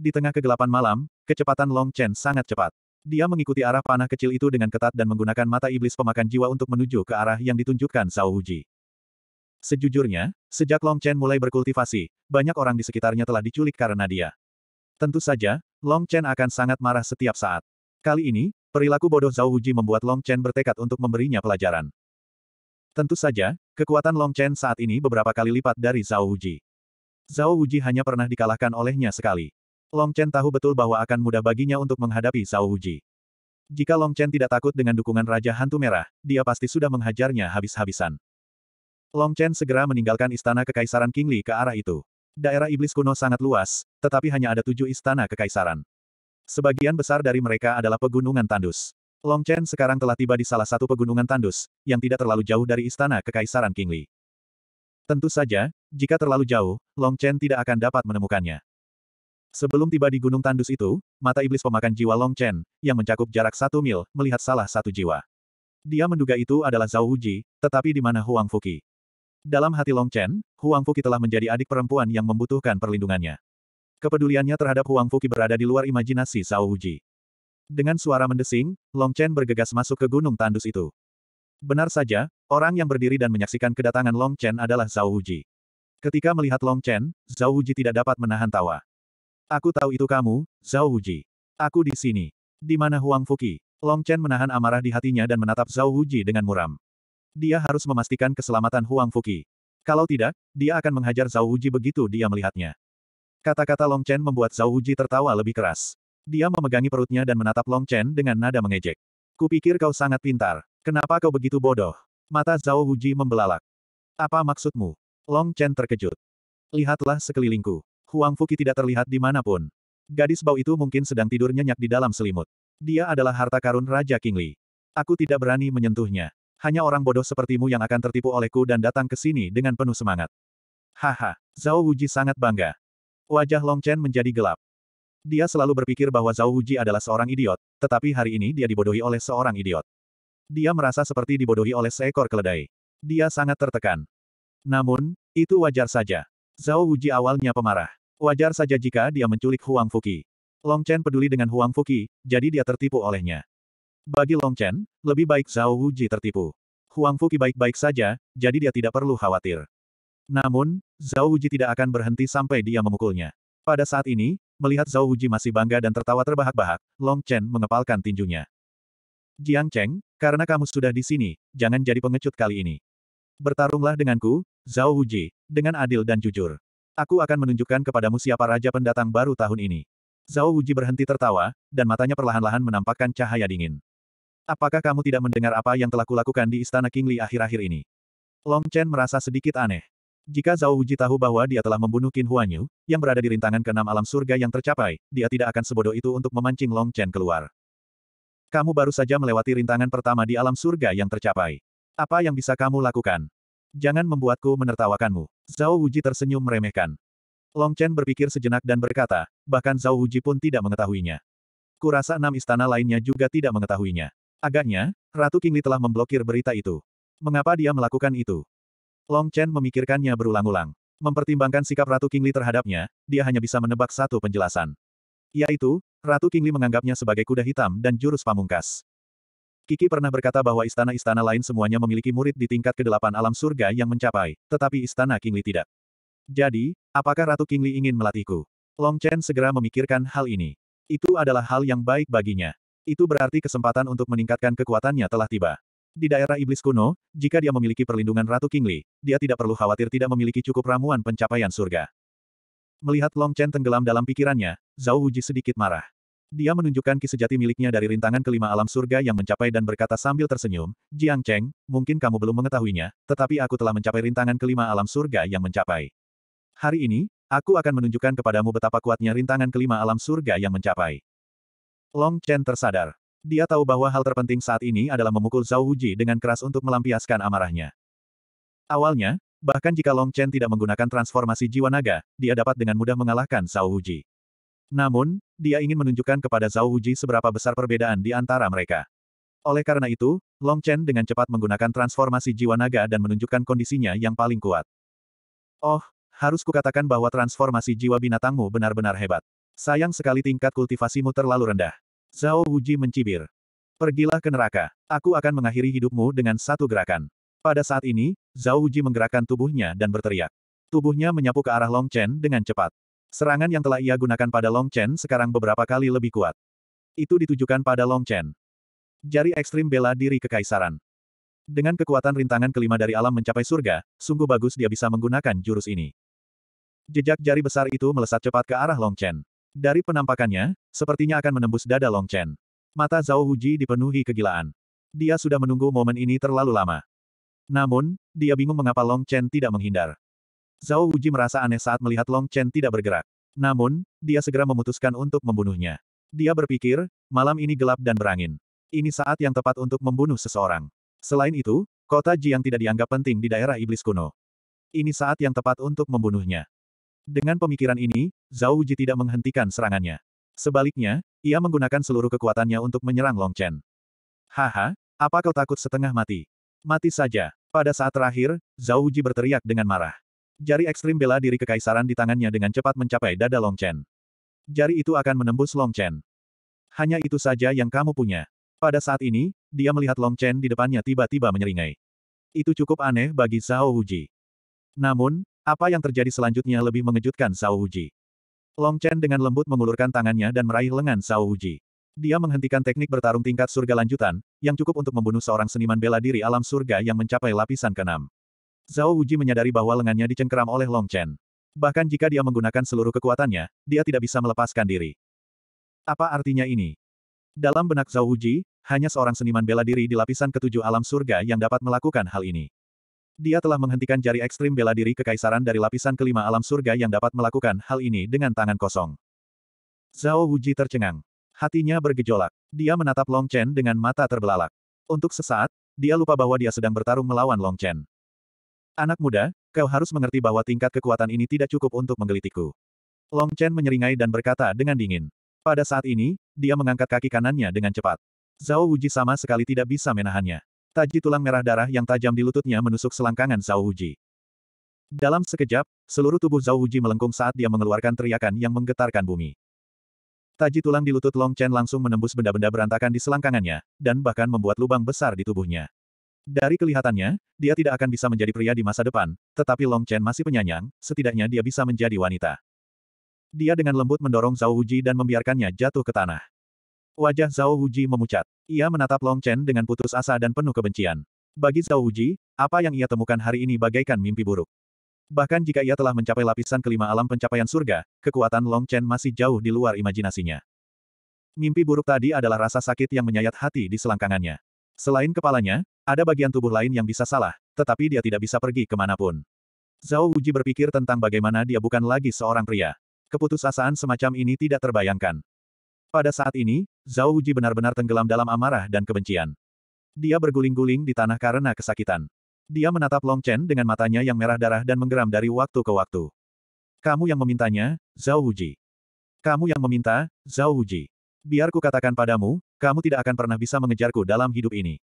Di tengah kegelapan malam, kecepatan Long Chen sangat cepat. Dia mengikuti arah panah kecil itu dengan ketat dan menggunakan mata iblis pemakan jiwa untuk menuju ke arah yang ditunjukkan Zhao Wuji. Sejujurnya, sejak Long Chen mulai berkultivasi, banyak orang di sekitarnya telah diculik karena dia. Tentu saja, Long Chen akan sangat marah setiap saat. Kali ini, perilaku bodoh Zhao Wuji membuat Long Chen bertekad untuk memberinya pelajaran. Tentu saja, kekuatan Long Chen saat ini beberapa kali lipat dari Zhao Wuji. Zhao Wuji hanya pernah dikalahkan olehnya sekali. Long Chen tahu betul bahwa akan mudah baginya untuk menghadapi Zhao Huji. Jika Long Chen tidak takut dengan dukungan Raja Hantu Merah, dia pasti sudah menghajarnya habis-habisan. Long Chen segera meninggalkan istana kekaisaran Kingli ke arah itu. Daerah iblis kuno sangat luas, tetapi hanya ada tujuh istana kekaisaran. Sebagian besar dari mereka adalah pegunungan tandus. Long Chen sekarang telah tiba di salah satu pegunungan tandus, yang tidak terlalu jauh dari istana kekaisaran Kingli. Tentu saja, jika terlalu jauh, Long Chen tidak akan dapat menemukannya. Sebelum tiba di Gunung Tandus itu, mata iblis pemakan jiwa Long Chen, yang mencakup jarak satu mil, melihat salah satu jiwa. Dia menduga itu adalah Zhao Wuji, tetapi di mana Huang Fuki? Dalam hati Long Chen, Huang Fuki telah menjadi adik perempuan yang membutuhkan perlindungannya. Kepeduliannya terhadap Huang Fuki berada di luar imajinasi Zhao Wuji. Dengan suara mendesing, Long Chen bergegas masuk ke Gunung Tandus itu. Benar saja, orang yang berdiri dan menyaksikan kedatangan Long Chen adalah Zhao Wuji. Ketika melihat Long Chen, Zhao Wuji tidak dapat menahan tawa. Aku tahu itu kamu, Zhao Huji. Aku di sini. Di mana Huang Fuki? Long Chen menahan amarah di hatinya dan menatap Zhao Huji dengan muram. Dia harus memastikan keselamatan Huang Fuki. Kalau tidak, dia akan menghajar Zhao Huji begitu dia melihatnya. Kata-kata Long Chen membuat Zhao Huji tertawa lebih keras. Dia memegangi perutnya dan menatap Long Chen dengan nada mengejek. Kupikir kau sangat pintar. Kenapa kau begitu bodoh? Mata Zhao Huji membelalak. Apa maksudmu? Long Chen terkejut. Lihatlah sekelilingku. Huang Fuki tidak terlihat di dimanapun. Gadis bau itu mungkin sedang tidur nyenyak di dalam selimut. Dia adalah harta karun Raja Kingli. Aku tidak berani menyentuhnya. Hanya orang bodoh sepertimu yang akan tertipu olehku dan datang ke sini dengan penuh semangat. Haha, Zhao Wuji sangat bangga. Wajah Long Chen menjadi gelap. Dia selalu berpikir bahwa Zhao Wuji adalah seorang idiot, tetapi hari ini dia dibodohi oleh seorang idiot. Dia merasa seperti dibodohi oleh seekor keledai. Dia sangat tertekan. Namun, itu wajar saja. Zhao Wuji awalnya pemarah. Wajar saja jika dia menculik Huang Fuki. Long Chen peduli dengan Huang Fuki, jadi dia tertipu olehnya. Bagi Long Chen, lebih baik Zhao Wuji tertipu. Huang Fuki baik-baik saja, jadi dia tidak perlu khawatir. Namun, Zhao Wuji tidak akan berhenti sampai dia memukulnya. Pada saat ini, melihat Zhao Wuji masih bangga dan tertawa terbahak-bahak, Long Chen mengepalkan tinjunya. Jiang Cheng, karena kamu sudah di sini, jangan jadi pengecut kali ini. Bertarunglah denganku, Zhao Wuji, dengan adil dan jujur. Aku akan menunjukkan kepadamu siapa raja pendatang baru tahun ini. Zhao Wuji berhenti tertawa, dan matanya perlahan-lahan menampakkan cahaya dingin. Apakah kamu tidak mendengar apa yang telah kulakukan di Istana Kingli akhir-akhir ini? Long Chen merasa sedikit aneh. Jika Zhao Wuji tahu bahwa dia telah membunuh Qin Huanyu, yang berada di rintangan keenam alam surga yang tercapai, dia tidak akan sebodoh itu untuk memancing Long Chen keluar. Kamu baru saja melewati rintangan pertama di alam surga yang tercapai. Apa yang bisa kamu lakukan? Jangan membuatku menertawakanmu. Zhao Wuji tersenyum meremehkan. Long Chen berpikir sejenak dan berkata, bahkan Zhao Wuji pun tidak mengetahuinya. Kurasa enam istana lainnya juga tidak mengetahuinya. Agaknya, Ratu Kingli telah memblokir berita itu. Mengapa dia melakukan itu? Long Chen memikirkannya berulang-ulang. Mempertimbangkan sikap Ratu Kingli terhadapnya, dia hanya bisa menebak satu penjelasan. Yaitu, Ratu Kingli menganggapnya sebagai kuda hitam dan jurus pamungkas. Kiki pernah berkata bahwa istana-istana lain semuanya memiliki murid di tingkat ke-8 alam surga yang mencapai, tetapi istana Kingli tidak. Jadi, apakah Ratu Kingli ingin melatihku? Long Chen segera memikirkan hal ini. Itu adalah hal yang baik baginya. Itu berarti kesempatan untuk meningkatkan kekuatannya telah tiba. Di daerah iblis kuno, jika dia memiliki perlindungan Ratu Kingli, dia tidak perlu khawatir tidak memiliki cukup ramuan pencapaian surga. Melihat Long Chen tenggelam dalam pikirannya, Zhao Wuji sedikit marah. Dia menunjukkan ki sejati miliknya dari rintangan kelima alam surga yang mencapai dan berkata sambil tersenyum, Jiang Cheng, mungkin kamu belum mengetahuinya, tetapi aku telah mencapai rintangan kelima alam surga yang mencapai. Hari ini, aku akan menunjukkan kepadamu betapa kuatnya rintangan kelima alam surga yang mencapai. Long Chen tersadar. Dia tahu bahwa hal terpenting saat ini adalah memukul Zhao Wuji dengan keras untuk melampiaskan amarahnya. Awalnya, bahkan jika Long Chen tidak menggunakan transformasi jiwa naga, dia dapat dengan mudah mengalahkan Zhao Wuji. Namun, dia ingin menunjukkan kepada Zhao Huji seberapa besar perbedaan di antara mereka. Oleh karena itu, Long Chen dengan cepat menggunakan transformasi jiwa naga dan menunjukkan kondisinya yang paling kuat. Oh, harus kukatakan bahwa transformasi jiwa binatangmu benar-benar hebat. Sayang sekali tingkat kultivasimu terlalu rendah. Zhao Huji mencibir. Pergilah ke neraka. Aku akan mengakhiri hidupmu dengan satu gerakan. Pada saat ini, Zhao Huji menggerakkan tubuhnya dan berteriak. Tubuhnya menyapu ke arah Long Chen dengan cepat. Serangan yang telah ia gunakan pada Long Chen sekarang beberapa kali lebih kuat. Itu ditujukan pada Long Chen. Jari ekstrim bela diri kekaisaran. Dengan kekuatan rintangan kelima dari alam mencapai surga, sungguh bagus dia bisa menggunakan jurus ini. Jejak jari besar itu melesat cepat ke arah Long Chen. Dari penampakannya, sepertinya akan menembus dada Long Chen. Mata Zhao Huji dipenuhi kegilaan. Dia sudah menunggu momen ini terlalu lama. Namun, dia bingung mengapa Long Chen tidak menghindar. Zhao Wuji merasa aneh saat melihat Long Chen tidak bergerak. Namun, dia segera memutuskan untuk membunuhnya. Dia berpikir, malam ini gelap dan berangin. Ini saat yang tepat untuk membunuh seseorang. Selain itu, kota Ji yang tidak dianggap penting di daerah iblis kuno. Ini saat yang tepat untuk membunuhnya. Dengan pemikiran ini, Zhao Wuji tidak menghentikan serangannya. Sebaliknya, ia menggunakan seluruh kekuatannya untuk menyerang Long Chen. Haha, apa kau takut setengah mati? Mati saja. Pada saat terakhir, Zhao Wuji berteriak dengan marah. Jari ekstrim bela diri kekaisaran di tangannya dengan cepat mencapai dada Long Chen. Jari itu akan menembus Long Chen. Hanya itu saja yang kamu punya. Pada saat ini, dia melihat Long Chen di depannya tiba-tiba menyeringai. Itu cukup aneh bagi Zhao Huji. Namun, apa yang terjadi selanjutnya lebih mengejutkan Zhao Huji. Long Chen dengan lembut mengulurkan tangannya dan meraih lengan Zhao Huji. Dia menghentikan teknik bertarung tingkat surga lanjutan, yang cukup untuk membunuh seorang seniman bela diri alam surga yang mencapai lapisan keenam. Zhao Wuji menyadari bahwa lengannya dicengkeram oleh Long Chen. Bahkan jika dia menggunakan seluruh kekuatannya, dia tidak bisa melepaskan diri. Apa artinya ini? Dalam benak Zhao Wuji, hanya seorang seniman bela diri di lapisan ketujuh alam surga yang dapat melakukan hal ini. Dia telah menghentikan jari ekstrim bela diri kekaisaran dari lapisan kelima alam surga yang dapat melakukan hal ini dengan tangan kosong. Zhao Wuji tercengang. Hatinya bergejolak. Dia menatap Long Chen dengan mata terbelalak. Untuk sesaat, dia lupa bahwa dia sedang bertarung melawan Long Chen. Anak muda, kau harus mengerti bahwa tingkat kekuatan ini tidak cukup untuk menggelitikku. Long Chen menyeringai dan berkata dengan dingin. Pada saat ini, dia mengangkat kaki kanannya dengan cepat. Zhao Wuji sama sekali tidak bisa menahannya. Taji tulang merah darah yang tajam di lututnya menusuk selangkangan Zhao Wuji. Dalam sekejap, seluruh tubuh Zhao Wuji melengkung saat dia mengeluarkan teriakan yang menggetarkan bumi. Taji tulang di lutut Long Chen langsung menembus benda-benda berantakan di selangkangannya, dan bahkan membuat lubang besar di tubuhnya. Dari kelihatannya, dia tidak akan bisa menjadi pria di masa depan, tetapi Long Chen masih penyanyang, setidaknya dia bisa menjadi wanita. Dia dengan lembut mendorong Zhao Wuji dan membiarkannya jatuh ke tanah. Wajah Zhao Wuji memucat. Ia menatap Long Chen dengan putus asa dan penuh kebencian. Bagi Zhao Wuji, apa yang ia temukan hari ini bagaikan mimpi buruk. Bahkan jika ia telah mencapai lapisan kelima alam pencapaian surga, kekuatan Long Chen masih jauh di luar imajinasinya. Mimpi buruk tadi adalah rasa sakit yang menyayat hati di selangkangannya. Selain kepalanya, ada bagian tubuh lain yang bisa salah, tetapi dia tidak bisa pergi kemanapun. Zhao Wujie berpikir tentang bagaimana dia bukan lagi seorang pria. Keputusasaan semacam ini tidak terbayangkan. Pada saat ini, Zhao Wujie benar-benar tenggelam dalam amarah dan kebencian. Dia berguling-guling di tanah karena kesakitan. Dia menatap Long Chen dengan matanya yang merah darah dan menggeram dari waktu ke waktu. Kamu yang memintanya, Zhao Wujie. Kamu yang meminta, Zhao Wujie. Biar katakan padamu, kamu tidak akan pernah bisa mengejarku dalam hidup ini.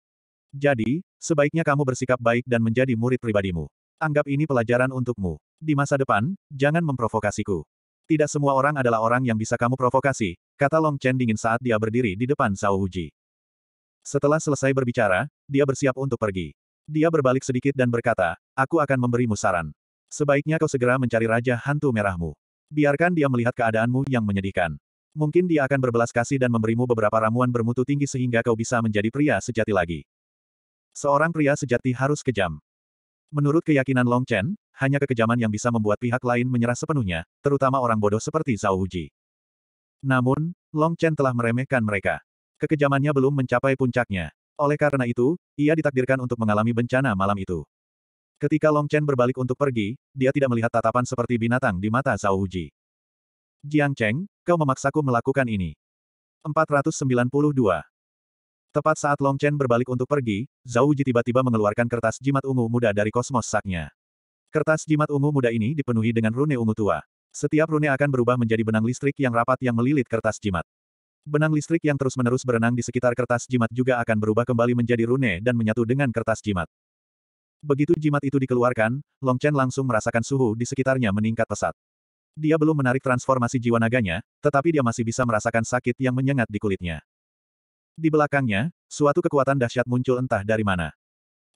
Jadi, sebaiknya kamu bersikap baik dan menjadi murid pribadimu. Anggap ini pelajaran untukmu. Di masa depan, jangan memprovokasiku. Tidak semua orang adalah orang yang bisa kamu provokasi, kata Long Chen dingin saat dia berdiri di depan Zhao Wuji. Setelah selesai berbicara, dia bersiap untuk pergi. Dia berbalik sedikit dan berkata, aku akan memberimu saran. Sebaiknya kau segera mencari Raja Hantu Merahmu. Biarkan dia melihat keadaanmu yang menyedihkan. Mungkin dia akan berbelas kasih dan memberimu beberapa ramuan bermutu tinggi sehingga kau bisa menjadi pria sejati lagi. Seorang pria sejati harus kejam. Menurut keyakinan Long Chen, hanya kekejaman yang bisa membuat pihak lain menyerah sepenuhnya, terutama orang bodoh seperti Zhao Uji. Namun, Long Chen telah meremehkan mereka. Kekejamannya belum mencapai puncaknya. Oleh karena itu, ia ditakdirkan untuk mengalami bencana malam itu. Ketika Long Chen berbalik untuk pergi, dia tidak melihat tatapan seperti binatang di mata Zhao Uji. Jiang Cheng, kau memaksaku melakukan ini. 492. Tepat saat Long Chen berbalik untuk pergi, Zhao Ji tiba-tiba mengeluarkan kertas jimat ungu muda dari kosmos saknya. Kertas jimat ungu muda ini dipenuhi dengan rune ungu tua. Setiap rune akan berubah menjadi benang listrik yang rapat yang melilit kertas jimat. Benang listrik yang terus-menerus berenang di sekitar kertas jimat juga akan berubah kembali menjadi rune dan menyatu dengan kertas jimat. Begitu jimat itu dikeluarkan, Long Chen langsung merasakan suhu di sekitarnya meningkat pesat. Dia belum menarik transformasi jiwa naganya, tetapi dia masih bisa merasakan sakit yang menyengat di kulitnya. Di belakangnya, suatu kekuatan dahsyat muncul entah dari mana.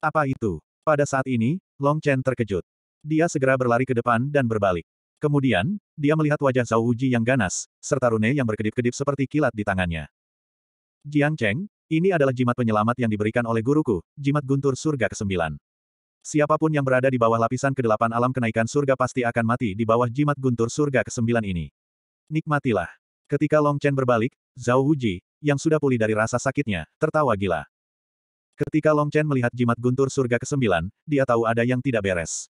Apa itu? Pada saat ini, Long Chen terkejut. Dia segera berlari ke depan dan berbalik. Kemudian, dia melihat wajah Zhao Wuji yang ganas, serta rune yang berkedip-kedip seperti kilat di tangannya. Jiang Cheng, ini adalah jimat penyelamat yang diberikan oleh guruku, jimat guntur surga ke-9. Siapapun yang berada di bawah lapisan kedelapan alam kenaikan surga pasti akan mati di bawah jimat guntur surga kesembilan ini. Nikmatilah. Ketika Long Chen berbalik, Zhao Wuji, yang sudah pulih dari rasa sakitnya, tertawa gila. Ketika Long Chen melihat jimat guntur surga kesembilan, dia tahu ada yang tidak beres.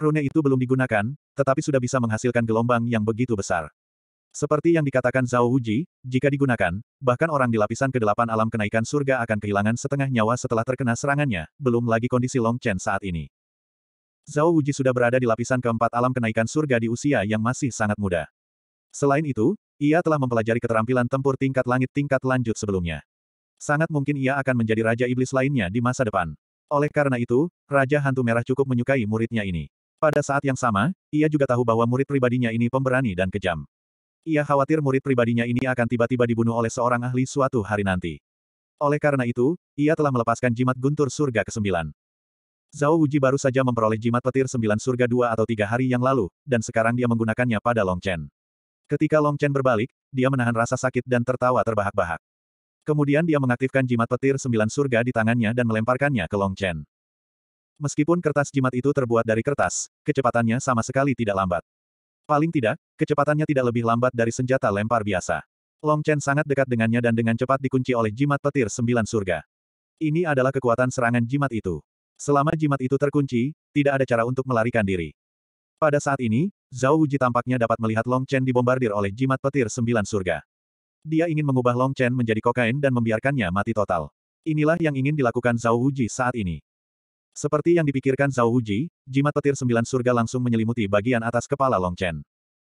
Rune itu belum digunakan, tetapi sudah bisa menghasilkan gelombang yang begitu besar. Seperti yang dikatakan Zhao Wuji, jika digunakan, bahkan orang di lapisan ke-8 alam kenaikan surga akan kehilangan setengah nyawa setelah terkena serangannya, belum lagi kondisi Long Chen saat ini. Zhao Wuji sudah berada di lapisan keempat alam kenaikan surga di usia yang masih sangat muda. Selain itu, ia telah mempelajari keterampilan tempur tingkat langit tingkat lanjut sebelumnya. Sangat mungkin ia akan menjadi Raja Iblis lainnya di masa depan. Oleh karena itu, Raja Hantu Merah cukup menyukai muridnya ini. Pada saat yang sama, ia juga tahu bahwa murid pribadinya ini pemberani dan kejam. Ia khawatir murid pribadinya ini akan tiba-tiba dibunuh oleh seorang ahli suatu hari nanti. Oleh karena itu, ia telah melepaskan jimat guntur surga ke-9. Zhao Wuji baru saja memperoleh jimat petir sembilan surga dua atau tiga hari yang lalu, dan sekarang dia menggunakannya pada Long Chen. Ketika Long Chen berbalik, dia menahan rasa sakit dan tertawa terbahak-bahak. Kemudian dia mengaktifkan jimat petir sembilan surga di tangannya dan melemparkannya ke Long Chen. Meskipun kertas jimat itu terbuat dari kertas, kecepatannya sama sekali tidak lambat. Paling tidak, kecepatannya tidak lebih lambat dari senjata lempar biasa. Long Chen sangat dekat dengannya dan dengan cepat dikunci oleh jimat petir sembilan surga. Ini adalah kekuatan serangan jimat itu. Selama jimat itu terkunci, tidak ada cara untuk melarikan diri. Pada saat ini, Zhao Wuji tampaknya dapat melihat Long Chen dibombardir oleh jimat petir sembilan surga. Dia ingin mengubah Long Chen menjadi kokain dan membiarkannya mati total. Inilah yang ingin dilakukan Zhao Wuji saat ini. Seperti yang dipikirkan Zhao Wuji, jimat petir sembilan surga langsung menyelimuti bagian atas kepala Long Chen.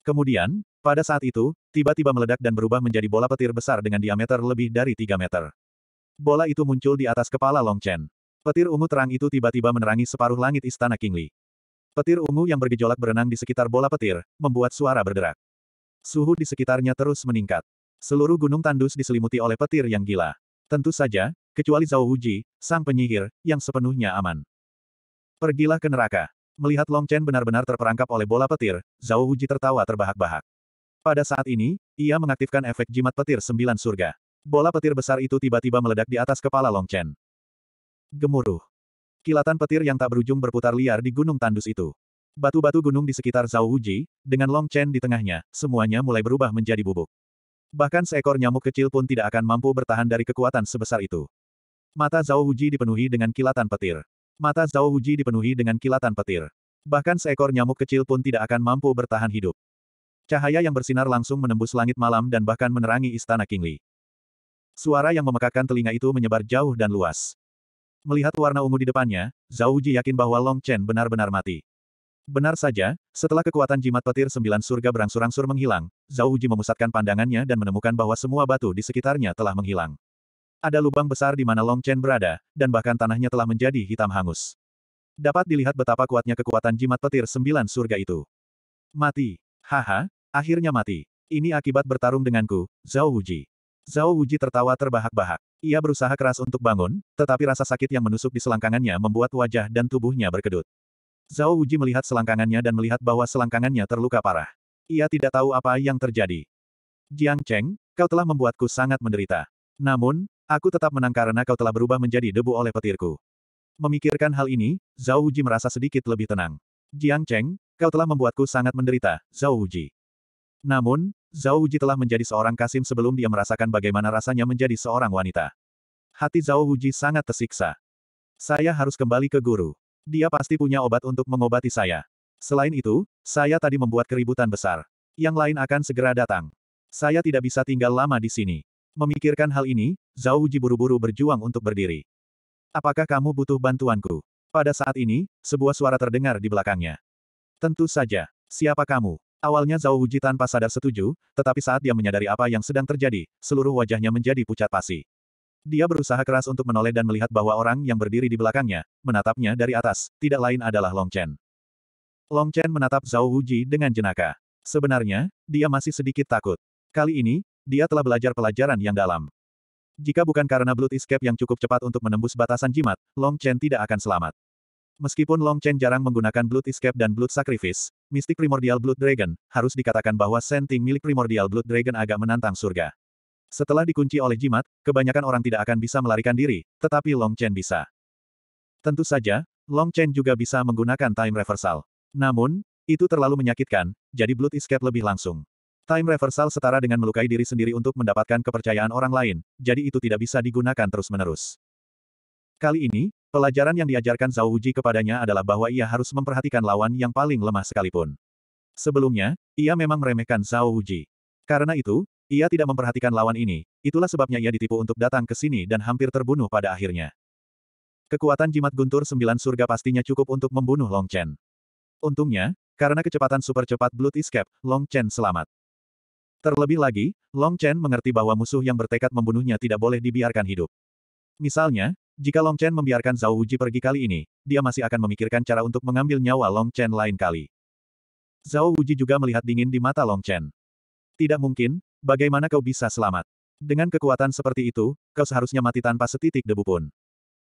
Kemudian, pada saat itu, tiba-tiba meledak dan berubah menjadi bola petir besar dengan diameter lebih dari 3 meter. Bola itu muncul di atas kepala Long Chen. Petir ungu terang itu tiba-tiba menerangi separuh langit istana Kingli. Petir ungu yang bergejolak berenang di sekitar bola petir, membuat suara berderak. Suhu di sekitarnya terus meningkat. Seluruh gunung tandus diselimuti oleh petir yang gila. Tentu saja, kecuali Zhao Wuji, sang penyihir, yang sepenuhnya aman. Pergilah ke neraka. Melihat Long Chen benar-benar terperangkap oleh bola petir, Zhao Wuji tertawa terbahak-bahak. Pada saat ini, ia mengaktifkan efek jimat petir sembilan surga. Bola petir besar itu tiba-tiba meledak di atas kepala Long Chen. Gemuruh. Kilatan petir yang tak berujung berputar liar di gunung tandus itu. Batu-batu gunung di sekitar Zhao Wuji, dengan Long Chen di tengahnya, semuanya mulai berubah menjadi bubuk. Bahkan seekor nyamuk kecil pun tidak akan mampu bertahan dari kekuatan sebesar itu. Mata Zhao Huji dipenuhi dengan kilatan petir. Mata Zhao Huji dipenuhi dengan kilatan petir. Bahkan seekor nyamuk kecil pun tidak akan mampu bertahan hidup. Cahaya yang bersinar langsung menembus langit malam dan bahkan menerangi istana Kingli. Suara yang memekakan telinga itu menyebar jauh dan luas. Melihat warna ungu di depannya, Zhao Huji yakin bahwa Long Chen benar-benar mati. Benar saja, setelah kekuatan jimat petir sembilan surga berangsur-angsur menghilang, Zhao Uji memusatkan pandangannya dan menemukan bahwa semua batu di sekitarnya telah menghilang ada lubang besar di mana Long Chen berada, dan bahkan tanahnya telah menjadi hitam hangus. Dapat dilihat betapa kuatnya kekuatan jimat petir sembilan surga itu. Mati. Haha, akhirnya mati. Ini akibat bertarung denganku, Zhao Wuji. Zhao Wuji tertawa terbahak-bahak. Ia berusaha keras untuk bangun, tetapi rasa sakit yang menusuk di selangkangannya membuat wajah dan tubuhnya berkedut. Zhao Wuji melihat selangkangannya dan melihat bahwa selangkangannya terluka parah. Ia tidak tahu apa yang terjadi. Jiang Cheng, kau telah membuatku sangat menderita. Namun, Aku tetap menang karena kau telah berubah menjadi debu oleh petirku. Memikirkan hal ini, Zhao Wuji merasa sedikit lebih tenang. Jiang Cheng, kau telah membuatku sangat menderita, Zhao Wuji. Namun, Zhao Wuji telah menjadi seorang kasim sebelum dia merasakan bagaimana rasanya menjadi seorang wanita. Hati Zhao Wuji sangat tersiksa. Saya harus kembali ke guru. Dia pasti punya obat untuk mengobati saya. Selain itu, saya tadi membuat keributan besar. Yang lain akan segera datang. Saya tidak bisa tinggal lama di sini. Memikirkan hal ini, Zhao Wuji buru-buru berjuang untuk berdiri. Apakah kamu butuh bantuanku? Pada saat ini, sebuah suara terdengar di belakangnya. Tentu saja. Siapa kamu? Awalnya Zhao Wuji tanpa sadar setuju, tetapi saat dia menyadari apa yang sedang terjadi, seluruh wajahnya menjadi pucat pasi. Dia berusaha keras untuk menoleh dan melihat bahwa orang yang berdiri di belakangnya, menatapnya dari atas, tidak lain adalah Long Chen. Long Chen menatap Zhao Wuji dengan jenaka. Sebenarnya, dia masih sedikit takut. Kali ini, dia telah belajar pelajaran yang dalam. Jika bukan karena Blood Escape yang cukup cepat untuk menembus batasan jimat, Long Chen tidak akan selamat. Meskipun Long Chen jarang menggunakan Blood Escape dan Blood Sacrifice, mistik primordial Blood Dragon, harus dikatakan bahwa senting milik primordial Blood Dragon agak menantang surga. Setelah dikunci oleh jimat, kebanyakan orang tidak akan bisa melarikan diri, tetapi Long Chen bisa. Tentu saja, Long Chen juga bisa menggunakan time reversal. Namun, itu terlalu menyakitkan, jadi Blood Escape lebih langsung. Time reversal setara dengan melukai diri sendiri untuk mendapatkan kepercayaan orang lain, jadi itu tidak bisa digunakan terus-menerus. Kali ini, pelajaran yang diajarkan Zhao Wuji kepadanya adalah bahwa ia harus memperhatikan lawan yang paling lemah sekalipun. Sebelumnya, ia memang meremehkan Zhao Wuji. Karena itu, ia tidak memperhatikan lawan ini, itulah sebabnya ia ditipu untuk datang ke sini dan hampir terbunuh pada akhirnya. Kekuatan jimat guntur sembilan surga pastinya cukup untuk membunuh Long Chen. Untungnya, karena kecepatan super cepat Blood Escape, Long Chen selamat. Terlebih lagi, Long Chen mengerti bahwa musuh yang bertekad membunuhnya tidak boleh dibiarkan hidup. Misalnya, jika Long Chen membiarkan Zhao Wuji pergi kali ini, dia masih akan memikirkan cara untuk mengambil nyawa Long Chen lain kali. Zhao Wuji juga melihat dingin di mata Long Chen. Tidak mungkin, bagaimana kau bisa selamat? Dengan kekuatan seperti itu, kau seharusnya mati tanpa setitik debu pun.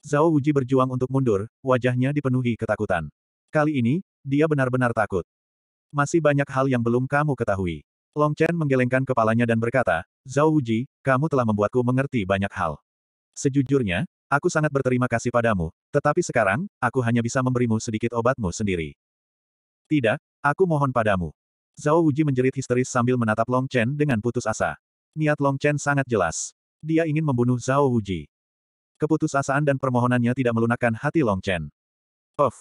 Zhao Wuji berjuang untuk mundur, wajahnya dipenuhi ketakutan. Kali ini, dia benar-benar takut. Masih banyak hal yang belum kamu ketahui. Long Chen menggelengkan kepalanya dan berkata, Zhao Wuji, kamu telah membuatku mengerti banyak hal. Sejujurnya, aku sangat berterima kasih padamu, tetapi sekarang, aku hanya bisa memberimu sedikit obatmu sendiri. Tidak, aku mohon padamu. Zhao Wuji menjerit histeris sambil menatap Long Chen dengan putus asa. Niat Long Chen sangat jelas. Dia ingin membunuh Zhao Wuji. Keputusasaan dan permohonannya tidak melunakkan hati Long Chen. Of,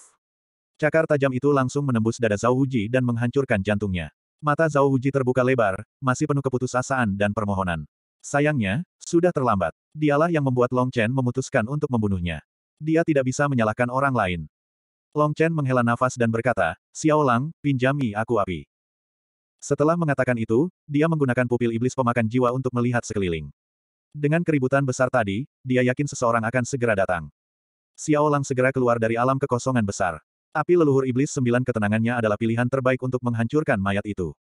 Cakar tajam itu langsung menembus dada Zhao Wuji dan menghancurkan jantungnya. Mata Zhao Huji terbuka lebar, masih penuh keputusasaan dan permohonan. Sayangnya, sudah terlambat. Dialah yang membuat Long Chen memutuskan untuk membunuhnya. Dia tidak bisa menyalahkan orang lain. Long Chen menghela nafas dan berkata, Xiao Lang, pinjami aku api. Setelah mengatakan itu, dia menggunakan pupil iblis pemakan jiwa untuk melihat sekeliling. Dengan keributan besar tadi, dia yakin seseorang akan segera datang. Xiao Lang segera keluar dari alam kekosongan besar. Api leluhur iblis sembilan ketenangannya adalah pilihan terbaik untuk menghancurkan mayat itu.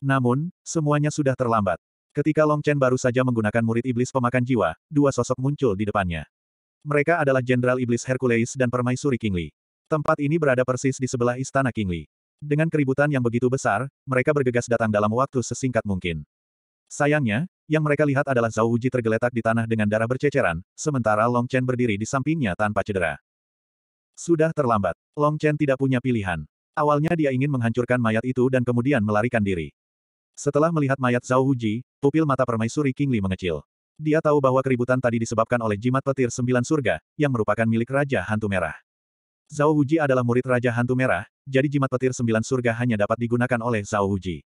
Namun, semuanya sudah terlambat. Ketika Long Chen baru saja menggunakan murid iblis pemakan jiwa, dua sosok muncul di depannya. Mereka adalah Jenderal Iblis Hercules dan Permaisuri Kingli. Tempat ini berada persis di sebelah istana Kingli. Dengan keributan yang begitu besar, mereka bergegas datang dalam waktu sesingkat mungkin. Sayangnya, yang mereka lihat adalah Zhao Uji tergeletak di tanah dengan darah berceceran, sementara Long Chen berdiri di sampingnya tanpa cedera. Sudah terlambat. Long Chen tidak punya pilihan. Awalnya dia ingin menghancurkan mayat itu dan kemudian melarikan diri. Setelah melihat mayat Zhao Huji, pupil mata permaisuri King Li mengecil. Dia tahu bahwa keributan tadi disebabkan oleh jimat petir sembilan surga, yang merupakan milik Raja Hantu Merah. Zhao Huji adalah murid Raja Hantu Merah, jadi jimat petir sembilan surga hanya dapat digunakan oleh Zhao Huji.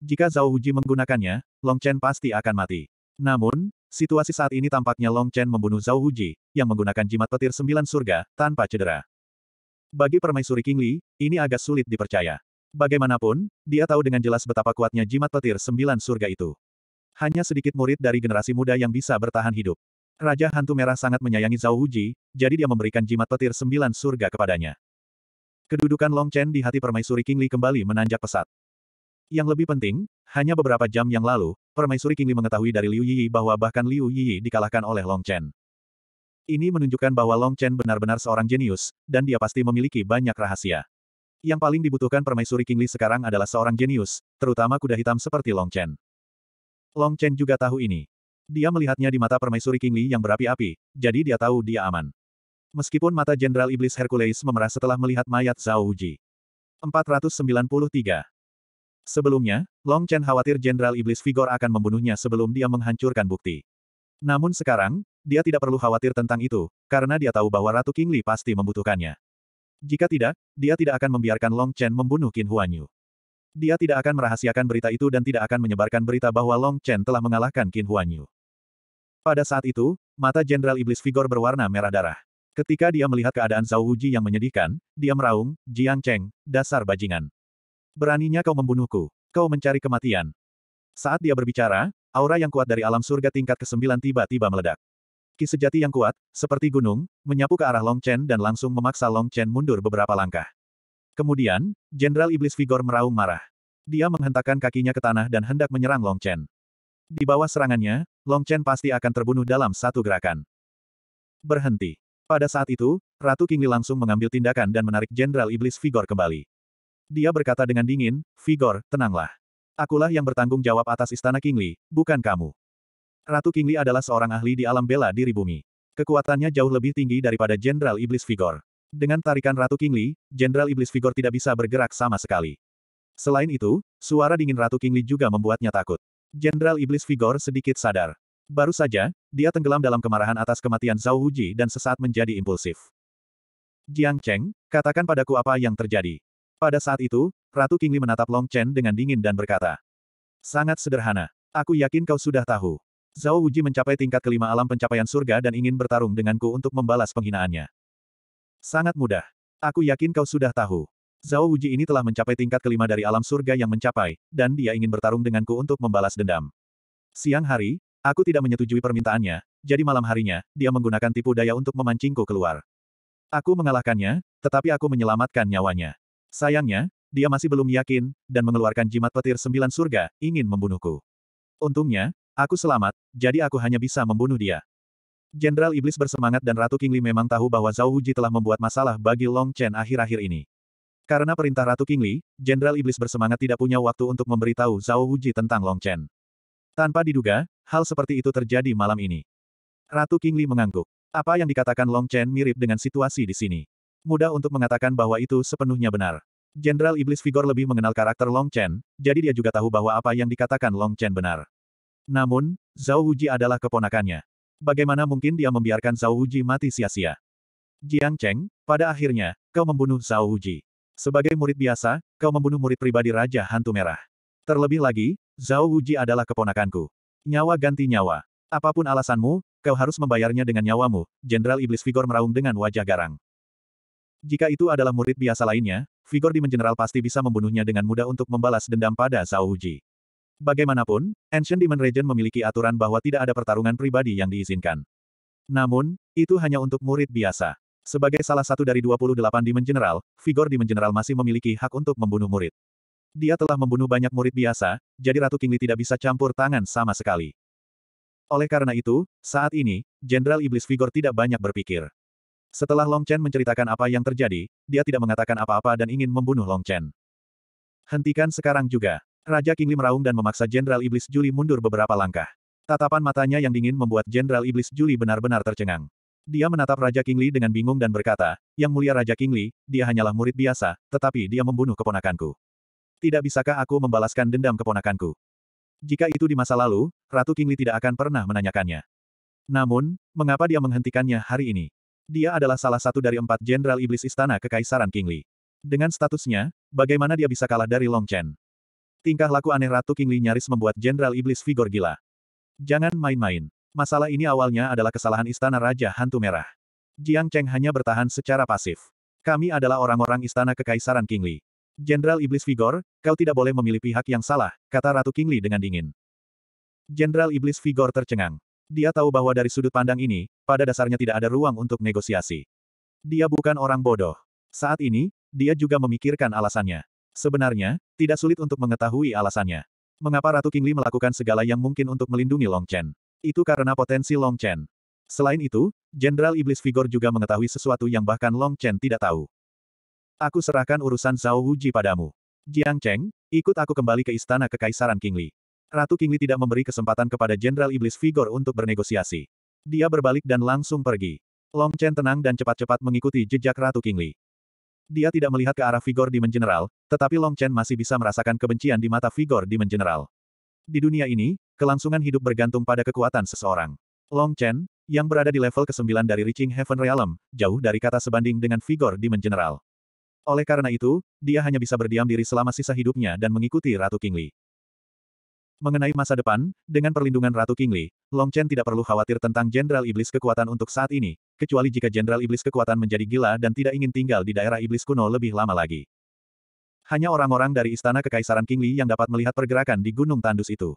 Jika Zhao Huji menggunakannya, Long Chen pasti akan mati. Namun, Situasi saat ini tampaknya Long Chen membunuh Zhao Huji, yang menggunakan jimat petir sembilan surga, tanpa cedera. Bagi permaisuri King Li, ini agak sulit dipercaya. Bagaimanapun, dia tahu dengan jelas betapa kuatnya jimat petir sembilan surga itu. Hanya sedikit murid dari generasi muda yang bisa bertahan hidup. Raja Hantu Merah sangat menyayangi Zhao Huji, jadi dia memberikan jimat petir sembilan surga kepadanya. Kedudukan Long Chen di hati permaisuri King Li kembali menanjak pesat. Yang lebih penting, hanya beberapa jam yang lalu, Permaisuri Kingli mengetahui dari Liu Yi bahwa bahkan Liu Yi dikalahkan oleh Long Chen. Ini menunjukkan bahwa Long Chen benar-benar seorang jenius, dan dia pasti memiliki banyak rahasia. Yang paling dibutuhkan Permaisuri Kingli sekarang adalah seorang jenius, terutama kuda hitam seperti Long Chen. Long Chen juga tahu ini. Dia melihatnya di mata Permaisuri Kingli yang berapi-api, jadi dia tahu dia aman. Meskipun mata Jenderal Iblis Hercules memerah setelah melihat mayat Zhao Wuji. 493. Sebelumnya, Long Chen khawatir Jenderal Iblis Vigor akan membunuhnya sebelum dia menghancurkan bukti. Namun sekarang, dia tidak perlu khawatir tentang itu, karena dia tahu bahwa Ratu King Li pasti membutuhkannya. Jika tidak, dia tidak akan membiarkan Long Chen membunuh Qin Huanyu. Dia tidak akan merahasiakan berita itu dan tidak akan menyebarkan berita bahwa Long Chen telah mengalahkan Qin Huanyu. Pada saat itu, mata Jenderal Iblis Vigor berwarna merah darah. Ketika dia melihat keadaan Zhao Wuji yang menyedihkan, dia meraung, Jiang Cheng, dasar bajingan. Beraninya kau membunuhku. Kau mencari kematian. Saat dia berbicara, aura yang kuat dari alam surga tingkat ke-9 tiba-tiba meledak. Ki sejati yang kuat, seperti gunung, menyapu ke arah Long Chen dan langsung memaksa Long Chen mundur beberapa langkah. Kemudian, Jenderal Iblis Vigor meraung marah. Dia menghentakkan kakinya ke tanah dan hendak menyerang Long Chen. Di bawah serangannya, Long Chen pasti akan terbunuh dalam satu gerakan. Berhenti. Pada saat itu, Ratu Kingli langsung mengambil tindakan dan menarik Jenderal Iblis Vigor kembali. Dia berkata dengan dingin, Vigor, tenanglah. Akulah yang bertanggung jawab atas istana Kingli, bukan kamu. Ratu Kingli adalah seorang ahli di alam bela diri bumi. Kekuatannya jauh lebih tinggi daripada Jenderal Iblis Vigor. Dengan tarikan Ratu Kingli, Jenderal Iblis Vigor tidak bisa bergerak sama sekali. Selain itu, suara dingin Ratu Kingli juga membuatnya takut. Jenderal Iblis Vigor sedikit sadar. Baru saja, dia tenggelam dalam kemarahan atas kematian Zhao Wuji dan sesaat menjadi impulsif. Jiang Cheng, katakan padaku apa yang terjadi. Pada saat itu, Ratu Kingli menatap Long Chen dengan dingin dan berkata. Sangat sederhana. Aku yakin kau sudah tahu. Zhao Wuji mencapai tingkat kelima alam pencapaian surga dan ingin bertarung denganku untuk membalas penghinaannya. Sangat mudah. Aku yakin kau sudah tahu. Zhao Wuji ini telah mencapai tingkat kelima dari alam surga yang mencapai, dan dia ingin bertarung denganku untuk membalas dendam. Siang hari, aku tidak menyetujui permintaannya, jadi malam harinya, dia menggunakan tipu daya untuk memancingku keluar. Aku mengalahkannya, tetapi aku menyelamatkan nyawanya. Sayangnya, dia masih belum yakin, dan mengeluarkan jimat petir sembilan surga, ingin membunuhku. Untungnya, aku selamat, jadi aku hanya bisa membunuh dia. Jenderal Iblis bersemangat dan Ratu Kingli memang tahu bahwa Zhao Huji telah membuat masalah bagi Long Chen akhir-akhir ini. Karena perintah Ratu Kingli, Jenderal Iblis bersemangat tidak punya waktu untuk memberitahu Zhao Huji tentang Long Chen. Tanpa diduga, hal seperti itu terjadi malam ini. Ratu Kingli mengangguk. Apa yang dikatakan Long Chen mirip dengan situasi di sini. Mudah untuk mengatakan bahwa itu sepenuhnya benar. Jenderal Iblis Vigor lebih mengenal karakter Long Chen, jadi dia juga tahu bahwa apa yang dikatakan Long Chen benar. Namun, Zhao Wujie adalah keponakannya. Bagaimana mungkin dia membiarkan Zhao Wujie mati sia-sia? Jiang Cheng, pada akhirnya, kau membunuh Zhao Wujie. Sebagai murid biasa, kau membunuh murid pribadi Raja Hantu Merah. Terlebih lagi, Zhao Wujie adalah keponakanku. Nyawa ganti nyawa. Apapun alasanmu, kau harus membayarnya dengan nyawamu, Jenderal Iblis Vigor meraung dengan wajah garang. Jika itu adalah murid biasa lainnya, Vigor Demon General pasti bisa membunuhnya dengan mudah untuk membalas dendam pada Zhao Bagaimanapun, Ancient Demon Regent memiliki aturan bahwa tidak ada pertarungan pribadi yang diizinkan. Namun, itu hanya untuk murid biasa. Sebagai salah satu dari 28 Demon General, Vigor Demon General masih memiliki hak untuk membunuh murid. Dia telah membunuh banyak murid biasa, jadi Ratu Kingli tidak bisa campur tangan sama sekali. Oleh karena itu, saat ini, Jenderal Iblis Vigor tidak banyak berpikir. Setelah Long Chen menceritakan apa yang terjadi, dia tidak mengatakan apa-apa dan ingin membunuh Long Chen. Hentikan sekarang juga. Raja Kingli meraung dan memaksa Jenderal Iblis Juli mundur beberapa langkah. Tatapan matanya yang dingin membuat Jenderal Iblis Juli benar-benar tercengang. Dia menatap Raja Kingli dengan bingung dan berkata, Yang mulia Raja Kingli, dia hanyalah murid biasa, tetapi dia membunuh keponakanku. Tidak bisakah aku membalaskan dendam keponakanku? Jika itu di masa lalu, Ratu Kingli tidak akan pernah menanyakannya. Namun, mengapa dia menghentikannya hari ini? Dia adalah salah satu dari empat jenderal iblis istana kekaisaran Kingli. Dengan statusnya, bagaimana dia bisa kalah dari Long Chen? Tingkah laku aneh Ratu Kingli nyaris membuat jenderal iblis Vigor gila. Jangan main-main. Masalah ini awalnya adalah kesalahan istana Raja Hantu Merah. Jiang Cheng hanya bertahan secara pasif. Kami adalah orang-orang istana kekaisaran Kingli. Jenderal Iblis Vigor, kau tidak boleh memilih pihak yang salah, kata Ratu Kingli dengan dingin. Jenderal Iblis Vigor tercengang. Dia tahu bahwa dari sudut pandang ini, pada dasarnya tidak ada ruang untuk negosiasi. Dia bukan orang bodoh. Saat ini, dia juga memikirkan alasannya. Sebenarnya, tidak sulit untuk mengetahui alasannya. Mengapa Ratu Kingli melakukan segala yang mungkin untuk melindungi Long Chen? Itu karena potensi Long Chen. Selain itu, Jenderal Iblis Vigor juga mengetahui sesuatu yang bahkan Long Chen tidak tahu. Aku serahkan urusan Zhao Wuji padamu. Jiang Cheng, ikut aku kembali ke istana kekaisaran Kingli. Ratu Kingli tidak memberi kesempatan kepada Jenderal Iblis Vigor untuk bernegosiasi. Dia berbalik dan langsung pergi. Long Chen tenang dan cepat-cepat mengikuti jejak Ratu Kingli. Dia tidak melihat ke arah Vigor Demon General, tetapi Long Chen masih bisa merasakan kebencian di mata Vigor Demon General. Di dunia ini, kelangsungan hidup bergantung pada kekuatan seseorang. Long Chen, yang berada di level ke-9 dari Reaching Heaven Realm, jauh dari kata sebanding dengan Vigor Demon General. Oleh karena itu, dia hanya bisa berdiam diri selama sisa hidupnya dan mengikuti Ratu Kingli. Mengenai masa depan, dengan perlindungan Ratu Kingli, Long Chen tidak perlu khawatir tentang Jenderal Iblis kekuatan untuk saat ini, kecuali jika Jenderal Iblis kekuatan menjadi gila dan tidak ingin tinggal di daerah Iblis kuno lebih lama lagi. Hanya orang-orang dari Istana Kekaisaran Kingli yang dapat melihat pergerakan di Gunung Tandus itu.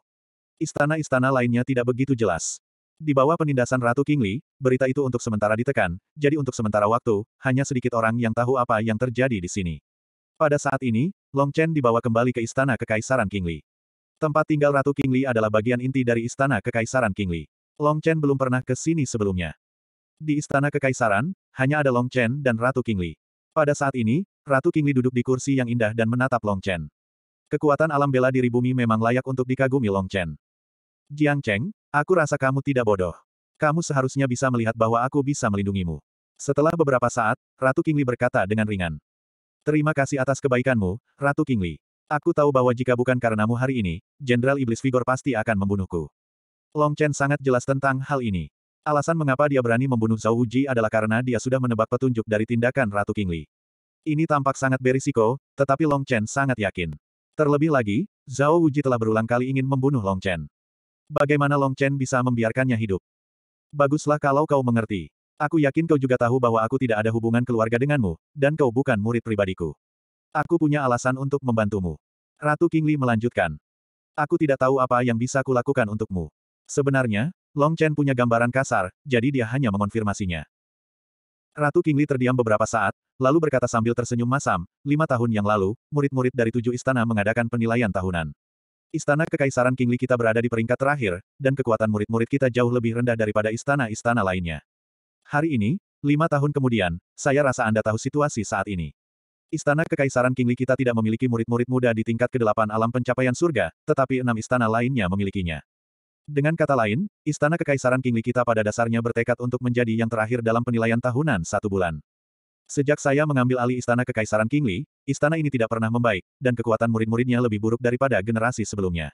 Istana-istana lainnya tidak begitu jelas. Di bawah penindasan Ratu Kingli, berita itu untuk sementara ditekan, jadi untuk sementara waktu, hanya sedikit orang yang tahu apa yang terjadi di sini. Pada saat ini, Long Chen dibawa kembali ke Istana Kekaisaran Kingli. Tempat tinggal Ratu Kingli adalah bagian inti dari Istana Kekaisaran Qingli. Long Chen belum pernah ke sini sebelumnya. Di Istana Kekaisaran, hanya ada Long Chen dan Ratu Kingli. Pada saat ini, Ratu Kingli duduk di kursi yang indah dan menatap Long Chen. Kekuatan alam bela diri bumi memang layak untuk dikagumi Long Chen. Jiang Cheng, aku rasa kamu tidak bodoh. Kamu seharusnya bisa melihat bahwa aku bisa melindungimu. Setelah beberapa saat, Ratu Kingli berkata dengan ringan. Terima kasih atas kebaikanmu, Ratu Kingli. Aku tahu bahwa jika bukan karenamu hari ini, Jenderal Iblis Vigor pasti akan membunuhku. Long Chen sangat jelas tentang hal ini. Alasan mengapa dia berani membunuh Zhao Wuji adalah karena dia sudah menebak petunjuk dari tindakan Ratu Kingli. Ini tampak sangat berisiko, tetapi Long Chen sangat yakin. Terlebih lagi, Zhao Wuji telah berulang kali ingin membunuh Long Chen. Bagaimana Long Chen bisa membiarkannya hidup? Baguslah kalau kau mengerti. Aku yakin kau juga tahu bahwa aku tidak ada hubungan keluarga denganmu, dan kau bukan murid pribadiku. Aku punya alasan untuk membantumu. Ratu Kingli melanjutkan. Aku tidak tahu apa yang bisa kulakukan untukmu. Sebenarnya, Long Chen punya gambaran kasar, jadi dia hanya mengonfirmasinya. Ratu Kingli terdiam beberapa saat, lalu berkata sambil tersenyum masam, lima tahun yang lalu, murid-murid dari tujuh istana mengadakan penilaian tahunan. Istana Kekaisaran Kingli kita berada di peringkat terakhir, dan kekuatan murid-murid kita jauh lebih rendah daripada istana-istana lainnya. Hari ini, lima tahun kemudian, saya rasa Anda tahu situasi saat ini. Istana Kekaisaran Kingli kita tidak memiliki murid-murid muda di tingkat ke-8 alam pencapaian surga, tetapi enam istana lainnya memilikinya. Dengan kata lain, Istana Kekaisaran Kingli kita pada dasarnya bertekad untuk menjadi yang terakhir dalam penilaian tahunan satu bulan. Sejak saya mengambil alih Istana Kekaisaran Kingli, istana ini tidak pernah membaik, dan kekuatan murid-muridnya lebih buruk daripada generasi sebelumnya.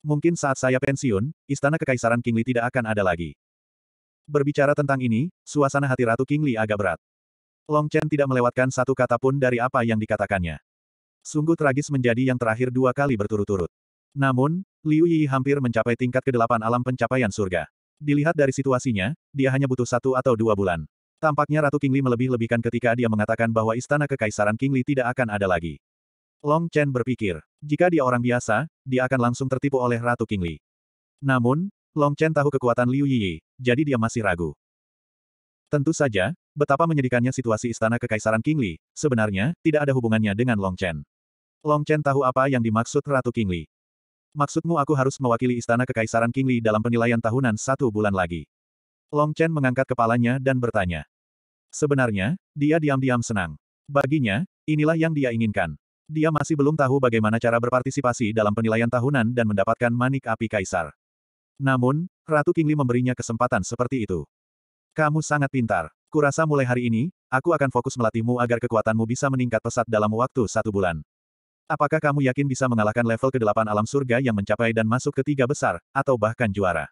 Mungkin saat saya pensiun, Istana Kekaisaran Kingli tidak akan ada lagi. Berbicara tentang ini, suasana hati Ratu Kingli agak berat. Long Chen tidak melewatkan satu kata pun dari apa yang dikatakannya. Sungguh tragis menjadi yang terakhir dua kali berturut-turut. Namun, Liu Yi hampir mencapai tingkat ke kedelapan alam pencapaian surga. Dilihat dari situasinya, dia hanya butuh satu atau dua bulan. Tampaknya Ratu Qingli melebih-lebihkan ketika dia mengatakan bahwa istana kekaisaran Qingli tidak akan ada lagi. Long Chen berpikir, jika dia orang biasa, dia akan langsung tertipu oleh Ratu Qingli. Namun, Long Chen tahu kekuatan Liu Yi, jadi dia masih ragu. Tentu saja, betapa menyedihkannya situasi istana kekaisaran Kingli, sebenarnya, tidak ada hubungannya dengan Long Chen. Long Chen tahu apa yang dimaksud Ratu Kingli. Maksudmu aku harus mewakili istana kekaisaran Kingli dalam penilaian tahunan satu bulan lagi. Long Chen mengangkat kepalanya dan bertanya. Sebenarnya, dia diam-diam senang. Baginya, inilah yang dia inginkan. Dia masih belum tahu bagaimana cara berpartisipasi dalam penilaian tahunan dan mendapatkan manik api kaisar. Namun, Ratu Kingli memberinya kesempatan seperti itu. Kamu sangat pintar. Kurasa mulai hari ini, aku akan fokus melatihmu agar kekuatanmu bisa meningkat pesat dalam waktu satu bulan. Apakah kamu yakin bisa mengalahkan level ke-8 alam surga yang mencapai dan masuk ke tiga besar, atau bahkan juara?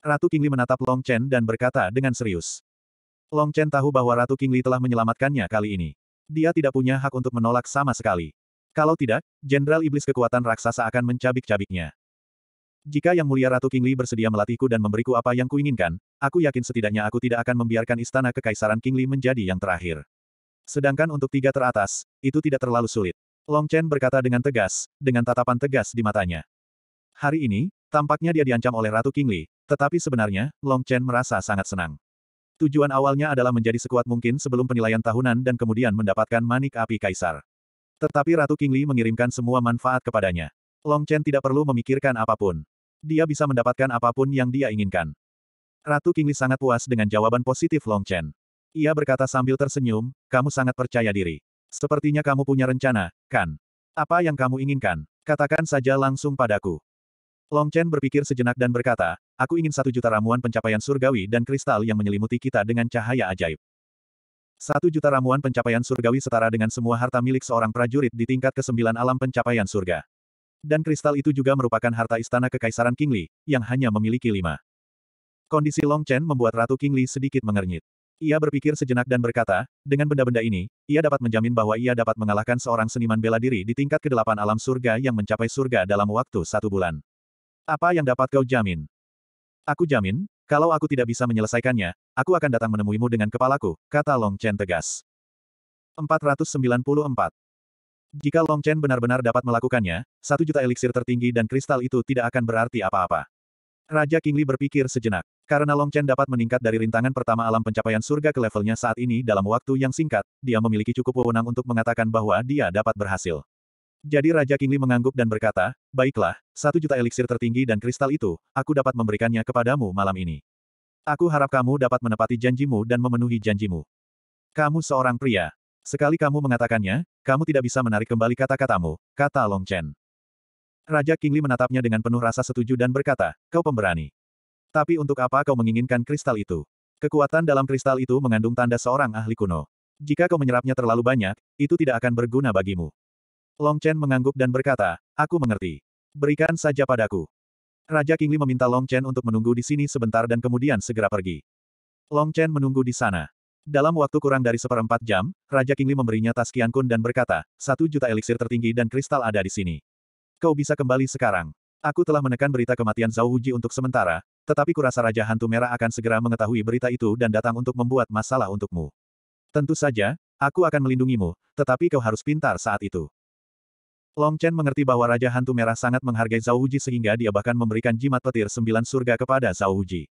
Ratu Kingli menatap Long Chen dan berkata dengan serius. Long Chen tahu bahwa Ratu Kingli telah menyelamatkannya kali ini. Dia tidak punya hak untuk menolak sama sekali. Kalau tidak, Jenderal Iblis kekuatan raksasa akan mencabik-cabiknya. Jika Yang Mulia Ratu Kingli bersedia melatihku dan memberiku apa yang kuinginkan, aku yakin setidaknya aku tidak akan membiarkan istana kekaisaran Kingli menjadi yang terakhir. Sedangkan untuk tiga teratas, itu tidak terlalu sulit. Long Chen berkata dengan tegas, dengan tatapan tegas di matanya. Hari ini, tampaknya dia diancam oleh Ratu Kingli, tetapi sebenarnya, Long Chen merasa sangat senang. Tujuan awalnya adalah menjadi sekuat mungkin sebelum penilaian tahunan dan kemudian mendapatkan manik api kaisar. Tetapi Ratu Kingli mengirimkan semua manfaat kepadanya. Long Chen tidak perlu memikirkan apapun dia bisa mendapatkan apapun yang dia inginkan. Ratu Kingli sangat puas dengan jawaban positif Long Chen. Ia berkata sambil tersenyum, kamu sangat percaya diri. Sepertinya kamu punya rencana, kan? Apa yang kamu inginkan? Katakan saja langsung padaku. Long Chen berpikir sejenak dan berkata, aku ingin satu juta ramuan pencapaian surgawi dan kristal yang menyelimuti kita dengan cahaya ajaib. Satu juta ramuan pencapaian surgawi setara dengan semua harta milik seorang prajurit di tingkat ke-9 alam pencapaian surga. Dan kristal itu juga merupakan harta istana kekaisaran Kingli, yang hanya memiliki lima. Kondisi Long Chen membuat Ratu Kingli sedikit mengernyit. Ia berpikir sejenak dan berkata, dengan benda-benda ini, ia dapat menjamin bahwa ia dapat mengalahkan seorang seniman bela diri di tingkat kedelapan alam surga yang mencapai surga dalam waktu satu bulan. Apa yang dapat kau jamin? Aku jamin, kalau aku tidak bisa menyelesaikannya, aku akan datang menemuimu dengan kepalaku, kata Long Chen tegas. 494. Jika Long Chen benar-benar dapat melakukannya, satu juta eliksir tertinggi dan kristal itu tidak akan berarti apa-apa. Raja Kingli berpikir sejenak. Karena Long Chen dapat meningkat dari rintangan pertama alam pencapaian surga ke levelnya saat ini dalam waktu yang singkat, dia memiliki cukup wewenang untuk mengatakan bahwa dia dapat berhasil. Jadi Raja Kingli mengangguk dan berkata, Baiklah, satu juta eliksir tertinggi dan kristal itu, aku dapat memberikannya kepadamu malam ini. Aku harap kamu dapat menepati janjimu dan memenuhi janjimu. Kamu seorang pria. Sekali kamu mengatakannya, kamu tidak bisa menarik kembali kata-katamu, kata Long Chen. Raja Kingli menatapnya dengan penuh rasa setuju dan berkata, kau pemberani. Tapi untuk apa kau menginginkan kristal itu? Kekuatan dalam kristal itu mengandung tanda seorang ahli kuno. Jika kau menyerapnya terlalu banyak, itu tidak akan berguna bagimu. Long Chen mengangguk dan berkata, aku mengerti. Berikan saja padaku. Raja Kingli meminta Long Chen untuk menunggu di sini sebentar dan kemudian segera pergi. Long Chen menunggu di sana. Dalam waktu kurang dari seperempat jam, Raja Kingli memberinya tas Qian Kun dan berkata, satu juta eliksir tertinggi dan kristal ada di sini. Kau bisa kembali sekarang. Aku telah menekan berita kematian Zhao Wuji untuk sementara, tetapi kurasa Raja Hantu Merah akan segera mengetahui berita itu dan datang untuk membuat masalah untukmu. Tentu saja, aku akan melindungimu, tetapi kau harus pintar saat itu. Long Chen mengerti bahwa Raja Hantu Merah sangat menghargai Zhao Wuji sehingga dia bahkan memberikan jimat petir sembilan surga kepada Zhao Wuji.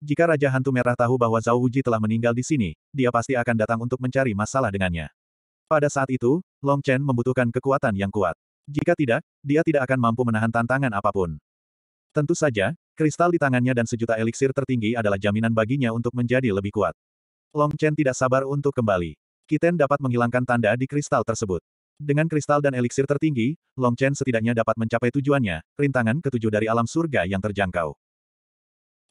Jika Raja Hantu Merah tahu bahwa Zhao Wuji telah meninggal di sini, dia pasti akan datang untuk mencari masalah dengannya. Pada saat itu, Long Chen membutuhkan kekuatan yang kuat. Jika tidak, dia tidak akan mampu menahan tantangan apapun. Tentu saja, kristal di tangannya dan sejuta eliksir tertinggi adalah jaminan baginya untuk menjadi lebih kuat. Long Chen tidak sabar untuk kembali. Kiten dapat menghilangkan tanda di kristal tersebut. Dengan kristal dan eliksir tertinggi, Long Chen setidaknya dapat mencapai tujuannya, rintangan ketujuh dari alam surga yang terjangkau.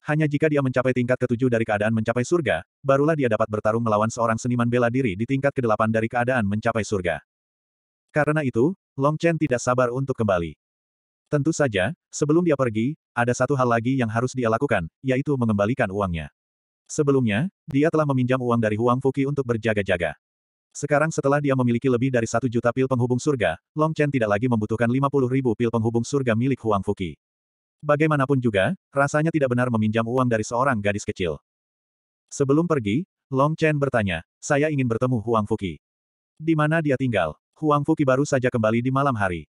Hanya jika dia mencapai tingkat ketujuh dari keadaan mencapai surga, barulah dia dapat bertarung melawan seorang seniman bela diri di tingkat kedelapan dari keadaan mencapai surga. Karena itu, Long Chen tidak sabar untuk kembali. Tentu saja, sebelum dia pergi, ada satu hal lagi yang harus dia lakukan, yaitu mengembalikan uangnya. Sebelumnya, dia telah meminjam uang dari Huang Fuki untuk berjaga-jaga. Sekarang setelah dia memiliki lebih dari satu juta pil penghubung surga, Long Chen tidak lagi membutuhkan 50 ribu pil penghubung surga milik Huang Fuki. Bagaimanapun juga, rasanya tidak benar meminjam uang dari seorang gadis kecil. Sebelum pergi, Long Chen bertanya, saya ingin bertemu Huang Fuki. Di mana dia tinggal? Huang Fuki baru saja kembali di malam hari.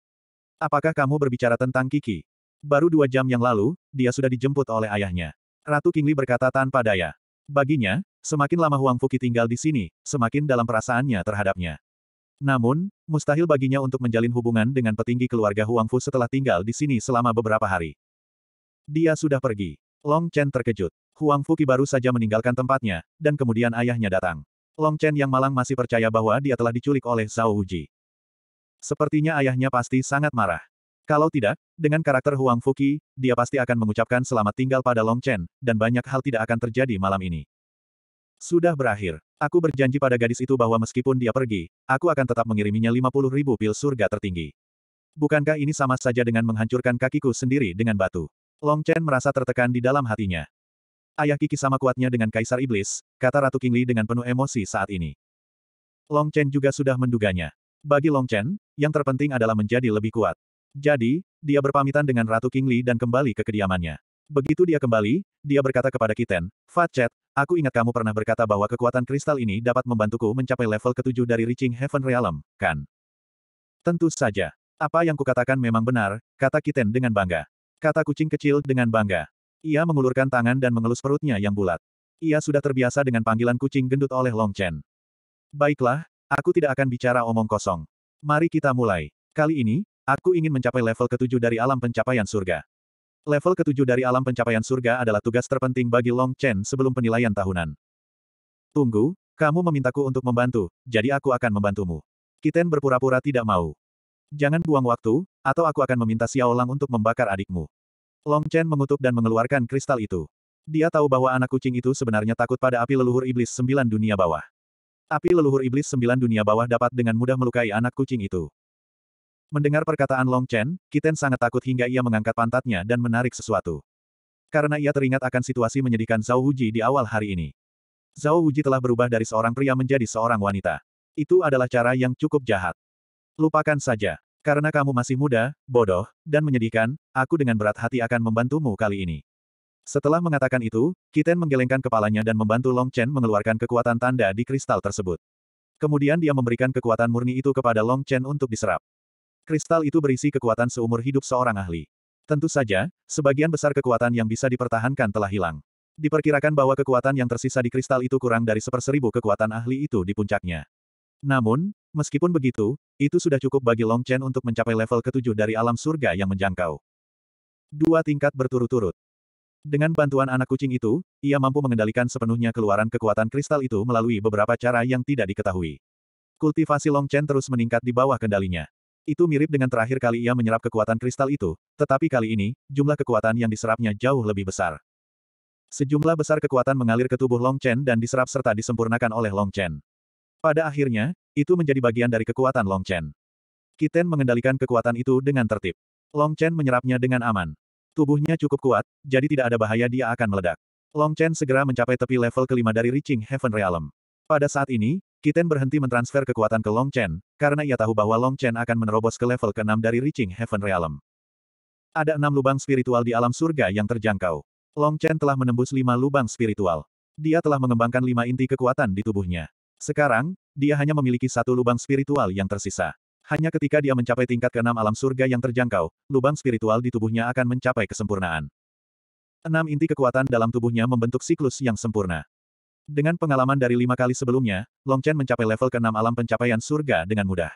Apakah kamu berbicara tentang Kiki? Baru dua jam yang lalu, dia sudah dijemput oleh ayahnya. Ratu Kingli berkata tanpa daya. Baginya, semakin lama Huang Fuki tinggal di sini, semakin dalam perasaannya terhadapnya. Namun, mustahil baginya untuk menjalin hubungan dengan petinggi keluarga Huang Fu setelah tinggal di sini selama beberapa hari. Dia sudah pergi. Long Chen terkejut. Huang Fuki baru saja meninggalkan tempatnya, dan kemudian ayahnya datang. Long Chen yang malang masih percaya bahwa dia telah diculik oleh Zhao Wuji. Sepertinya ayahnya pasti sangat marah. Kalau tidak, dengan karakter Huang Fuki, dia pasti akan mengucapkan selamat tinggal pada Long Chen, dan banyak hal tidak akan terjadi malam ini. Sudah berakhir. Aku berjanji pada gadis itu bahwa meskipun dia pergi, aku akan tetap mengiriminya 50.000 ribu pil surga tertinggi. Bukankah ini sama saja dengan menghancurkan kakiku sendiri dengan batu? Long Chen merasa tertekan di dalam hatinya. Ayah Kiki sama kuatnya dengan Kaisar Iblis, kata Ratu King Li dengan penuh emosi saat ini. Long Chen juga sudah menduganya. Bagi Long Chen, yang terpenting adalah menjadi lebih kuat. Jadi, dia berpamitan dengan Ratu King Li dan kembali ke kediamannya. Begitu dia kembali, dia berkata kepada Kiten, Fatchet, aku ingat kamu pernah berkata bahwa kekuatan kristal ini dapat membantuku mencapai level ketujuh dari Reaching Heaven Realm, kan? Tentu saja. Apa yang kukatakan memang benar, kata Kiten dengan bangga. Kata kucing kecil dengan bangga. Ia mengulurkan tangan dan mengelus perutnya yang bulat. Ia sudah terbiasa dengan panggilan kucing gendut oleh Long Chen. Baiklah, aku tidak akan bicara omong kosong. Mari kita mulai. Kali ini, aku ingin mencapai level ketujuh dari alam pencapaian surga. Level ketujuh dari alam pencapaian surga adalah tugas terpenting bagi Long Chen sebelum penilaian tahunan. Tunggu, kamu memintaku untuk membantu, jadi aku akan membantumu. Kiten berpura-pura tidak mau. Jangan buang waktu, atau aku akan meminta Xiao Lang untuk membakar adikmu. Long Chen mengutuk dan mengeluarkan kristal itu. Dia tahu bahwa anak kucing itu sebenarnya takut pada api leluhur iblis sembilan dunia bawah. Api leluhur iblis sembilan dunia bawah dapat dengan mudah melukai anak kucing itu. Mendengar perkataan Long Chen, Kiten sangat takut hingga ia mengangkat pantatnya dan menarik sesuatu. Karena ia teringat akan situasi menyedihkan Zhao Wuji di awal hari ini. Zhao Wuji telah berubah dari seorang pria menjadi seorang wanita. Itu adalah cara yang cukup jahat. Lupakan saja. Karena kamu masih muda, bodoh, dan menyedihkan, aku dengan berat hati akan membantumu kali ini. Setelah mengatakan itu, Kiten menggelengkan kepalanya dan membantu Long Chen mengeluarkan kekuatan tanda di kristal tersebut. Kemudian dia memberikan kekuatan murni itu kepada Long Chen untuk diserap. Kristal itu berisi kekuatan seumur hidup seorang ahli. Tentu saja, sebagian besar kekuatan yang bisa dipertahankan telah hilang. Diperkirakan bahwa kekuatan yang tersisa di kristal itu kurang dari seperseribu kekuatan ahli itu di puncaknya. Namun, meskipun begitu, itu sudah cukup bagi Long Chen untuk mencapai level ketujuh dari alam surga yang menjangkau. Dua tingkat berturut-turut. Dengan bantuan anak kucing itu, ia mampu mengendalikan sepenuhnya keluaran kekuatan kristal itu melalui beberapa cara yang tidak diketahui. Kultivasi Long Chen terus meningkat di bawah kendalinya. Itu mirip dengan terakhir kali ia menyerap kekuatan kristal itu, tetapi kali ini, jumlah kekuatan yang diserapnya jauh lebih besar. Sejumlah besar kekuatan mengalir ke tubuh Long Chen dan diserap serta disempurnakan oleh Long Chen. Pada akhirnya, itu menjadi bagian dari kekuatan Long Chen. Kiten mengendalikan kekuatan itu dengan tertib. Long Chen menyerapnya dengan aman. Tubuhnya cukup kuat, jadi tidak ada bahaya dia akan meledak. Long Chen segera mencapai tepi level kelima dari Reaching Heaven Realm. Pada saat ini, Kiten berhenti mentransfer kekuatan ke Long Chen, karena ia tahu bahwa Long Chen akan menerobos ke level keenam dari Reaching Heaven Realm. Ada enam lubang spiritual di alam surga yang terjangkau. Long Chen telah menembus lima lubang spiritual. Dia telah mengembangkan lima inti kekuatan di tubuhnya. Sekarang, dia hanya memiliki satu lubang spiritual yang tersisa. Hanya ketika dia mencapai tingkat keenam alam surga yang terjangkau, lubang spiritual di tubuhnya akan mencapai kesempurnaan. Enam inti kekuatan dalam tubuhnya membentuk siklus yang sempurna. Dengan pengalaman dari lima kali sebelumnya, Long Chen mencapai level keenam alam pencapaian surga dengan mudah.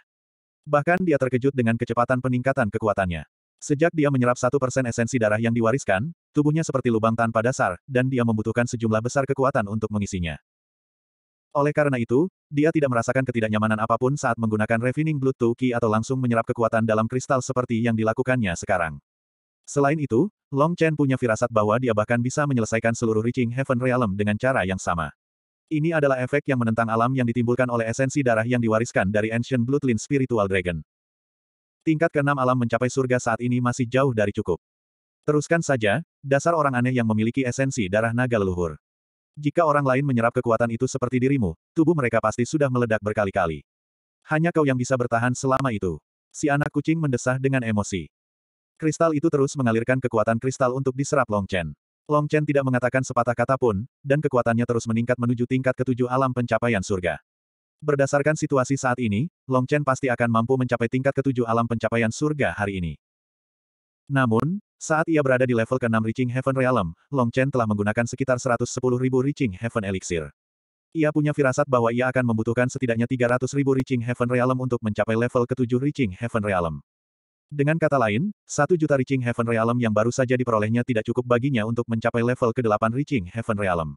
Bahkan dia terkejut dengan kecepatan peningkatan kekuatannya. Sejak dia menyerap satu persen esensi darah yang diwariskan, tubuhnya seperti lubang tanpa dasar, dan dia membutuhkan sejumlah besar kekuatan untuk mengisinya. Oleh karena itu, dia tidak merasakan ketidaknyamanan apapun saat menggunakan Refining Blood to atau langsung menyerap kekuatan dalam kristal seperti yang dilakukannya sekarang. Selain itu, Long Chen punya firasat bahwa dia bahkan bisa menyelesaikan seluruh Reaching Heaven Realm dengan cara yang sama. Ini adalah efek yang menentang alam yang ditimbulkan oleh esensi darah yang diwariskan dari Ancient Bloodline Spiritual Dragon. Tingkat keenam alam mencapai surga saat ini masih jauh dari cukup. Teruskan saja, dasar orang aneh yang memiliki esensi darah naga leluhur. Jika orang lain menyerap kekuatan itu seperti dirimu, tubuh mereka pasti sudah meledak berkali-kali. Hanya kau yang bisa bertahan selama itu. Si anak kucing mendesah dengan emosi. Kristal itu terus mengalirkan kekuatan kristal untuk diserap Long Chen. Long Chen tidak mengatakan sepatah kata pun, dan kekuatannya terus meningkat menuju tingkat ketujuh alam pencapaian surga. Berdasarkan situasi saat ini, Long Chen pasti akan mampu mencapai tingkat ketujuh alam pencapaian surga hari ini. Namun, saat ia berada di level ke-6 Reaching Heaven Realm, Long Chen telah menggunakan sekitar 110 ribu Reaching Heaven Elixir. Ia punya firasat bahwa ia akan membutuhkan setidaknya 300 ribu Reaching Heaven Realm untuk mencapai level ke-7 Reaching Heaven Realm. Dengan kata lain, 1 juta Reaching Heaven Realm yang baru saja diperolehnya tidak cukup baginya untuk mencapai level ke-8 Reaching Heaven Realm.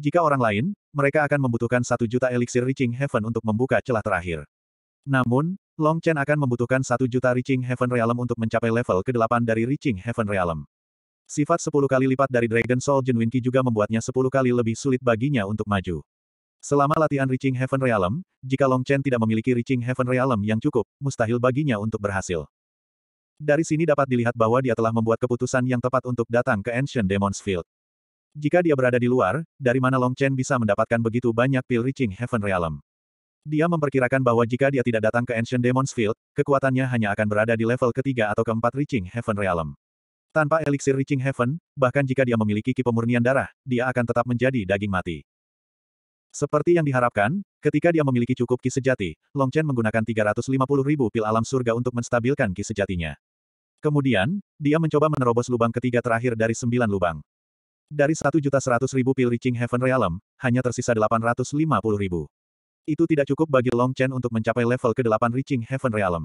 Jika orang lain, mereka akan membutuhkan 1 juta Elixir Reaching Heaven untuk membuka celah terakhir. Namun, Long Chen akan membutuhkan satu juta Reaching Heaven Realm untuk mencapai level ke-8 dari Reaching Heaven Realm. Sifat 10 kali lipat dari Dragon Soul Genuine Ki juga membuatnya 10 kali lebih sulit baginya untuk maju. Selama latihan Reaching Heaven Realm, jika Long Chen tidak memiliki Reaching Heaven Realm yang cukup, mustahil baginya untuk berhasil. Dari sini dapat dilihat bahwa dia telah membuat keputusan yang tepat untuk datang ke Ancient Demon's Field. Jika dia berada di luar, dari mana Long Chen bisa mendapatkan begitu banyak pil Reaching Heaven Realm? Dia memperkirakan bahwa jika dia tidak datang ke Ancient Demon's Field, kekuatannya hanya akan berada di level ketiga atau keempat Reaching Heaven Realm. Tanpa elixir Reaching Heaven, bahkan jika dia memiliki kipemurnian darah, dia akan tetap menjadi daging mati. Seperti yang diharapkan, ketika dia memiliki cukup ki sejati, Long Chen menggunakan 350 ribu pil alam surga untuk menstabilkan ki sejatinya. Kemudian, dia mencoba menerobos lubang ketiga terakhir dari sembilan lubang. Dari 1.100.000 pil Reaching Heaven Realm, hanya tersisa ribu. Itu tidak cukup bagi Long Chen untuk mencapai level ke-8 Reaching Heaven Realm.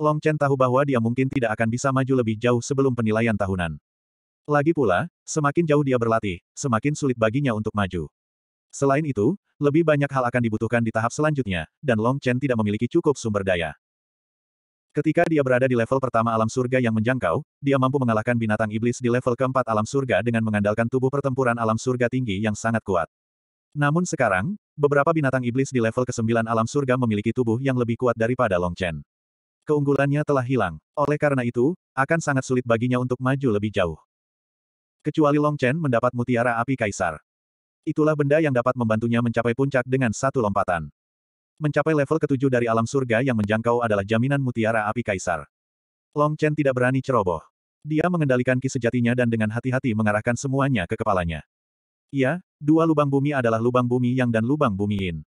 Long Chen tahu bahwa dia mungkin tidak akan bisa maju lebih jauh sebelum penilaian tahunan. Lagi pula, semakin jauh dia berlatih, semakin sulit baginya untuk maju. Selain itu, lebih banyak hal akan dibutuhkan di tahap selanjutnya, dan Long Chen tidak memiliki cukup sumber daya. Ketika dia berada di level pertama alam surga yang menjangkau, dia mampu mengalahkan binatang iblis di level keempat alam surga dengan mengandalkan tubuh pertempuran alam surga tinggi yang sangat kuat. Namun sekarang, beberapa binatang iblis di level ke-9 alam surga memiliki tubuh yang lebih kuat daripada Long Chen. Keunggulannya telah hilang. Oleh karena itu, akan sangat sulit baginya untuk maju lebih jauh. Kecuali Long Chen mendapat mutiara api kaisar. Itulah benda yang dapat membantunya mencapai puncak dengan satu lompatan. Mencapai level ketujuh dari alam surga yang menjangkau adalah jaminan mutiara api kaisar. Long Chen tidak berani ceroboh. Dia mengendalikan ki sejatinya dan dengan hati-hati mengarahkan semuanya ke kepalanya. Iya, dua lubang bumi adalah lubang bumi yang dan lubang bumi yin.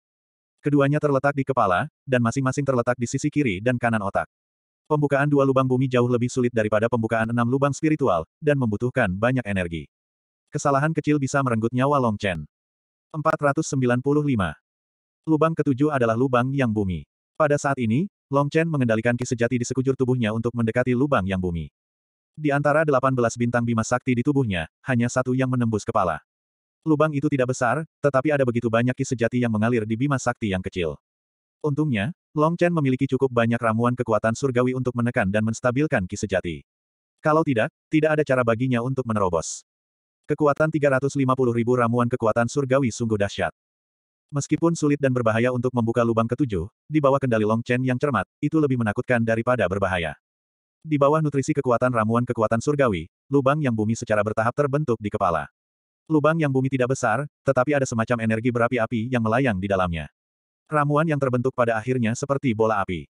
Keduanya terletak di kepala, dan masing-masing terletak di sisi kiri dan kanan otak. Pembukaan dua lubang bumi jauh lebih sulit daripada pembukaan enam lubang spiritual, dan membutuhkan banyak energi. Kesalahan kecil bisa merenggut nyawa Long Chen. 495. Lubang ketujuh adalah lubang yang bumi. Pada saat ini, Long Chen mengendalikan ki sejati di sekujur tubuhnya untuk mendekati lubang yang bumi. Di antara 18 bintang bima sakti di tubuhnya, hanya satu yang menembus kepala. Lubang itu tidak besar, tetapi ada begitu banyak ki sejati yang mengalir di bima sakti yang kecil. Untungnya, Long Chen memiliki cukup banyak ramuan kekuatan surgawi untuk menekan dan menstabilkan ki sejati. Kalau tidak, tidak ada cara baginya untuk menerobos. Kekuatan 350 ribu ramuan kekuatan surgawi sungguh dahsyat. Meskipun sulit dan berbahaya untuk membuka lubang ketujuh, di bawah kendali Long Chen yang cermat, itu lebih menakutkan daripada berbahaya. Di bawah nutrisi kekuatan ramuan kekuatan surgawi, lubang yang bumi secara bertahap terbentuk di kepala. Lubang yang bumi tidak besar, tetapi ada semacam energi berapi-api yang melayang di dalamnya. Ramuan yang terbentuk pada akhirnya seperti bola api.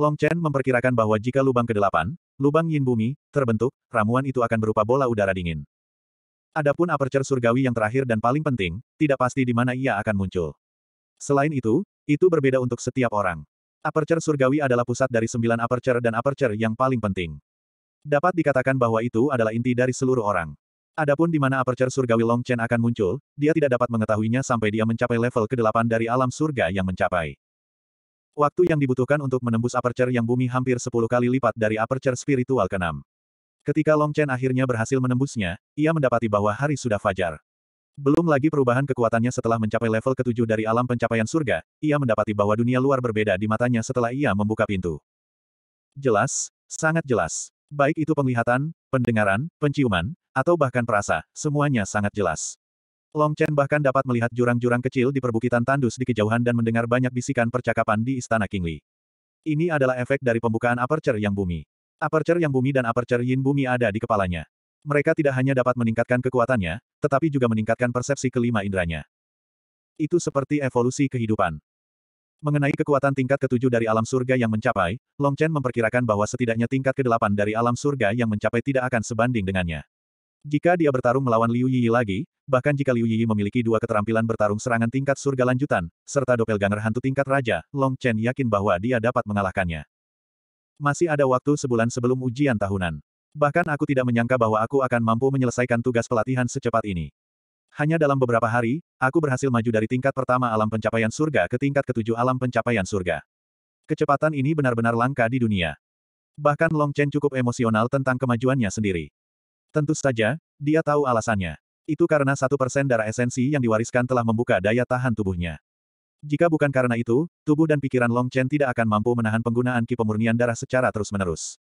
Long Chen memperkirakan bahwa jika lubang ke-8, lubang yin bumi, terbentuk, ramuan itu akan berupa bola udara dingin. Adapun aperture surgawi yang terakhir dan paling penting, tidak pasti di mana ia akan muncul. Selain itu, itu berbeda untuk setiap orang. Aperture surgawi adalah pusat dari sembilan aperture dan aperture yang paling penting. Dapat dikatakan bahwa itu adalah inti dari seluruh orang. Adapun di mana aperture surgawi Long Chen akan muncul, dia tidak dapat mengetahuinya sampai dia mencapai level ke-8 dari alam surga yang mencapai. Waktu yang dibutuhkan untuk menembus aperture yang bumi hampir 10 kali lipat dari aperture spiritual ke-6. Ketika Long Chen akhirnya berhasil menembusnya, ia mendapati bahwa hari sudah fajar. Belum lagi perubahan kekuatannya setelah mencapai level ke-7 dari alam pencapaian surga, ia mendapati bahwa dunia luar berbeda di matanya setelah ia membuka pintu. Jelas, sangat jelas. Baik itu penglihatan, pendengaran, penciuman, atau bahkan perasa, semuanya sangat jelas. Long Chen bahkan dapat melihat jurang-jurang kecil di perbukitan tandus di kejauhan dan mendengar banyak bisikan percakapan di istana Kingli. Ini adalah efek dari pembukaan aperture yang bumi. Aperture yang bumi dan aperture yin bumi ada di kepalanya. Mereka tidak hanya dapat meningkatkan kekuatannya, tetapi juga meningkatkan persepsi kelima inderanya. Itu seperti evolusi kehidupan. Mengenai kekuatan tingkat ketujuh dari alam surga yang mencapai, Long Chen memperkirakan bahwa setidaknya tingkat kedelapan dari alam surga yang mencapai tidak akan sebanding dengannya. Jika dia bertarung melawan Liu Yiyi lagi, bahkan jika Liu Yiyi memiliki dua keterampilan bertarung serangan tingkat surga lanjutan, serta doppelganger hantu tingkat raja, Long Chen yakin bahwa dia dapat mengalahkannya. Masih ada waktu sebulan sebelum ujian tahunan. Bahkan aku tidak menyangka bahwa aku akan mampu menyelesaikan tugas pelatihan secepat ini. Hanya dalam beberapa hari, aku berhasil maju dari tingkat pertama alam pencapaian surga ke tingkat ketujuh alam pencapaian surga. Kecepatan ini benar-benar langka di dunia. Bahkan Long Chen cukup emosional tentang kemajuannya sendiri. Tentu saja, dia tahu alasannya. Itu karena satu persen darah esensi yang diwariskan telah membuka daya tahan tubuhnya. Jika bukan karena itu, tubuh dan pikiran Long Chen tidak akan mampu menahan penggunaan ki pemurnian darah secara terus-menerus.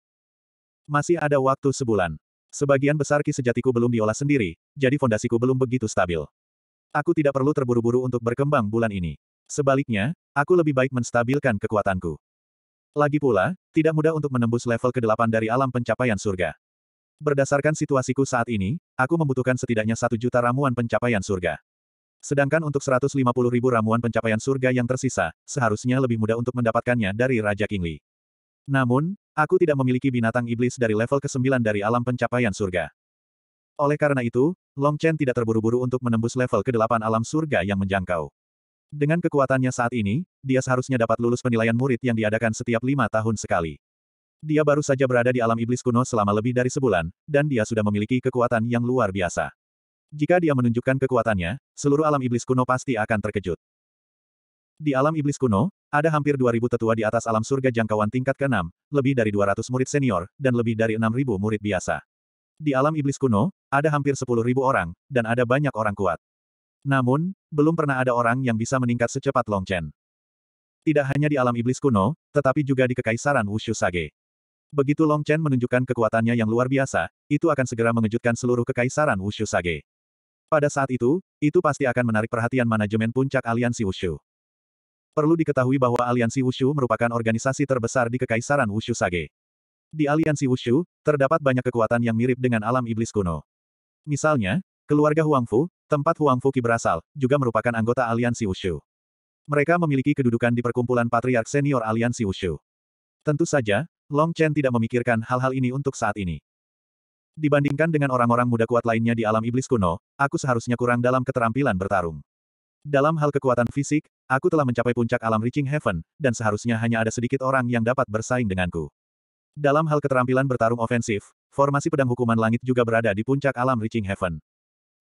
Masih ada waktu sebulan. Sebagian besar ki sejatiku belum diolah sendiri, jadi fondasiku belum begitu stabil. Aku tidak perlu terburu-buru untuk berkembang bulan ini. Sebaliknya, aku lebih baik menstabilkan kekuatanku. Lagi pula, tidak mudah untuk menembus level ke-8 dari alam pencapaian surga. Berdasarkan situasiku saat ini, aku membutuhkan setidaknya satu juta ramuan pencapaian surga. Sedangkan untuk 150 ribu ramuan pencapaian surga yang tersisa, seharusnya lebih mudah untuk mendapatkannya dari Raja Kingli. Namun, aku tidak memiliki binatang iblis dari level ke-9 dari alam pencapaian surga. Oleh karena itu, Long Chen tidak terburu-buru untuk menembus level ke-8 alam surga yang menjangkau. Dengan kekuatannya saat ini, dia seharusnya dapat lulus penilaian murid yang diadakan setiap lima tahun sekali. Dia baru saja berada di alam iblis kuno selama lebih dari sebulan, dan dia sudah memiliki kekuatan yang luar biasa. Jika dia menunjukkan kekuatannya, seluruh alam iblis kuno pasti akan terkejut. Di alam iblis kuno, ada hampir 2.000 tetua di atas alam surga jangkauan tingkat ke-6, lebih dari 200 murid senior, dan lebih dari 6.000 murid biasa. Di alam iblis kuno, ada hampir 10.000 orang, dan ada banyak orang kuat. Namun, belum pernah ada orang yang bisa meningkat secepat Long Chen. Tidak hanya di alam iblis kuno, tetapi juga di kekaisaran Wushu Sage. Begitu Long Chen menunjukkan kekuatannya yang luar biasa, itu akan segera mengejutkan seluruh kekaisaran Wushu Sage. Pada saat itu, itu pasti akan menarik perhatian manajemen puncak aliansi Wushu. Perlu diketahui bahwa aliansi Wushu merupakan organisasi terbesar di kekaisaran Wushu Sage. Di aliansi Wushu, terdapat banyak kekuatan yang mirip dengan alam iblis kuno. Misalnya, keluarga Huangfu, tempat Huangfu Ki berasal, juga merupakan anggota aliansi Wushu. Mereka memiliki kedudukan di perkumpulan patriark senior aliansi Wushu. Tentu saja, Long Chen tidak memikirkan hal-hal ini untuk saat ini. Dibandingkan dengan orang-orang muda kuat lainnya di alam iblis kuno, aku seharusnya kurang dalam keterampilan bertarung. Dalam hal kekuatan fisik, aku telah mencapai puncak alam Reaching Heaven, dan seharusnya hanya ada sedikit orang yang dapat bersaing denganku. Dalam hal keterampilan bertarung ofensif, formasi pedang hukuman langit juga berada di puncak alam Reaching Heaven.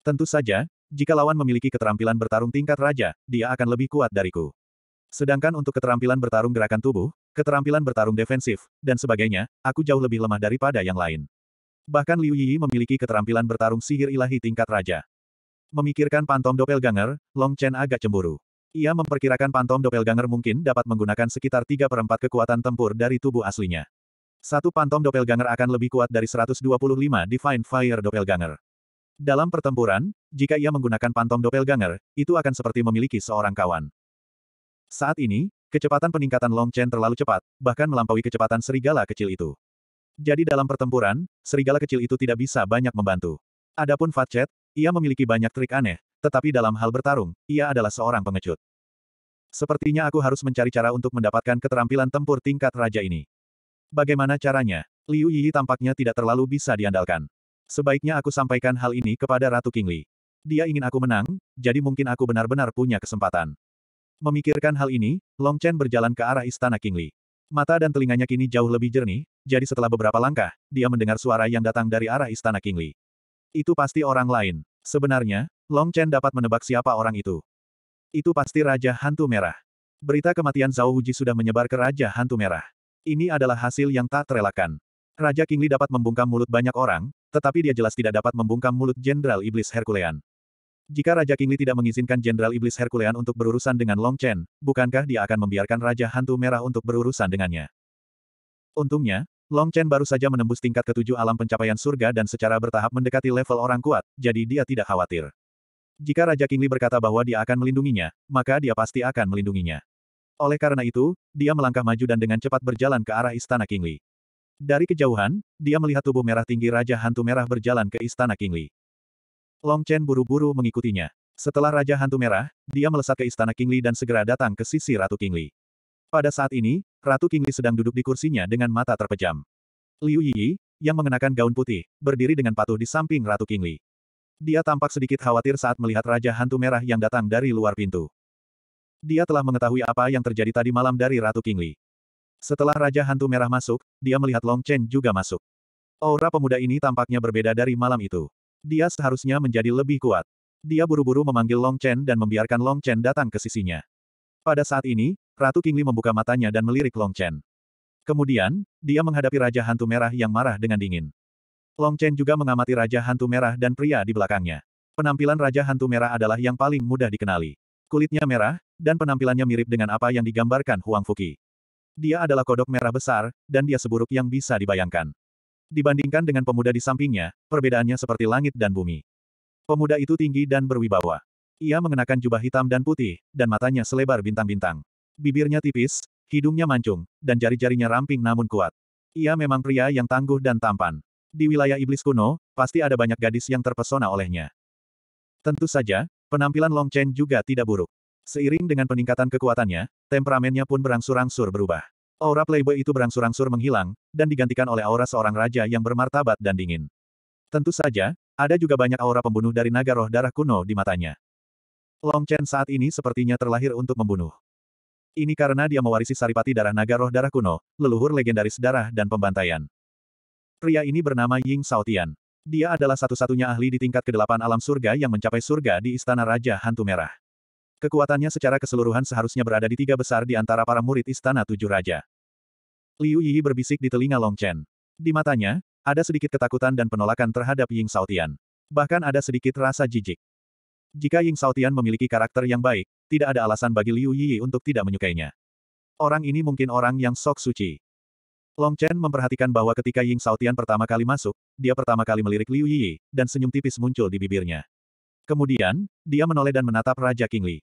Tentu saja, jika lawan memiliki keterampilan bertarung tingkat raja, dia akan lebih kuat dariku. Sedangkan untuk keterampilan bertarung gerakan tubuh, keterampilan bertarung defensif, dan sebagainya, aku jauh lebih lemah daripada yang lain. Bahkan Liu Yi memiliki keterampilan bertarung sihir ilahi tingkat raja. Memikirkan pantom doppelganger, Long Chen agak cemburu. Ia memperkirakan pantom doppelganger mungkin dapat menggunakan sekitar 3 perempat kekuatan tempur dari tubuh aslinya. Satu pantom doppelganger akan lebih kuat dari 125 Divine Fire doppelganger. Dalam pertempuran, jika ia menggunakan pantom doppelganger, itu akan seperti memiliki seorang kawan. Saat ini, Kecepatan peningkatan Long Chen terlalu cepat, bahkan melampaui kecepatan serigala kecil itu. Jadi dalam pertempuran, serigala kecil itu tidak bisa banyak membantu. Adapun Fat Chet, ia memiliki banyak trik aneh, tetapi dalam hal bertarung, ia adalah seorang pengecut. Sepertinya aku harus mencari cara untuk mendapatkan keterampilan tempur tingkat raja ini. Bagaimana caranya? Liu Yi tampaknya tidak terlalu bisa diandalkan. Sebaiknya aku sampaikan hal ini kepada Ratu Kingli. Dia ingin aku menang, jadi mungkin aku benar-benar punya kesempatan. Memikirkan hal ini, Long Chen berjalan ke arah istana Kingli. Mata dan telinganya kini jauh lebih jernih, jadi setelah beberapa langkah, dia mendengar suara yang datang dari arah istana Kingli. Itu pasti orang lain. Sebenarnya, Long Chen dapat menebak siapa orang itu. Itu pasti Raja Hantu Merah. Berita kematian Zhao Huji sudah menyebar ke Raja Hantu Merah. Ini adalah hasil yang tak terelakkan. Raja Kingli dapat membungkam mulut banyak orang, tetapi dia jelas tidak dapat membungkam mulut Jenderal Iblis Herculean. Jika Raja Kingli tidak mengizinkan Jenderal Iblis Herculean untuk berurusan dengan Long Chen, bukankah dia akan membiarkan Raja Hantu Merah untuk berurusan dengannya? Untungnya, Long Chen baru saja menembus tingkat ketujuh alam pencapaian surga dan secara bertahap mendekati level orang kuat, jadi dia tidak khawatir. Jika Raja Kingli berkata bahwa dia akan melindunginya, maka dia pasti akan melindunginya. Oleh karena itu, dia melangkah maju dan dengan cepat berjalan ke arah Istana Kingli. Dari kejauhan, dia melihat tubuh merah tinggi Raja Hantu Merah berjalan ke Istana Kingli. Long Chen buru-buru mengikutinya. Setelah Raja Hantu Merah, dia melesat ke istana Kingli dan segera datang ke sisi Ratu Kingli. Pada saat ini, Ratu Kingli sedang duduk di kursinya dengan mata terpejam. Liu Yi, yang mengenakan gaun putih, berdiri dengan patuh di samping Ratu Kingli. Dia tampak sedikit khawatir saat melihat Raja Hantu Merah yang datang dari luar pintu. Dia telah mengetahui apa yang terjadi tadi malam dari Ratu Kingli. Setelah Raja Hantu Merah masuk, dia melihat Long Chen juga masuk. Aura pemuda ini tampaknya berbeda dari malam itu. Dia seharusnya menjadi lebih kuat. Dia buru-buru memanggil Long Chen dan membiarkan Long Chen datang ke sisinya. Pada saat ini, Ratu Kingli membuka matanya dan melirik Long Chen. Kemudian, dia menghadapi Raja Hantu Merah yang marah dengan dingin. Long Chen juga mengamati Raja Hantu Merah dan pria di belakangnya. Penampilan Raja Hantu Merah adalah yang paling mudah dikenali. Kulitnya merah, dan penampilannya mirip dengan apa yang digambarkan Huang Fuki. Dia adalah kodok merah besar, dan dia seburuk yang bisa dibayangkan. Dibandingkan dengan pemuda di sampingnya, perbedaannya seperti langit dan bumi. Pemuda itu tinggi dan berwibawa. Ia mengenakan jubah hitam dan putih, dan matanya selebar bintang-bintang. Bibirnya tipis, hidungnya mancung, dan jari-jarinya ramping namun kuat. Ia memang pria yang tangguh dan tampan. Di wilayah iblis kuno, pasti ada banyak gadis yang terpesona olehnya. Tentu saja, penampilan Long Chen juga tidak buruk. Seiring dengan peningkatan kekuatannya, temperamennya pun berangsur-angsur berubah. Aura playboy itu berangsur-angsur menghilang, dan digantikan oleh aura seorang raja yang bermartabat dan dingin. Tentu saja, ada juga banyak aura pembunuh dari naga roh darah kuno di matanya. Long Chen saat ini sepertinya terlahir untuk membunuh. Ini karena dia mewarisi saripati darah naga roh darah kuno, leluhur legendaris darah dan pembantaian. Pria ini bernama Ying Saotian. Dia adalah satu-satunya ahli di tingkat kedelapan alam surga yang mencapai surga di Istana Raja Hantu Merah. Kekuatannya secara keseluruhan seharusnya berada di tiga besar di antara para murid Istana Tujuh Raja. Liu Yi berbisik di telinga Long Chen. Di matanya, ada sedikit ketakutan dan penolakan terhadap Ying Saotian. Bahkan ada sedikit rasa jijik. Jika Ying Saotian memiliki karakter yang baik, tidak ada alasan bagi Liu Yi untuk tidak menyukainya. Orang ini mungkin orang yang sok suci. Long Chen memperhatikan bahwa ketika Ying Saotian pertama kali masuk, dia pertama kali melirik Liu Yi, dan senyum tipis muncul di bibirnya. Kemudian, dia menoleh dan menatap Raja King Li.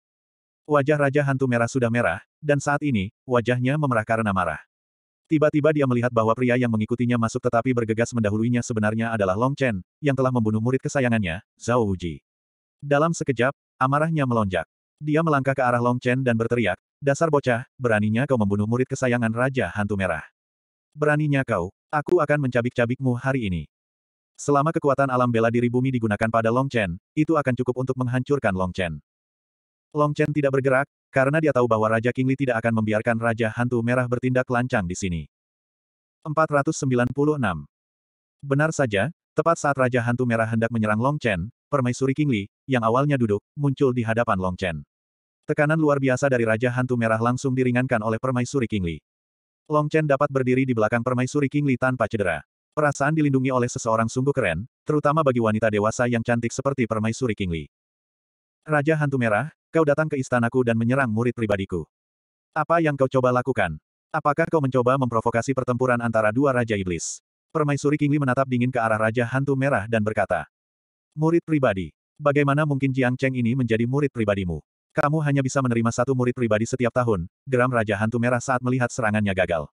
Wajah Raja Hantu Merah sudah merah, dan saat ini, wajahnya memerah karena marah. Tiba-tiba dia melihat bahwa pria yang mengikutinya masuk tetapi bergegas mendahuluinya sebenarnya adalah Long Chen, yang telah membunuh murid kesayangannya, Zhao Wuji. Dalam sekejap, amarahnya melonjak. Dia melangkah ke arah Long Chen dan berteriak, Dasar bocah, beraninya kau membunuh murid kesayangan Raja Hantu Merah. Beraninya kau, aku akan mencabik-cabikmu hari ini. Selama kekuatan alam bela diri bumi digunakan pada Long Chen, itu akan cukup untuk menghancurkan Long Chen. Long Chen tidak bergerak, karena dia tahu bahwa Raja Kingli tidak akan membiarkan Raja Hantu Merah bertindak lancang di sini. 496. Benar saja, tepat saat Raja Hantu Merah hendak menyerang Long Chen, permaisuri Kingli, yang awalnya duduk, muncul di hadapan Long Chen. Tekanan luar biasa dari Raja Hantu Merah langsung diringankan oleh permaisuri Kingli. Long Chen dapat berdiri di belakang permaisuri Kingli tanpa cedera. Perasaan dilindungi oleh seseorang sungguh keren, terutama bagi wanita dewasa yang cantik seperti permaisuri Kingli. Raja Hantu Merah, Kau datang ke istanaku dan menyerang murid pribadiku. Apa yang kau coba lakukan? Apakah kau mencoba memprovokasi pertempuran antara dua Raja Iblis? Permaisuri Kingli menatap dingin ke arah Raja Hantu Merah dan berkata. Murid pribadi. Bagaimana mungkin Jiang Cheng ini menjadi murid pribadimu? Kamu hanya bisa menerima satu murid pribadi setiap tahun, geram Raja Hantu Merah saat melihat serangannya gagal.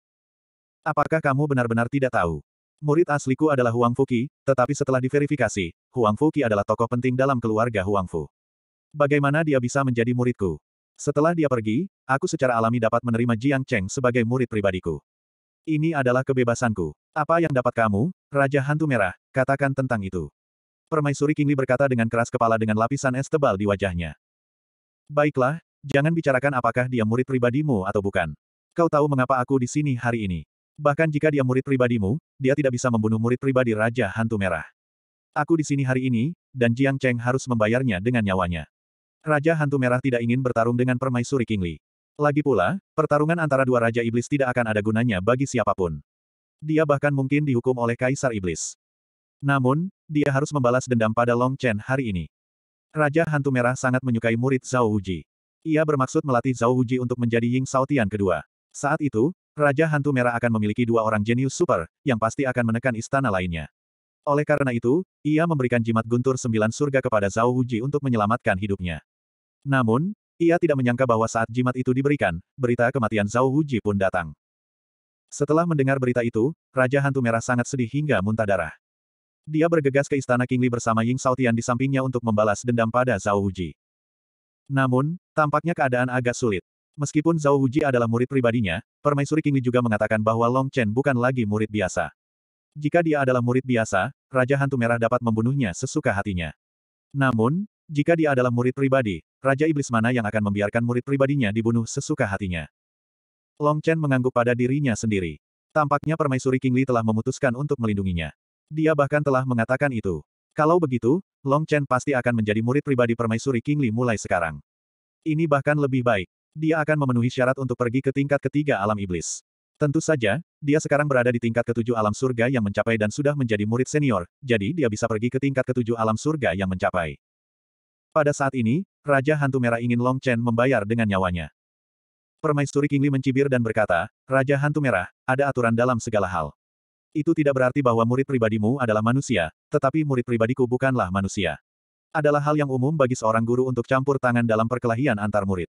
Apakah kamu benar-benar tidak tahu? Murid asliku adalah Huang Fuki, tetapi setelah diverifikasi, Huang Fuki adalah tokoh penting dalam keluarga Huang Fu. Bagaimana dia bisa menjadi muridku? Setelah dia pergi, aku secara alami dapat menerima Jiang Cheng sebagai murid pribadiku. Ini adalah kebebasanku. Apa yang dapat kamu, Raja Hantu Merah, katakan tentang itu. Permaisuri Kingli berkata dengan keras kepala dengan lapisan es tebal di wajahnya. Baiklah, jangan bicarakan apakah dia murid pribadimu atau bukan. Kau tahu mengapa aku di sini hari ini. Bahkan jika dia murid pribadimu, dia tidak bisa membunuh murid pribadi Raja Hantu Merah. Aku di sini hari ini, dan Jiang Cheng harus membayarnya dengan nyawanya. Raja Hantu Merah tidak ingin bertarung dengan permaisuri Kingly. Lagi pula, pertarungan antara dua Raja Iblis tidak akan ada gunanya bagi siapapun. Dia bahkan mungkin dihukum oleh Kaisar Iblis. Namun, dia harus membalas dendam pada Long Chen hari ini. Raja Hantu Merah sangat menyukai murid Zhao Wuji. Ia bermaksud melatih Zhao Wuji untuk menjadi Ying Sao Tian kedua. Saat itu, Raja Hantu Merah akan memiliki dua orang jenius super, yang pasti akan menekan istana lainnya. Oleh karena itu, ia memberikan jimat guntur sembilan surga kepada Zhao Wuji untuk menyelamatkan hidupnya. Namun, ia tidak menyangka bahwa saat jimat itu diberikan, berita kematian Zhao Wuji pun datang. Setelah mendengar berita itu, Raja Hantu Merah sangat sedih hingga muntah darah. Dia bergegas ke istana Kingli bersama Ying Saotian di sampingnya untuk membalas dendam pada Zhao Wuji. Namun, tampaknya keadaan agak sulit. Meskipun Zhao Wuji adalah murid pribadinya, Permaisuri Kingli juga mengatakan bahwa Long Chen bukan lagi murid biasa. Jika dia adalah murid biasa, Raja Hantu Merah dapat membunuhnya sesuka hatinya. Namun, jika dia adalah murid pribadi, Raja Iblis mana yang akan membiarkan murid pribadinya dibunuh sesuka hatinya? Long Chen mengangguk pada dirinya sendiri. Tampaknya permaisuri King Li telah memutuskan untuk melindunginya. Dia bahkan telah mengatakan itu. Kalau begitu, Long Chen pasti akan menjadi murid pribadi permaisuri King Li mulai sekarang. Ini bahkan lebih baik. Dia akan memenuhi syarat untuk pergi ke tingkat ketiga alam iblis. Tentu saja, dia sekarang berada di tingkat ketujuh alam surga yang mencapai dan sudah menjadi murid senior, jadi dia bisa pergi ke tingkat ketujuh alam surga yang mencapai. Pada saat ini, Raja Hantu Merah ingin Long Chen membayar dengan nyawanya. Permaisuri Kingli mencibir dan berkata, Raja Hantu Merah, ada aturan dalam segala hal. Itu tidak berarti bahwa murid pribadimu adalah manusia, tetapi murid pribadiku bukanlah manusia. Adalah hal yang umum bagi seorang guru untuk campur tangan dalam perkelahian antar murid.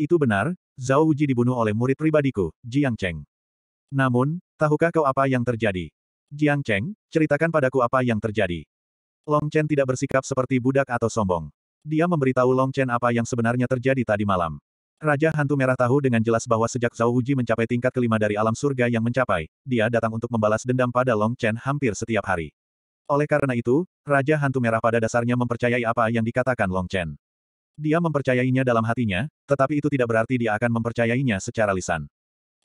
Itu benar, Zhao Wuji dibunuh oleh murid pribadiku, Jiang Cheng. Namun, tahukah kau apa yang terjadi? Jiang Cheng, ceritakan padaku apa yang terjadi. Long Chen tidak bersikap seperti budak atau sombong. Dia memberitahu Long Chen apa yang sebenarnya terjadi tadi malam. Raja Hantu Merah tahu dengan jelas bahwa sejak Zhao Huji mencapai tingkat kelima dari alam surga yang mencapai, dia datang untuk membalas dendam pada Long Chen hampir setiap hari. Oleh karena itu, Raja Hantu Merah pada dasarnya mempercayai apa yang dikatakan Long Chen. Dia mempercayainya dalam hatinya, tetapi itu tidak berarti dia akan mempercayainya secara lisan.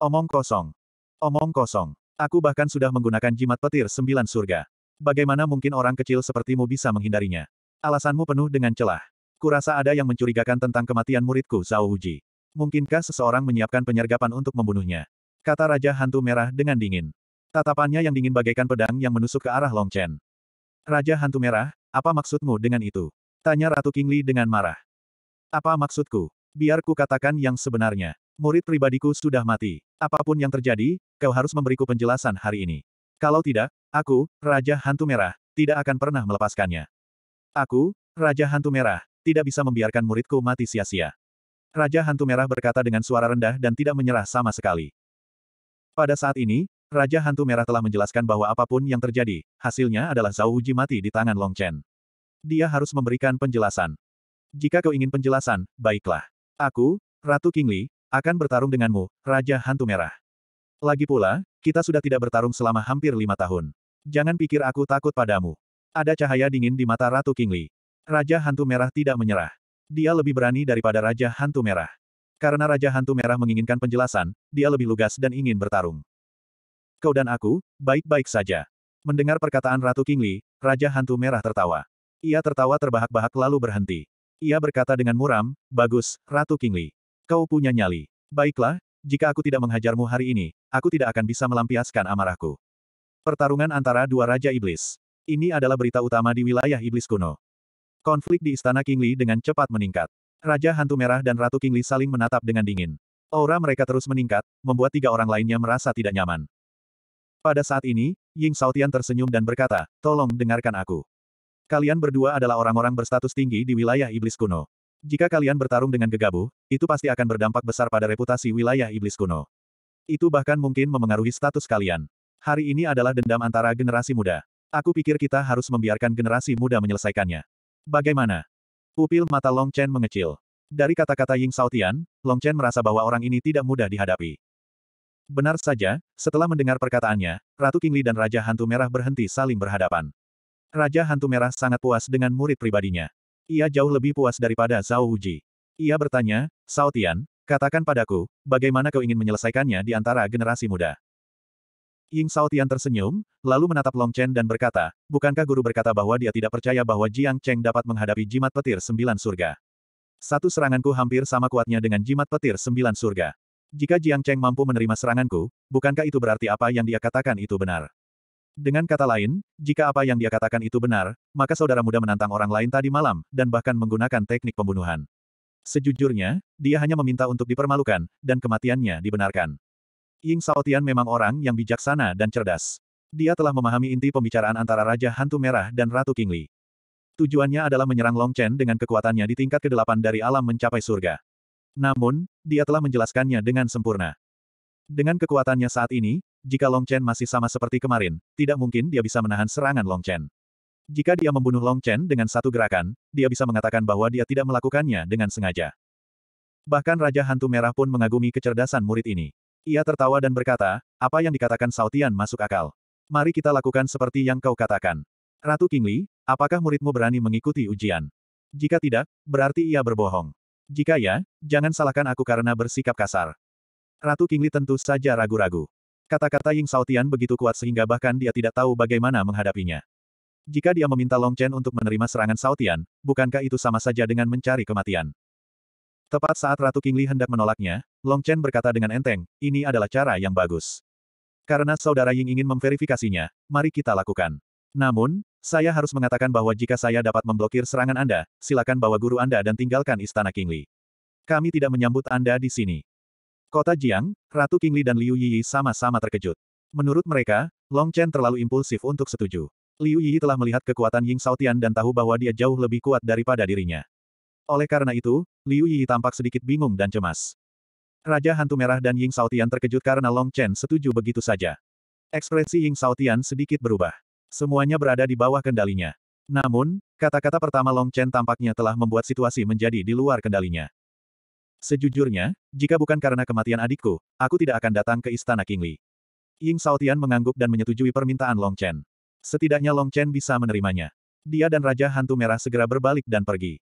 Omong kosong. Omong kosong. Aku bahkan sudah menggunakan jimat petir sembilan surga. Bagaimana mungkin orang kecil sepertimu bisa menghindarinya? Alasanmu penuh dengan celah. Kurasa ada yang mencurigakan tentang kematian muridku Zhao Wuji. Mungkinkah seseorang menyiapkan penyergapan untuk membunuhnya? Kata Raja Hantu Merah dengan dingin. Tatapannya yang dingin bagaikan pedang yang menusuk ke arah Long Chen. Raja Hantu Merah, apa maksudmu dengan itu? Tanya Ratu Kingli dengan marah. Apa maksudku? Biar ku katakan yang sebenarnya. Murid pribadiku sudah mati. Apapun yang terjadi, kau harus memberiku penjelasan hari ini. Kalau tidak, aku, Raja Hantu Merah, tidak akan pernah melepaskannya. Aku, Raja Hantu Merah, tidak bisa membiarkan muridku mati sia-sia. Raja Hantu Merah berkata dengan suara rendah dan tidak menyerah sama sekali. Pada saat ini, Raja Hantu Merah telah menjelaskan bahwa apapun yang terjadi, hasilnya adalah Zhao Wuji mati di tangan Long Chen. Dia harus memberikan penjelasan. Jika kau ingin penjelasan, baiklah. Aku, Ratu Kingli, akan bertarung denganmu, Raja Hantu Merah. Lagi pula, kita sudah tidak bertarung selama hampir lima tahun. Jangan pikir aku takut padamu. Ada cahaya dingin di mata Ratu Kingli. Raja Hantu Merah tidak menyerah. Dia lebih berani daripada Raja Hantu Merah. Karena Raja Hantu Merah menginginkan penjelasan, dia lebih lugas dan ingin bertarung. Kau dan aku, baik-baik saja. Mendengar perkataan Ratu Kingli, Raja Hantu Merah tertawa. Ia tertawa terbahak-bahak lalu berhenti. Ia berkata dengan muram, Bagus, Ratu Kingli. Kau punya nyali. Baiklah, jika aku tidak menghajarmu hari ini, aku tidak akan bisa melampiaskan amarahku. Pertarungan antara dua Raja Iblis. Ini adalah berita utama di wilayah iblis kuno. Konflik di istana Kingli dengan cepat meningkat. Raja Hantu Merah dan Ratu Kingli saling menatap dengan dingin. Aura mereka terus meningkat, membuat tiga orang lainnya merasa tidak nyaman. Pada saat ini, Ying Saotian tersenyum dan berkata, tolong dengarkan aku. Kalian berdua adalah orang-orang berstatus tinggi di wilayah iblis kuno. Jika kalian bertarung dengan gegabah, itu pasti akan berdampak besar pada reputasi wilayah iblis kuno. Itu bahkan mungkin memengaruhi status kalian. Hari ini adalah dendam antara generasi muda. Aku pikir kita harus membiarkan generasi muda menyelesaikannya. Bagaimana? Pupil mata Long Chen mengecil. Dari kata-kata Ying Saotian, Long Chen merasa bahwa orang ini tidak mudah dihadapi. Benar saja, setelah mendengar perkataannya, Ratu Kingli dan Raja Hantu Merah berhenti saling berhadapan. Raja Hantu Merah sangat puas dengan murid pribadinya. Ia jauh lebih puas daripada Zhao Wuji. Ia bertanya, Saotian, katakan padaku, bagaimana kau ingin menyelesaikannya di antara generasi muda? Ying Tian tersenyum, lalu menatap Long Chen dan berkata, bukankah guru berkata bahwa dia tidak percaya bahwa Jiang Cheng dapat menghadapi jimat petir sembilan surga? Satu seranganku hampir sama kuatnya dengan jimat petir sembilan surga. Jika Jiang Cheng mampu menerima seranganku, bukankah itu berarti apa yang dia katakan itu benar? Dengan kata lain, jika apa yang dia katakan itu benar, maka saudara muda menantang orang lain tadi malam, dan bahkan menggunakan teknik pembunuhan. Sejujurnya, dia hanya meminta untuk dipermalukan, dan kematiannya dibenarkan. Ying Saotian memang orang yang bijaksana dan cerdas. Dia telah memahami inti pembicaraan antara Raja Hantu Merah dan Ratu Kingli. Tujuannya adalah menyerang Long Chen dengan kekuatannya di tingkat ke-8 dari alam mencapai surga. Namun, dia telah menjelaskannya dengan sempurna. Dengan kekuatannya saat ini, jika Long Chen masih sama seperti kemarin, tidak mungkin dia bisa menahan serangan Long Chen. Jika dia membunuh Long Chen dengan satu gerakan, dia bisa mengatakan bahwa dia tidak melakukannya dengan sengaja. Bahkan Raja Hantu Merah pun mengagumi kecerdasan murid ini. Ia tertawa dan berkata, apa yang dikatakan Sautian masuk akal. Mari kita lakukan seperti yang kau katakan. Ratu Kingli, apakah muridmu berani mengikuti ujian? Jika tidak, berarti ia berbohong. Jika ya, jangan salahkan aku karena bersikap kasar. Ratu Kingli tentu saja ragu-ragu. Kata-kata Ying Sautian begitu kuat sehingga bahkan dia tidak tahu bagaimana menghadapinya. Jika dia meminta Long Chen untuk menerima serangan Sautian, bukankah itu sama saja dengan mencari kematian? Tepat saat Ratu Kingli hendak menolaknya, Long Chen berkata dengan enteng, ini adalah cara yang bagus. Karena Saudara Ying ingin memverifikasinya, mari kita lakukan. Namun, saya harus mengatakan bahwa jika saya dapat memblokir serangan Anda, silakan bawa guru Anda dan tinggalkan Istana Kingli. Kami tidak menyambut Anda di sini. Kota Jiang, Ratu Kingli dan Liu Yiyi sama-sama terkejut. Menurut mereka, Long Chen terlalu impulsif untuk setuju. Liu Yiyi telah melihat kekuatan Ying Saotian dan tahu bahwa dia jauh lebih kuat daripada dirinya. Oleh karena itu, Liu Yi tampak sedikit bingung dan cemas. Raja Hantu Merah dan Ying Saotian terkejut karena Long Chen setuju begitu saja. Ekspresi Ying Saotian sedikit berubah. Semuanya berada di bawah kendalinya. Namun, kata-kata pertama Long Chen tampaknya telah membuat situasi menjadi di luar kendalinya. Sejujurnya, jika bukan karena kematian adikku, aku tidak akan datang ke istana Kingli. Ying Saotian mengangguk dan menyetujui permintaan Long Chen. Setidaknya Long Chen bisa menerimanya. Dia dan Raja Hantu Merah segera berbalik dan pergi.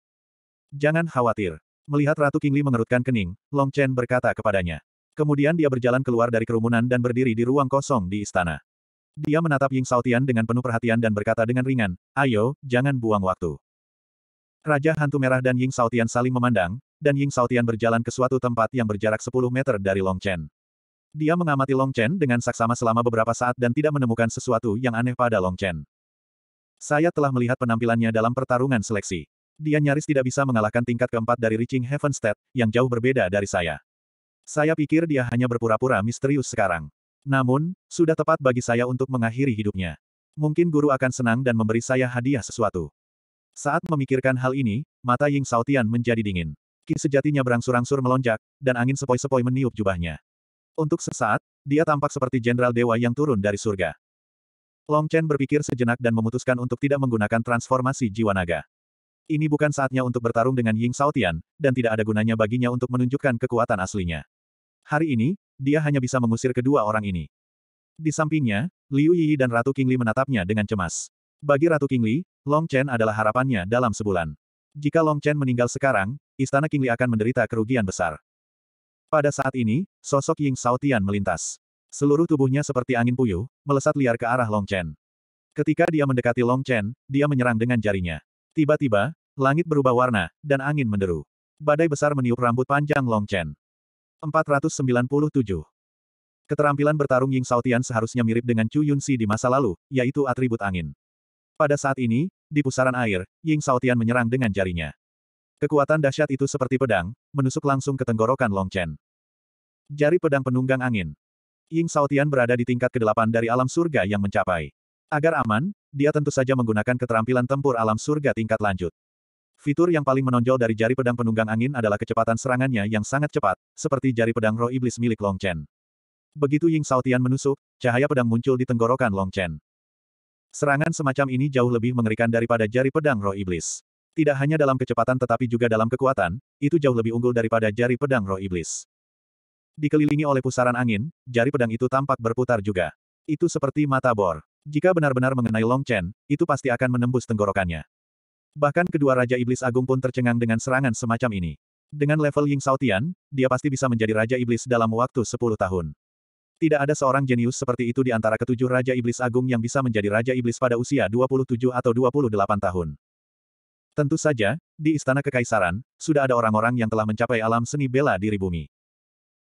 Jangan khawatir. Melihat Ratu Kingli mengerutkan kening, Long Chen berkata kepadanya. Kemudian dia berjalan keluar dari kerumunan dan berdiri di ruang kosong di istana. Dia menatap Ying Saotian dengan penuh perhatian dan berkata dengan ringan, ayo, jangan buang waktu. Raja Hantu Merah dan Ying Saotian saling memandang, dan Ying Saotian berjalan ke suatu tempat yang berjarak 10 meter dari Long Chen. Dia mengamati Long Chen dengan saksama selama beberapa saat dan tidak menemukan sesuatu yang aneh pada Long Chen. Saya telah melihat penampilannya dalam pertarungan seleksi dia nyaris tidak bisa mengalahkan tingkat keempat dari Reaching Heaven State, yang jauh berbeda dari saya. Saya pikir dia hanya berpura-pura misterius sekarang. Namun, sudah tepat bagi saya untuk mengakhiri hidupnya. Mungkin guru akan senang dan memberi saya hadiah sesuatu. Saat memikirkan hal ini, mata Ying Saotian menjadi dingin. Ki sejatinya berangsur-angsur melonjak, dan angin sepoi-sepoi meniup jubahnya. Untuk sesaat, dia tampak seperti jenderal dewa yang turun dari surga. Long Chen berpikir sejenak dan memutuskan untuk tidak menggunakan transformasi jiwa naga. Ini bukan saatnya untuk bertarung dengan Ying Saotian, dan tidak ada gunanya baginya untuk menunjukkan kekuatan aslinya. Hari ini, dia hanya bisa mengusir kedua orang ini. Di sampingnya, Liu Yi dan Ratu Qingli menatapnya dengan cemas. Bagi Ratu Qingli, Long Chen adalah harapannya dalam sebulan. Jika Long Chen meninggal sekarang, istana Qingli akan menderita kerugian besar. Pada saat ini, sosok Ying Saotian melintas. Seluruh tubuhnya seperti angin puyuh, melesat liar ke arah Long Chen. Ketika dia mendekati Long Chen, dia menyerang dengan jarinya. Tiba-tiba, Langit berubah warna, dan angin menderu. Badai besar meniup rambut panjang Long Chen. 497. Keterampilan bertarung Ying Saotian seharusnya mirip dengan Chu Yunxi di masa lalu, yaitu atribut angin. Pada saat ini, di pusaran air, Ying Saotian menyerang dengan jarinya. Kekuatan dahsyat itu seperti pedang, menusuk langsung ke tenggorokan Long Chen. Jari pedang penunggang angin. Ying Saotian berada di tingkat ke-8 dari alam surga yang mencapai. Agar aman, dia tentu saja menggunakan keterampilan tempur alam surga tingkat lanjut. Fitur yang paling menonjol dari jari pedang penunggang angin adalah kecepatan serangannya yang sangat cepat, seperti jari pedang roh iblis milik Long Chen. Begitu Ying Saotian menusuk, cahaya pedang muncul di tenggorokan Long Chen. Serangan semacam ini jauh lebih mengerikan daripada jari pedang roh iblis. Tidak hanya dalam kecepatan tetapi juga dalam kekuatan, itu jauh lebih unggul daripada jari pedang roh iblis. Dikelilingi oleh pusaran angin, jari pedang itu tampak berputar juga. Itu seperti mata bor. Jika benar-benar mengenai Long Chen, itu pasti akan menembus tenggorokannya. Bahkan kedua Raja Iblis Agung pun tercengang dengan serangan semacam ini. Dengan level Ying Saotian, dia pasti bisa menjadi Raja Iblis dalam waktu 10 tahun. Tidak ada seorang jenius seperti itu di antara ketujuh Raja Iblis Agung yang bisa menjadi Raja Iblis pada usia 27 atau 28 tahun. Tentu saja, di Istana Kekaisaran, sudah ada orang-orang yang telah mencapai alam seni bela diri bumi.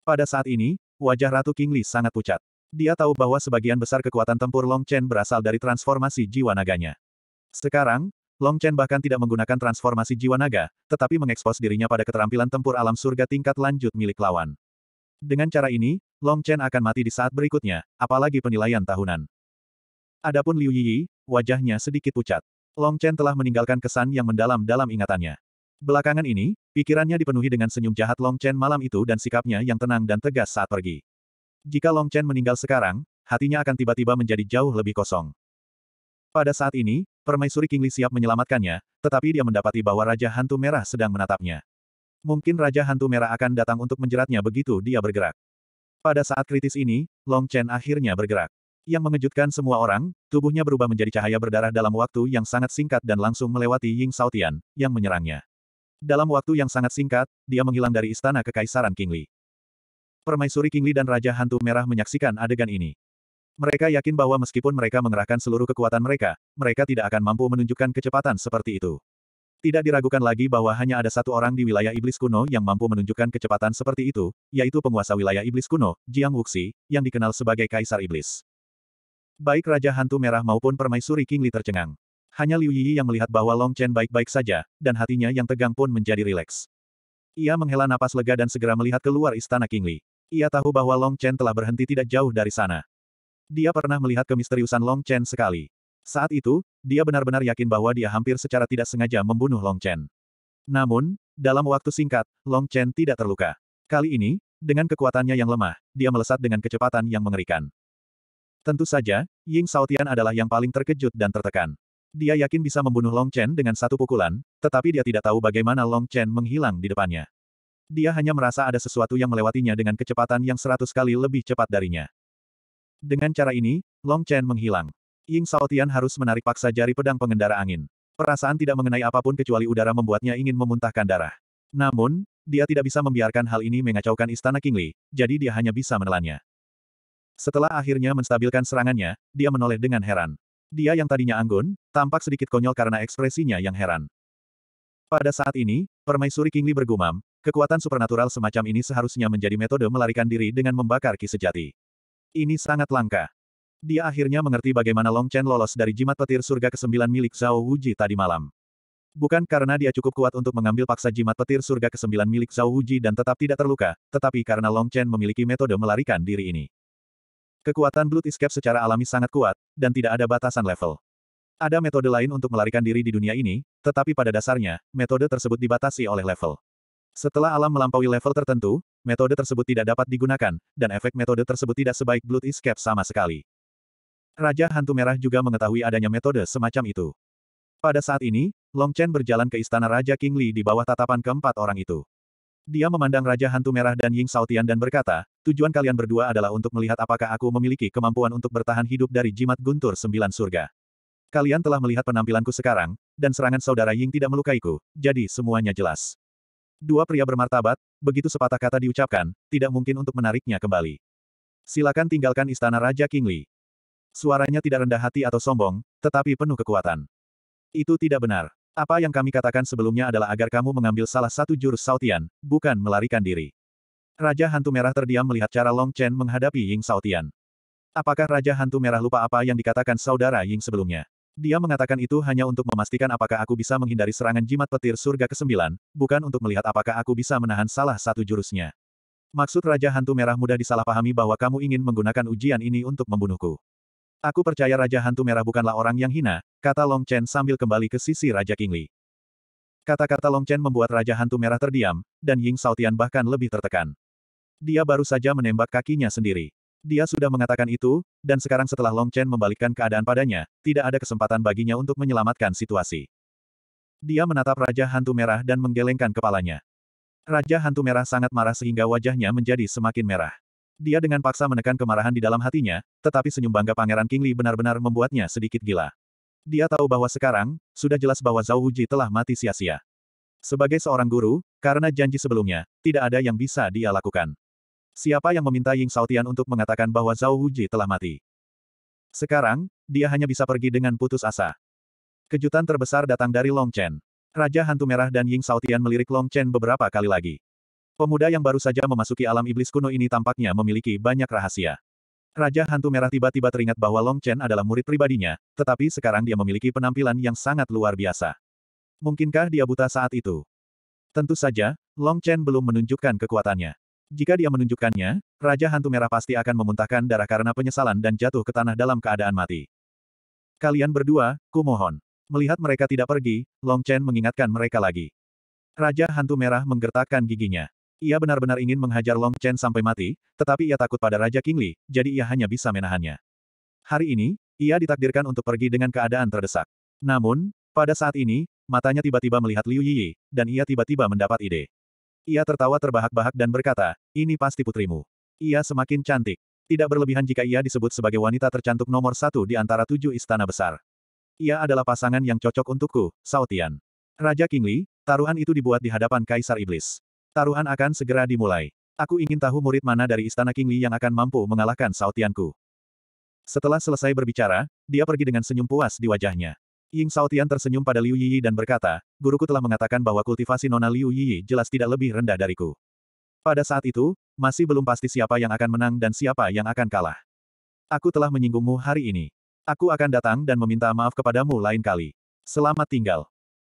Pada saat ini, wajah Ratu King Li sangat pucat. Dia tahu bahwa sebagian besar kekuatan tempur Long Chen berasal dari transformasi jiwa naganya. Sekarang, Long Chen bahkan tidak menggunakan transformasi jiwa naga, tetapi mengekspos dirinya pada keterampilan tempur alam surga tingkat lanjut milik lawan. Dengan cara ini, Long Chen akan mati di saat berikutnya, apalagi penilaian tahunan. Adapun Liu Yiyi, wajahnya sedikit pucat. Long Chen telah meninggalkan kesan yang mendalam dalam ingatannya. Belakangan ini, pikirannya dipenuhi dengan senyum jahat Long Chen malam itu dan sikapnya yang tenang dan tegas saat pergi. Jika Long Chen meninggal sekarang, hatinya akan tiba-tiba menjadi jauh lebih kosong. Pada saat ini, Permaisuri Kingli siap menyelamatkannya, tetapi dia mendapati bahwa Raja Hantu Merah sedang menatapnya. Mungkin Raja Hantu Merah akan datang untuk menjeratnya begitu dia bergerak. Pada saat kritis ini, Long Chen akhirnya bergerak. Yang mengejutkan semua orang, tubuhnya berubah menjadi cahaya berdarah dalam waktu yang sangat singkat dan langsung melewati Ying Saotian, yang menyerangnya. Dalam waktu yang sangat singkat, dia menghilang dari istana kekaisaran Kingli. Permaisuri Kingli dan Raja Hantu Merah menyaksikan adegan ini. Mereka yakin bahwa meskipun mereka mengerahkan seluruh kekuatan mereka, mereka tidak akan mampu menunjukkan kecepatan seperti itu. Tidak diragukan lagi bahwa hanya ada satu orang di wilayah iblis kuno yang mampu menunjukkan kecepatan seperti itu, yaitu penguasa wilayah iblis kuno, Jiang Wuxi, yang dikenal sebagai Kaisar Iblis. Baik Raja Hantu Merah maupun Permaisuri Kingli tercengang. Hanya Liu Yi yang melihat bahwa Long Chen baik-baik saja, dan hatinya yang tegang pun menjadi rileks. Ia menghela napas lega dan segera melihat keluar istana Kingli. Ia tahu bahwa Long Chen telah berhenti tidak jauh dari sana. Dia pernah melihat kemisteriusan Long Chen sekali. Saat itu, dia benar-benar yakin bahwa dia hampir secara tidak sengaja membunuh Long Chen. Namun, dalam waktu singkat, Long Chen tidak terluka. Kali ini, dengan kekuatannya yang lemah, dia melesat dengan kecepatan yang mengerikan. Tentu saja, Ying Saotian adalah yang paling terkejut dan tertekan. Dia yakin bisa membunuh Long Chen dengan satu pukulan, tetapi dia tidak tahu bagaimana Long Chen menghilang di depannya. Dia hanya merasa ada sesuatu yang melewatinya dengan kecepatan yang seratus kali lebih cepat darinya. Dengan cara ini, Long Chen menghilang. Ying Saotian harus menarik paksa jari pedang pengendara angin. Perasaan tidak mengenai apapun kecuali udara membuatnya ingin memuntahkan darah. Namun, dia tidak bisa membiarkan hal ini mengacaukan istana Kingli, jadi dia hanya bisa menelannya. Setelah akhirnya menstabilkan serangannya, dia menoleh dengan heran. Dia yang tadinya anggun, tampak sedikit konyol karena ekspresinya yang heran. Pada saat ini, permaisuri Kingli bergumam, kekuatan supernatural semacam ini seharusnya menjadi metode melarikan diri dengan membakar ki sejati. Ini sangat langka. Dia akhirnya mengerti bagaimana Long Chen lolos dari jimat petir surga ke-9 milik Zhao Wuji tadi malam. Bukan karena dia cukup kuat untuk mengambil paksa jimat petir surga ke-9 milik Zhao Wuji dan tetap tidak terluka, tetapi karena Long Chen memiliki metode melarikan diri ini. Kekuatan Blood Escape secara alami sangat kuat, dan tidak ada batasan level. Ada metode lain untuk melarikan diri di dunia ini, tetapi pada dasarnya, metode tersebut dibatasi oleh level. Setelah alam melampaui level tertentu, metode tersebut tidak dapat digunakan, dan efek metode tersebut tidak sebaik Blood Escape sama sekali. Raja Hantu Merah juga mengetahui adanya metode semacam itu. Pada saat ini, Long Chen berjalan ke istana Raja King Li di bawah tatapan keempat orang itu. Dia memandang Raja Hantu Merah dan Ying Sautian dan berkata, tujuan kalian berdua adalah untuk melihat apakah aku memiliki kemampuan untuk bertahan hidup dari jimat guntur sembilan surga. Kalian telah melihat penampilanku sekarang, dan serangan saudara Ying tidak melukaiku, jadi semuanya jelas. Dua pria bermartabat, begitu sepatah kata diucapkan, tidak mungkin untuk menariknya kembali. Silakan tinggalkan istana Raja Kingli. Suaranya tidak rendah hati atau sombong, tetapi penuh kekuatan. Itu tidak benar. Apa yang kami katakan sebelumnya adalah agar kamu mengambil salah satu jurus Sautian, bukan melarikan diri. Raja Hantu Merah terdiam melihat cara Long Chen menghadapi Ying Sautian. Apakah Raja Hantu Merah lupa apa yang dikatakan saudara Ying sebelumnya? Dia mengatakan itu hanya untuk memastikan apakah aku bisa menghindari serangan jimat petir surga ke-9, bukan untuk melihat apakah aku bisa menahan salah satu jurusnya. Maksud Raja Hantu Merah Muda disalahpahami bahwa kamu ingin menggunakan ujian ini untuk membunuhku. Aku percaya Raja Hantu Merah bukanlah orang yang hina, kata Long Chen sambil kembali ke sisi Raja Kingli. Kata-kata Long Chen membuat Raja Hantu Merah terdiam, dan Ying Saotian bahkan lebih tertekan. Dia baru saja menembak kakinya sendiri. Dia sudah mengatakan itu, dan sekarang setelah Long Chen membalikkan keadaan padanya, tidak ada kesempatan baginya untuk menyelamatkan situasi. Dia menatap Raja Hantu Merah dan menggelengkan kepalanya. Raja Hantu Merah sangat marah sehingga wajahnya menjadi semakin merah. Dia dengan paksa menekan kemarahan di dalam hatinya, tetapi senyum bangga Pangeran King Li benar-benar membuatnya sedikit gila. Dia tahu bahwa sekarang, sudah jelas bahwa Zhao Wuji telah mati sia-sia. Sebagai seorang guru, karena janji sebelumnya, tidak ada yang bisa dia lakukan. Siapa yang meminta Ying Saotian untuk mengatakan bahwa Zhao Wuji telah mati? Sekarang, dia hanya bisa pergi dengan putus asa. Kejutan terbesar datang dari Long Chen. Raja Hantu Merah dan Ying Saotian melirik Long Chen beberapa kali lagi. Pemuda yang baru saja memasuki alam iblis kuno ini tampaknya memiliki banyak rahasia. Raja Hantu Merah tiba-tiba teringat bahwa Long Chen adalah murid pribadinya, tetapi sekarang dia memiliki penampilan yang sangat luar biasa. Mungkinkah dia buta saat itu? Tentu saja, Long Chen belum menunjukkan kekuatannya. Jika dia menunjukkannya, Raja Hantu Merah pasti akan memuntahkan darah karena penyesalan dan jatuh ke tanah dalam keadaan mati. Kalian berdua, kumohon. Melihat mereka tidak pergi, Long Chen mengingatkan mereka lagi. Raja Hantu Merah menggertakkan giginya. Ia benar-benar ingin menghajar Long Chen sampai mati, tetapi ia takut pada Raja Kingli, jadi ia hanya bisa menahannya. Hari ini, ia ditakdirkan untuk pergi dengan keadaan terdesak. Namun, pada saat ini, matanya tiba-tiba melihat Liu Yi, dan ia tiba-tiba mendapat ide. Ia tertawa terbahak-bahak dan berkata, ini pasti putrimu. Ia semakin cantik. Tidak berlebihan jika ia disebut sebagai wanita tercantik nomor satu di antara tujuh istana besar. Ia adalah pasangan yang cocok untukku, Tian. Raja Kingli, taruhan itu dibuat di hadapan Kaisar Iblis. Taruhan akan segera dimulai. Aku ingin tahu murid mana dari istana Kingli yang akan mampu mengalahkan Tianku." Setelah selesai berbicara, dia pergi dengan senyum puas di wajahnya. Ying Saotian tersenyum pada Liu Yiyi dan berkata, guruku telah mengatakan bahwa kultivasi nona Liu Yiyi jelas tidak lebih rendah dariku. Pada saat itu, masih belum pasti siapa yang akan menang dan siapa yang akan kalah. Aku telah menyinggungmu hari ini. Aku akan datang dan meminta maaf kepadamu lain kali. Selamat tinggal.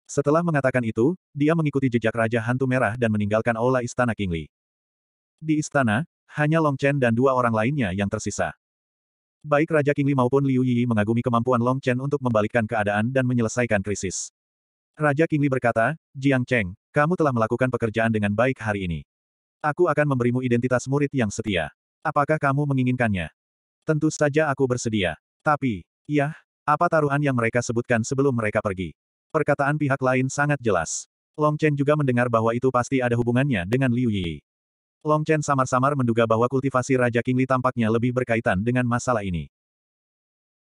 Setelah mengatakan itu, dia mengikuti jejak Raja Hantu Merah dan meninggalkan aula istana Kingli. Di istana, hanya Long Chen dan dua orang lainnya yang tersisa. Baik Raja Qingli maupun Liu Yi mengagumi kemampuan Long Chen untuk membalikkan keadaan dan menyelesaikan krisis. Raja Qingli berkata, Jiang Cheng, kamu telah melakukan pekerjaan dengan baik hari ini. Aku akan memberimu identitas murid yang setia. Apakah kamu menginginkannya? Tentu saja aku bersedia. Tapi, iya, apa taruhan yang mereka sebutkan sebelum mereka pergi? Perkataan pihak lain sangat jelas. Long Chen juga mendengar bahwa itu pasti ada hubungannya dengan Liu Yi. Long Chen samar-samar menduga bahwa kultivasi Raja Kingli tampaknya lebih berkaitan dengan masalah ini.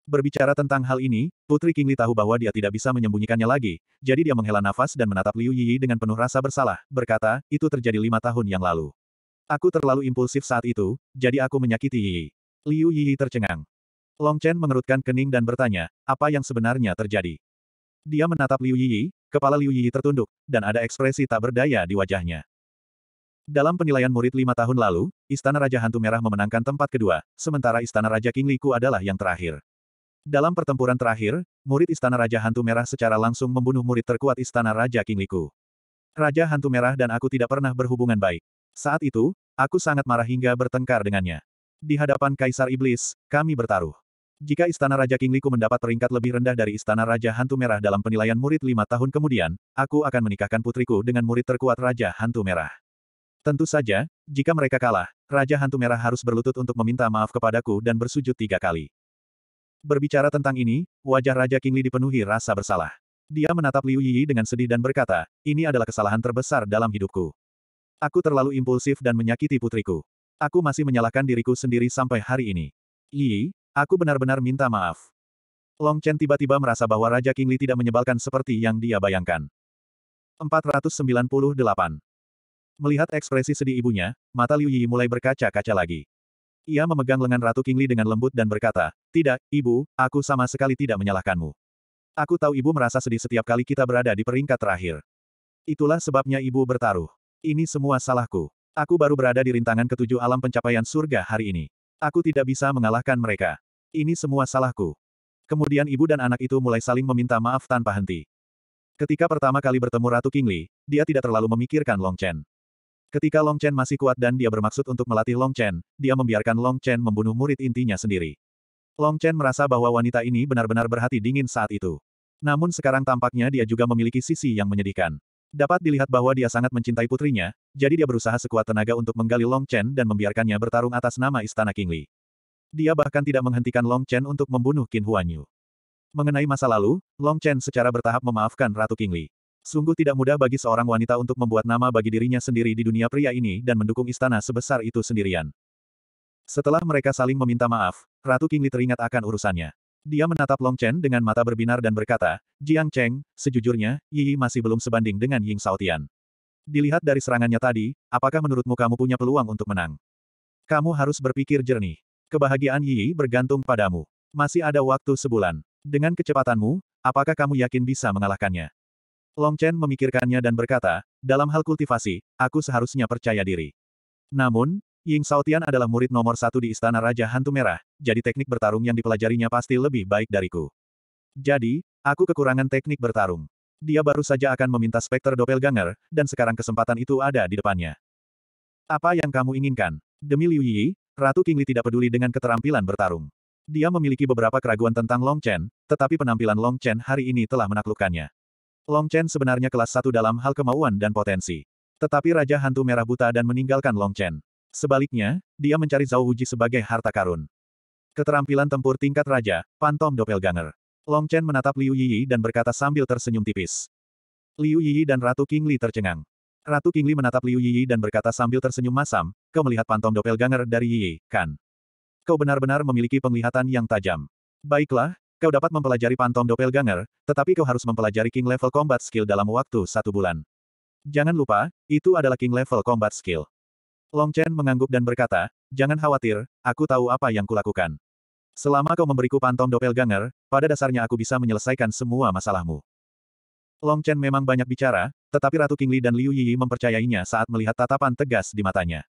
Berbicara tentang hal ini, Putri Kingli tahu bahwa dia tidak bisa menyembunyikannya lagi, jadi dia menghela nafas dan menatap Liu Yi dengan penuh rasa bersalah, berkata, itu terjadi lima tahun yang lalu. Aku terlalu impulsif saat itu, jadi aku menyakiti Yi Yi." Liu Yi tercengang. Long Chen mengerutkan kening dan bertanya, apa yang sebenarnya terjadi? Dia menatap Liu Yi, kepala Liu Yi tertunduk, dan ada ekspresi tak berdaya di wajahnya. Dalam penilaian murid lima tahun lalu, Istana Raja Hantu Merah memenangkan tempat kedua, sementara Istana Raja King Liku adalah yang terakhir. Dalam pertempuran terakhir, murid Istana Raja Hantu Merah secara langsung membunuh murid terkuat Istana Raja King Liku. Raja Hantu Merah dan aku tidak pernah berhubungan baik. Saat itu, aku sangat marah hingga bertengkar dengannya. Di hadapan Kaisar Iblis, kami bertaruh. Jika Istana Raja King Liku mendapat peringkat lebih rendah dari Istana Raja Hantu Merah dalam penilaian murid lima tahun kemudian, aku akan menikahkan putriku dengan murid terkuat Raja Hantu Merah. Tentu saja, jika mereka kalah, Raja Hantu Merah harus berlutut untuk meminta maaf kepadaku dan bersujud tiga kali. Berbicara tentang ini, wajah Raja Kingli dipenuhi rasa bersalah. Dia menatap Liu Yi dengan sedih dan berkata, ini adalah kesalahan terbesar dalam hidupku. Aku terlalu impulsif dan menyakiti putriku. Aku masih menyalahkan diriku sendiri sampai hari ini. Yi, aku benar-benar minta maaf. Long Chen tiba-tiba merasa bahwa Raja Kingli tidak menyebalkan seperti yang dia bayangkan. 498 Melihat ekspresi sedih ibunya, mata Liu Yi mulai berkaca-kaca lagi. Ia memegang lengan Ratu Kingli dengan lembut dan berkata, Tidak, ibu, aku sama sekali tidak menyalahkanmu. Aku tahu ibu merasa sedih setiap kali kita berada di peringkat terakhir. Itulah sebabnya ibu bertaruh. Ini semua salahku. Aku baru berada di rintangan ketujuh alam pencapaian surga hari ini. Aku tidak bisa mengalahkan mereka. Ini semua salahku. Kemudian ibu dan anak itu mulai saling meminta maaf tanpa henti. Ketika pertama kali bertemu Ratu Kingli, dia tidak terlalu memikirkan Long Chen. Ketika Long Chen masih kuat dan dia bermaksud untuk melatih Long Chen, dia membiarkan Long Chen membunuh murid intinya sendiri. Long Chen merasa bahwa wanita ini benar-benar berhati dingin saat itu. Namun sekarang tampaknya dia juga memiliki sisi yang menyedihkan. Dapat dilihat bahwa dia sangat mencintai putrinya, jadi dia berusaha sekuat tenaga untuk menggali Long Chen dan membiarkannya bertarung atas nama Istana Kingli. Dia bahkan tidak menghentikan Long Chen untuk membunuh Qin Huanyu. Mengenai masa lalu, Long Chen secara bertahap memaafkan Ratu Kingli. Sungguh tidak mudah bagi seorang wanita untuk membuat nama bagi dirinya sendiri di dunia pria ini dan mendukung istana sebesar itu sendirian. Setelah mereka saling meminta maaf, Ratu Kingli teringat akan urusannya. Dia menatap Long Chen dengan mata berbinar dan berkata, Jiang Cheng, sejujurnya, Yi masih belum sebanding dengan Ying Saotian. Dilihat dari serangannya tadi, apakah menurutmu kamu punya peluang untuk menang? Kamu harus berpikir jernih. Kebahagiaan Yi bergantung padamu. Masih ada waktu sebulan. Dengan kecepatanmu, apakah kamu yakin bisa mengalahkannya? Long Chen memikirkannya dan berkata, dalam hal kultivasi, aku seharusnya percaya diri. Namun, Ying Saotian adalah murid nomor satu di Istana Raja Hantu Merah, jadi teknik bertarung yang dipelajarinya pasti lebih baik dariku. Jadi, aku kekurangan teknik bertarung. Dia baru saja akan meminta Spekter Doppelganger, dan sekarang kesempatan itu ada di depannya. Apa yang kamu inginkan? Demi Liu Yi, Ratu Kingli tidak peduli dengan keterampilan bertarung. Dia memiliki beberapa keraguan tentang Long Chen, tetapi penampilan Long Chen hari ini telah menaklukkannya. Long Chen sebenarnya kelas satu dalam hal kemauan dan potensi. Tetapi Raja Hantu Merah Buta dan meninggalkan Long Chen. Sebaliknya, dia mencari Zhao Wuji sebagai harta karun. Keterampilan tempur tingkat Raja, Pantom Doppelganger. Long Chen menatap Liu Yiyi dan berkata sambil tersenyum tipis. Liu Yiyi dan Ratu Li tercengang. Ratu Li menatap Liu Yiyi dan berkata sambil tersenyum masam, kau melihat pantom doppelganger dari Yiyi, kan? Kau benar-benar memiliki penglihatan yang tajam. Baiklah, Kau dapat mempelajari Phantom Doppelganger, tetapi kau harus mempelajari King Level Combat Skill dalam waktu satu bulan. Jangan lupa, itu adalah King Level Combat Skill. Long Chen mengangguk dan berkata, jangan khawatir, aku tahu apa yang kulakukan. Selama kau memberiku Phantom Doppelganger, pada dasarnya aku bisa menyelesaikan semua masalahmu. Long Chen memang banyak bicara, tetapi Ratu Kingli dan Liu Yi mempercayainya saat melihat tatapan tegas di matanya.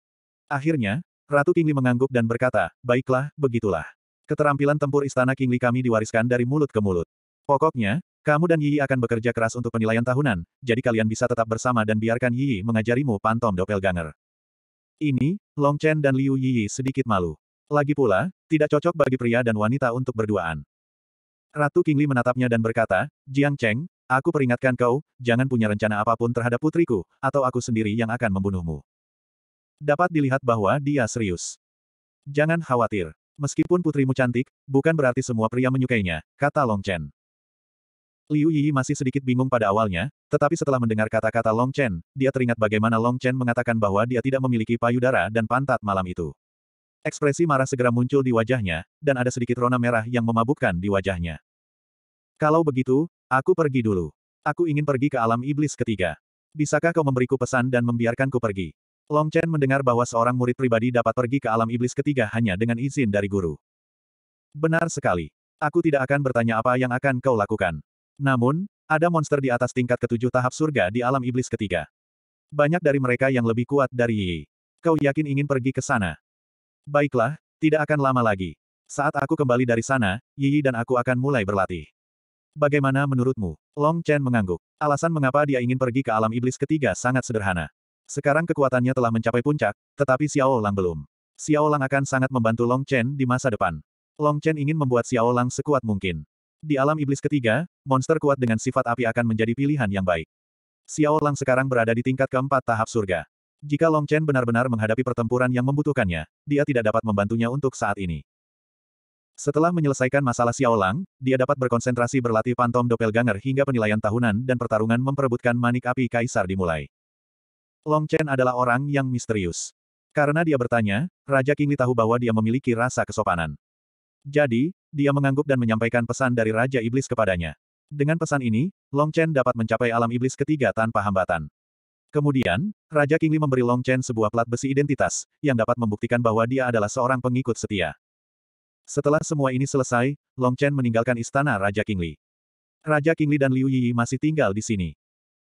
Akhirnya, Ratu Kingli mengangguk dan berkata, baiklah, begitulah. Keterampilan tempur istana Kingli kami diwariskan dari mulut ke mulut. Pokoknya, kamu dan Yi akan bekerja keras untuk penilaian tahunan, jadi kalian bisa tetap bersama dan biarkan Yi mengajarimu pantom doppelganger. Ini, Long Chen dan Liu Yi sedikit malu. Lagi pula, tidak cocok bagi pria dan wanita untuk berduaan. Ratu Kingli menatapnya dan berkata, Jiang Cheng, aku peringatkan kau, jangan punya rencana apapun terhadap putriku, atau aku sendiri yang akan membunuhmu. Dapat dilihat bahwa dia serius. Jangan khawatir. Meskipun putrimu cantik, bukan berarti semua pria menyukainya, kata Long Chen. Liu Yi masih sedikit bingung pada awalnya, tetapi setelah mendengar kata-kata Long Chen, dia teringat bagaimana Long Chen mengatakan bahwa dia tidak memiliki payudara dan pantat malam itu. Ekspresi marah segera muncul di wajahnya, dan ada sedikit rona merah yang memabukkan di wajahnya. Kalau begitu, aku pergi dulu. Aku ingin pergi ke alam iblis ketiga. Bisakah kau memberiku pesan dan membiarkanku pergi? Long Chen mendengar bahwa seorang murid pribadi dapat pergi ke alam iblis ketiga hanya dengan izin dari guru. Benar sekali. Aku tidak akan bertanya apa yang akan kau lakukan. Namun, ada monster di atas tingkat ketujuh tahap surga di alam iblis ketiga. Banyak dari mereka yang lebih kuat dari Yi. Kau yakin ingin pergi ke sana? Baiklah, tidak akan lama lagi. Saat aku kembali dari sana, Yi dan aku akan mulai berlatih. Bagaimana menurutmu? Long Chen mengangguk. Alasan mengapa dia ingin pergi ke alam iblis ketiga sangat sederhana. Sekarang kekuatannya telah mencapai puncak, tetapi Xiao Lang belum. Xiao Lang akan sangat membantu Long Chen di masa depan. Long Chen ingin membuat Xiao Lang sekuat mungkin. Di alam iblis ketiga, monster kuat dengan sifat api akan menjadi pilihan yang baik. Xiao Lang sekarang berada di tingkat keempat tahap surga. Jika Long Chen benar-benar menghadapi pertempuran yang membutuhkannya, dia tidak dapat membantunya untuk saat ini. Setelah menyelesaikan masalah Xiao Lang, dia dapat berkonsentrasi berlatih pantom doppelganger hingga penilaian tahunan dan pertarungan memperebutkan manik api kaisar dimulai. Long Chen adalah orang yang misterius. Karena dia bertanya, Raja Kingli tahu bahwa dia memiliki rasa kesopanan. Jadi, dia mengangguk dan menyampaikan pesan dari Raja Iblis kepadanya. Dengan pesan ini, Long Chen dapat mencapai alam iblis ketiga tanpa hambatan. Kemudian, Raja Kingli memberi Long Chen sebuah plat besi identitas, yang dapat membuktikan bahwa dia adalah seorang pengikut setia. Setelah semua ini selesai, Long Chen meninggalkan istana Raja Kingli. Raja Kingli dan Liu Yi masih tinggal di sini.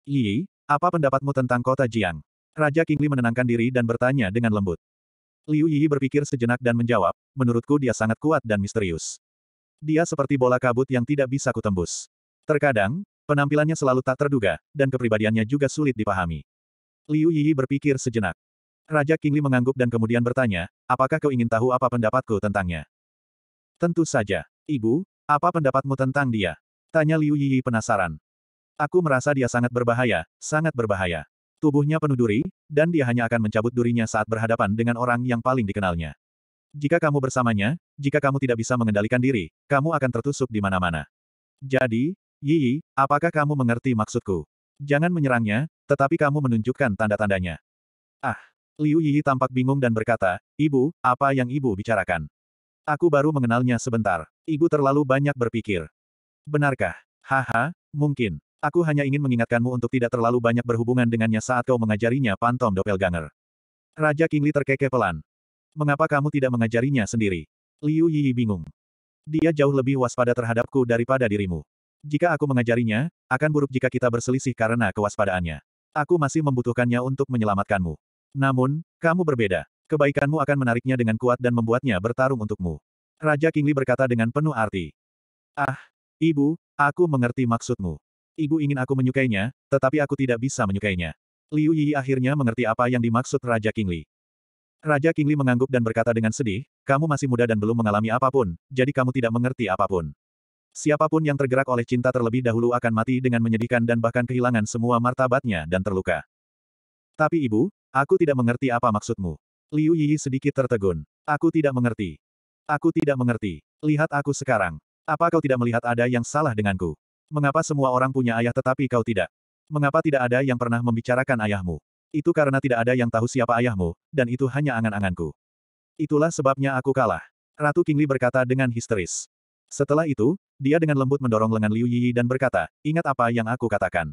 Yi, apa pendapatmu tentang kota Jiang? Raja Kingli menenangkan diri dan bertanya dengan lembut. Liu Yi berpikir sejenak dan menjawab, menurutku dia sangat kuat dan misterius. Dia seperti bola kabut yang tidak bisa kutembus. Terkadang, penampilannya selalu tak terduga, dan kepribadiannya juga sulit dipahami. Liu Yi berpikir sejenak. Raja Kingli mengangguk dan kemudian bertanya, apakah kau ingin tahu apa pendapatku tentangnya? Tentu saja. Ibu, apa pendapatmu tentang dia? Tanya Liu Yi penasaran. Aku merasa dia sangat berbahaya, sangat berbahaya. Tubuhnya penuh duri, dan dia hanya akan mencabut durinya saat berhadapan dengan orang yang paling dikenalnya. Jika kamu bersamanya, jika kamu tidak bisa mengendalikan diri, kamu akan tertusuk di mana-mana. Jadi, Yi, apakah kamu mengerti maksudku? Jangan menyerangnya, tetapi kamu menunjukkan tanda-tandanya. Ah, Liu Yi tampak bingung dan berkata, Ibu, apa yang ibu bicarakan? Aku baru mengenalnya sebentar. Ibu terlalu banyak berpikir. Benarkah? Haha, mungkin. Aku hanya ingin mengingatkanmu untuk tidak terlalu banyak berhubungan dengannya saat kau mengajarinya Pantom Doppelganger. Raja Kingli terkekeh pelan. Mengapa kamu tidak mengajarinya sendiri? Liu Yi bingung. Dia jauh lebih waspada terhadapku daripada dirimu. Jika aku mengajarinya, akan buruk jika kita berselisih karena kewaspadaannya. Aku masih membutuhkannya untuk menyelamatkanmu. Namun, kamu berbeda. Kebaikanmu akan menariknya dengan kuat dan membuatnya bertarung untukmu. Raja Kingli berkata dengan penuh arti. Ah, ibu, aku mengerti maksudmu. Ibu ingin aku menyukainya, tetapi aku tidak bisa menyukainya. Liu Yi akhirnya mengerti apa yang dimaksud Raja Kingli. Raja Kingli mengangguk dan berkata dengan sedih, kamu masih muda dan belum mengalami apapun, jadi kamu tidak mengerti apapun. Siapapun yang tergerak oleh cinta terlebih dahulu akan mati dengan menyedihkan dan bahkan kehilangan semua martabatnya dan terluka. Tapi ibu, aku tidak mengerti apa maksudmu. Liu Yi sedikit tertegun. Aku tidak mengerti. Aku tidak mengerti. Lihat aku sekarang. Apa kau tidak melihat ada yang salah denganku? Mengapa semua orang punya ayah tetapi kau tidak? Mengapa tidak ada yang pernah membicarakan ayahmu? Itu karena tidak ada yang tahu siapa ayahmu, dan itu hanya angan-anganku. Itulah sebabnya aku kalah. Ratu Kingli berkata dengan histeris. Setelah itu, dia dengan lembut mendorong lengan Liu Yi dan berkata, ingat apa yang aku katakan.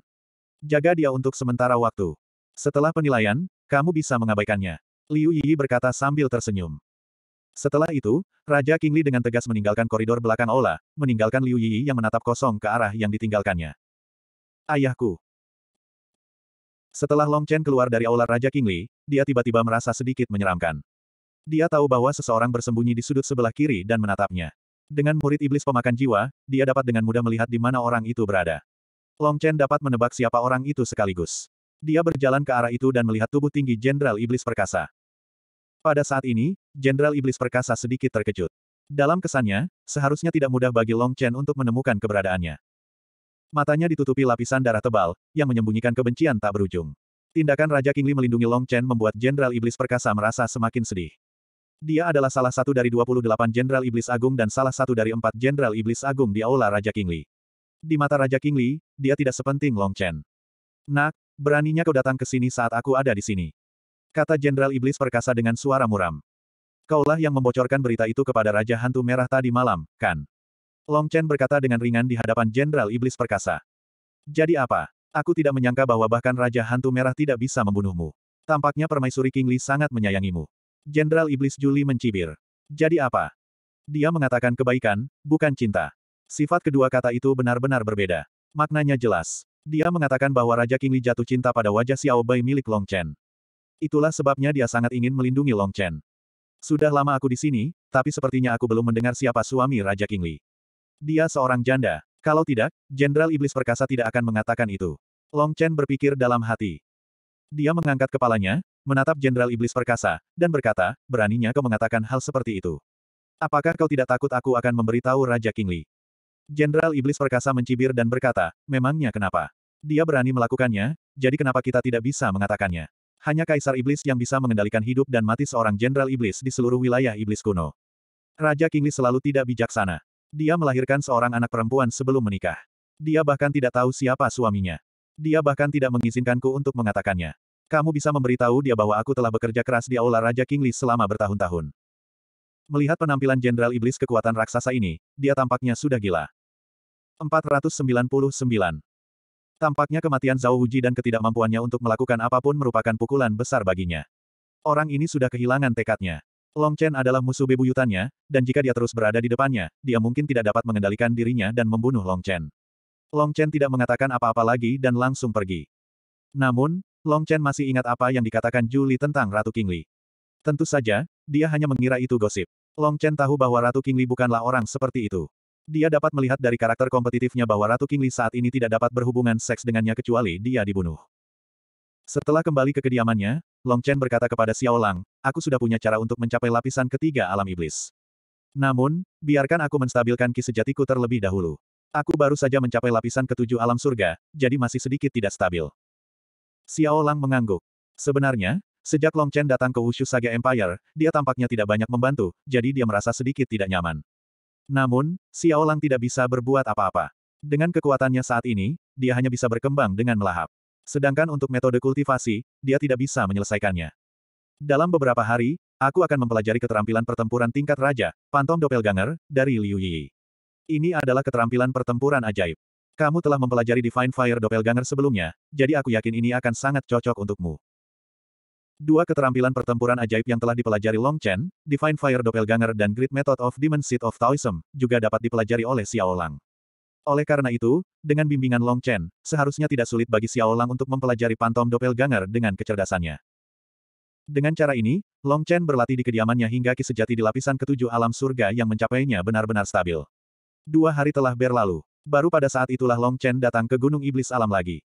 Jaga dia untuk sementara waktu. Setelah penilaian, kamu bisa mengabaikannya. Liu Yi berkata sambil tersenyum. Setelah itu, Raja Kingli dengan tegas meninggalkan koridor belakang Ola, meninggalkan Liu Yi yang menatap kosong ke arah yang ditinggalkannya. Ayahku. Setelah Long Chen keluar dari aula Raja Kingli, dia tiba-tiba merasa sedikit menyeramkan. Dia tahu bahwa seseorang bersembunyi di sudut sebelah kiri dan menatapnya. Dengan murid iblis pemakan jiwa, dia dapat dengan mudah melihat di mana orang itu berada. Long Chen dapat menebak siapa orang itu sekaligus. Dia berjalan ke arah itu dan melihat tubuh tinggi Jenderal Iblis Perkasa. Pada saat ini, Jenderal Iblis Perkasa sedikit terkejut. Dalam kesannya, seharusnya tidak mudah bagi Long Chen untuk menemukan keberadaannya. Matanya ditutupi lapisan darah tebal, yang menyembunyikan kebencian tak berujung. Tindakan Raja Kingli melindungi Long Chen membuat Jenderal Iblis Perkasa merasa semakin sedih. Dia adalah salah satu dari 28 Jenderal Iblis Agung dan salah satu dari empat Jenderal Iblis Agung di Aula Raja Kingli. Di mata Raja Kingli, dia tidak sepenting Long Chen. Nak, beraninya kau datang ke sini saat aku ada di sini. Kata Jenderal Iblis Perkasa dengan suara muram. Kaulah yang membocorkan berita itu kepada Raja Hantu Merah tadi malam, kan? Long Chen berkata dengan ringan di hadapan Jenderal Iblis Perkasa. Jadi apa? Aku tidak menyangka bahwa bahkan Raja Hantu Merah tidak bisa membunuhmu. Tampaknya Permaisuri King Li sangat menyayangimu. Jenderal Iblis Juli mencibir. Jadi apa? Dia mengatakan kebaikan, bukan cinta. Sifat kedua kata itu benar-benar berbeda. Maknanya jelas. Dia mengatakan bahwa Raja King Li jatuh cinta pada wajah Xiao Bai milik Long Chen. Itulah sebabnya dia sangat ingin melindungi Long Chen. Sudah lama aku di sini, tapi sepertinya aku belum mendengar siapa suami Raja King Kingli. Dia seorang janda. Kalau tidak, Jenderal Iblis Perkasa tidak akan mengatakan itu. Long Chen berpikir dalam hati. Dia mengangkat kepalanya, menatap Jenderal Iblis Perkasa, dan berkata, beraninya kau mengatakan hal seperti itu. Apakah kau tidak takut aku akan memberitahu Raja King Kingli? Jenderal Iblis Perkasa mencibir dan berkata, memangnya kenapa? Dia berani melakukannya, jadi kenapa kita tidak bisa mengatakannya? Hanya Kaisar Iblis yang bisa mengendalikan hidup dan mati seorang Jenderal Iblis di seluruh wilayah Iblis kuno. Raja Kingli selalu tidak bijaksana. Dia melahirkan seorang anak perempuan sebelum menikah. Dia bahkan tidak tahu siapa suaminya. Dia bahkan tidak mengizinkanku untuk mengatakannya. Kamu bisa memberitahu dia bahwa aku telah bekerja keras di aula Raja Kingli selama bertahun-tahun. Melihat penampilan Jenderal Iblis kekuatan raksasa ini, dia tampaknya sudah gila. 499 Tampaknya kematian Zhao Huji dan ketidakmampuannya untuk melakukan apapun merupakan pukulan besar baginya. Orang ini sudah kehilangan tekadnya. Long Chen adalah musuh bebuyutannya, dan jika dia terus berada di depannya, dia mungkin tidak dapat mengendalikan dirinya dan membunuh Long Chen. Long Chen tidak mengatakan apa-apa lagi dan langsung pergi. Namun, Long Chen masih ingat apa yang dikatakan Julie tentang Ratu Kingli. Tentu saja, dia hanya mengira itu gosip. Long Chen tahu bahwa Ratu Kingli bukanlah orang seperti itu. Dia dapat melihat dari karakter kompetitifnya bahwa Ratu Kingli saat ini tidak dapat berhubungan seks dengannya kecuali dia dibunuh. Setelah kembali ke kediamannya, Long Chen berkata kepada Xiao Lang, aku sudah punya cara untuk mencapai lapisan ketiga alam iblis. Namun, biarkan aku menstabilkan ki sejatiku terlebih dahulu. Aku baru saja mencapai lapisan ketujuh alam surga, jadi masih sedikit tidak stabil. Xiao Lang mengangguk. Sebenarnya, sejak Long Chen datang ke Wushu Saga Empire, dia tampaknya tidak banyak membantu, jadi dia merasa sedikit tidak nyaman. Namun, Xiao Lang tidak bisa berbuat apa-apa. Dengan kekuatannya saat ini, dia hanya bisa berkembang dengan melahap. Sedangkan untuk metode kultivasi, dia tidak bisa menyelesaikannya. Dalam beberapa hari, aku akan mempelajari keterampilan pertempuran tingkat raja, Pantom Doppelganger, dari Liu Yi. Ini adalah keterampilan pertempuran ajaib. Kamu telah mempelajari Divine Fire Doppelganger sebelumnya, jadi aku yakin ini akan sangat cocok untukmu. Dua keterampilan pertempuran ajaib yang telah dipelajari Long Chen, Divine Fire Doppelganger dan Great Method of Demon Seed of Taoism, juga dapat dipelajari oleh Xiao Lang. Oleh karena itu, dengan bimbingan Long Chen, seharusnya tidak sulit bagi Xiao Lang untuk mempelajari Phantom Doppelganger dengan kecerdasannya. Dengan cara ini, Long Chen berlatih di kediamannya hingga ki sejati di lapisan ketujuh alam surga yang mencapainya benar-benar stabil. Dua hari telah berlalu. Baru pada saat itulah Long Chen datang ke Gunung Iblis Alam lagi.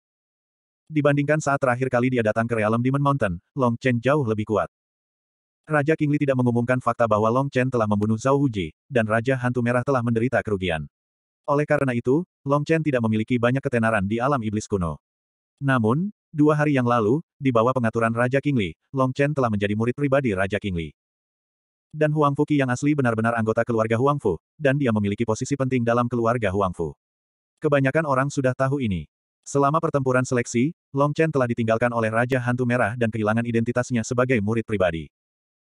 Dibandingkan saat terakhir kali dia datang ke realm Demon Mountain, Long Chen jauh lebih kuat. Raja Kingli tidak mengumumkan fakta bahwa Long Chen telah membunuh Zhao Huji, dan Raja Hantu Merah telah menderita kerugian. Oleh karena itu, Long Chen tidak memiliki banyak ketenaran di alam iblis kuno. Namun, dua hari yang lalu, di bawah pengaturan Raja Kingli, Long Chen telah menjadi murid pribadi Raja Kingli. Dan Huang Qi yang asli benar-benar anggota keluarga Huang Fu, dan dia memiliki posisi penting dalam keluarga Huang Fu. Kebanyakan orang sudah tahu ini. Selama pertempuran seleksi, Long Chen telah ditinggalkan oleh Raja Hantu Merah dan kehilangan identitasnya sebagai murid pribadi.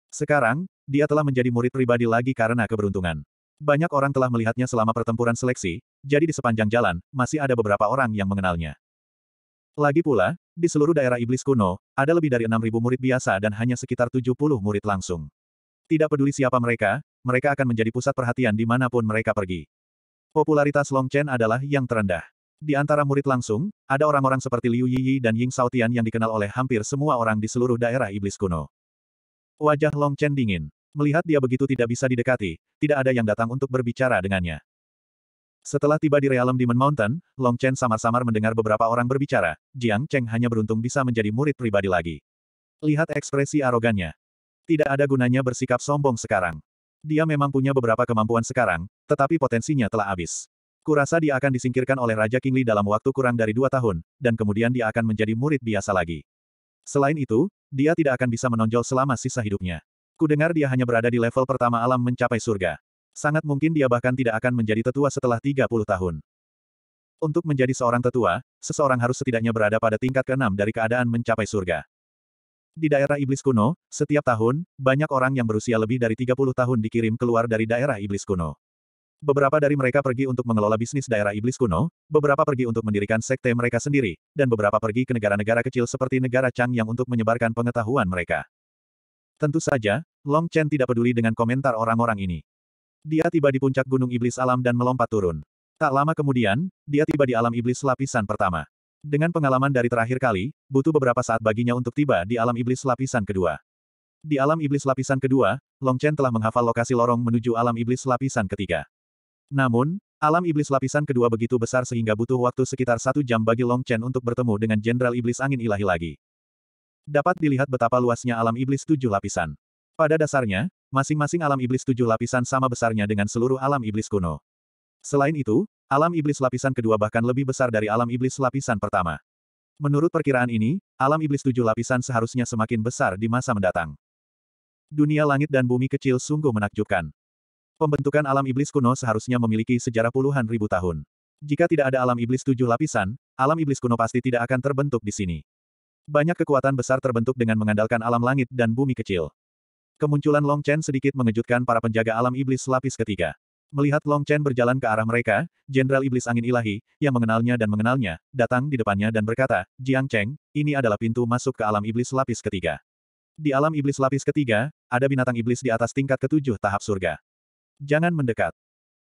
Sekarang, dia telah menjadi murid pribadi lagi karena keberuntungan. Banyak orang telah melihatnya selama pertempuran seleksi, jadi di sepanjang jalan, masih ada beberapa orang yang mengenalnya. Lagi pula, di seluruh daerah iblis kuno, ada lebih dari 6.000 murid biasa dan hanya sekitar 70 murid langsung. Tidak peduli siapa mereka, mereka akan menjadi pusat perhatian dimanapun mereka pergi. Popularitas Long Chen adalah yang terendah. Di antara murid langsung, ada orang-orang seperti Liu Yiyi dan Ying Shaotian yang dikenal oleh hampir semua orang di seluruh daerah iblis kuno. Wajah Long Chen dingin. Melihat dia begitu tidak bisa didekati, tidak ada yang datang untuk berbicara dengannya. Setelah tiba di realm Demon Mountain, Long Chen samar-samar mendengar beberapa orang berbicara, Jiang Cheng hanya beruntung bisa menjadi murid pribadi lagi. Lihat ekspresi arogannya. Tidak ada gunanya bersikap sombong sekarang. Dia memang punya beberapa kemampuan sekarang, tetapi potensinya telah habis. Kurasa dia akan disingkirkan oleh Raja Kingli dalam waktu kurang dari dua tahun, dan kemudian dia akan menjadi murid biasa lagi. Selain itu, dia tidak akan bisa menonjol selama sisa hidupnya. Kudengar dia hanya berada di level pertama alam mencapai surga. Sangat mungkin dia bahkan tidak akan menjadi tetua setelah 30 tahun. Untuk menjadi seorang tetua, seseorang harus setidaknya berada pada tingkat keenam dari keadaan mencapai surga. Di daerah iblis kuno, setiap tahun, banyak orang yang berusia lebih dari 30 tahun dikirim keluar dari daerah iblis kuno. Beberapa dari mereka pergi untuk mengelola bisnis daerah iblis kuno, beberapa pergi untuk mendirikan sekte mereka sendiri, dan beberapa pergi ke negara-negara kecil seperti negara Chang yang untuk menyebarkan pengetahuan mereka. Tentu saja, Long Chen tidak peduli dengan komentar orang-orang ini. Dia tiba di puncak gunung iblis alam dan melompat turun. Tak lama kemudian, dia tiba di alam iblis lapisan pertama. Dengan pengalaman dari terakhir kali, butuh beberapa saat baginya untuk tiba di alam iblis lapisan kedua. Di alam iblis lapisan kedua, Long Chen telah menghafal lokasi lorong menuju alam iblis lapisan ketiga. Namun, alam iblis lapisan kedua begitu besar sehingga butuh waktu sekitar satu jam bagi Long Chen untuk bertemu dengan Jenderal Iblis Angin Ilahi lagi. Dapat dilihat betapa luasnya alam iblis tujuh lapisan. Pada dasarnya, masing-masing alam iblis tujuh lapisan sama besarnya dengan seluruh alam iblis kuno. Selain itu, alam iblis lapisan kedua bahkan lebih besar dari alam iblis lapisan pertama. Menurut perkiraan ini, alam iblis tujuh lapisan seharusnya semakin besar di masa mendatang. Dunia langit dan bumi kecil sungguh menakjubkan. Pembentukan alam iblis kuno seharusnya memiliki sejarah puluhan ribu tahun. Jika tidak ada alam iblis tujuh lapisan, alam iblis kuno pasti tidak akan terbentuk di sini. Banyak kekuatan besar terbentuk dengan mengandalkan alam langit dan bumi kecil. Kemunculan Long Chen sedikit mengejutkan para penjaga alam iblis lapis ketiga. Melihat Long Chen berjalan ke arah mereka, Jenderal Iblis Angin Ilahi, yang mengenalnya dan mengenalnya, datang di depannya dan berkata, Jiang Cheng, ini adalah pintu masuk ke alam iblis lapis ketiga. Di alam iblis lapis ketiga, ada binatang iblis di atas tingkat ketujuh tahap surga. Jangan mendekat.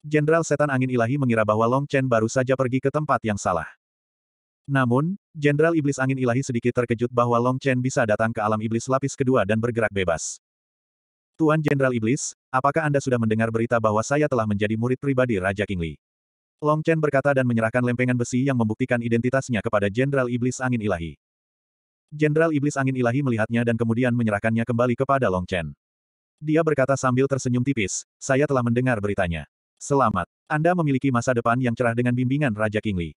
Jenderal Setan Angin Ilahi mengira bahwa Long Chen baru saja pergi ke tempat yang salah. Namun, Jenderal Iblis Angin Ilahi sedikit terkejut bahwa Long Chen bisa datang ke alam iblis lapis kedua dan bergerak bebas. Tuan Jenderal Iblis, apakah Anda sudah mendengar berita bahwa saya telah menjadi murid pribadi Raja Kingli? Long Chen berkata dan menyerahkan lempengan besi yang membuktikan identitasnya kepada Jenderal Iblis Angin Ilahi. Jenderal Iblis Angin Ilahi melihatnya dan kemudian menyerahkannya kembali kepada Long Chen. Dia berkata sambil tersenyum tipis, saya telah mendengar beritanya. Selamat, Anda memiliki masa depan yang cerah dengan bimbingan Raja Kingli.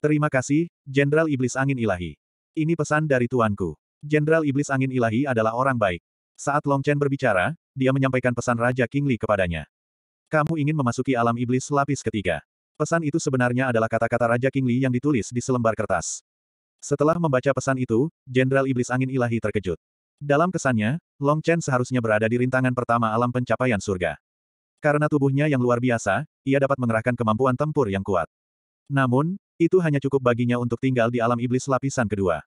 Terima kasih, Jenderal Iblis Angin Ilahi. Ini pesan dari tuanku. Jenderal Iblis Angin Ilahi adalah orang baik. Saat Long Chen berbicara, dia menyampaikan pesan Raja Kingli kepadanya. Kamu ingin memasuki alam iblis lapis ketiga. Pesan itu sebenarnya adalah kata-kata Raja Kingli yang ditulis di selembar kertas. Setelah membaca pesan itu, Jenderal Iblis Angin Ilahi terkejut. Dalam kesannya, Long Chen seharusnya berada di rintangan pertama alam pencapaian surga. Karena tubuhnya yang luar biasa, ia dapat mengerahkan kemampuan tempur yang kuat. Namun, itu hanya cukup baginya untuk tinggal di alam iblis lapisan kedua.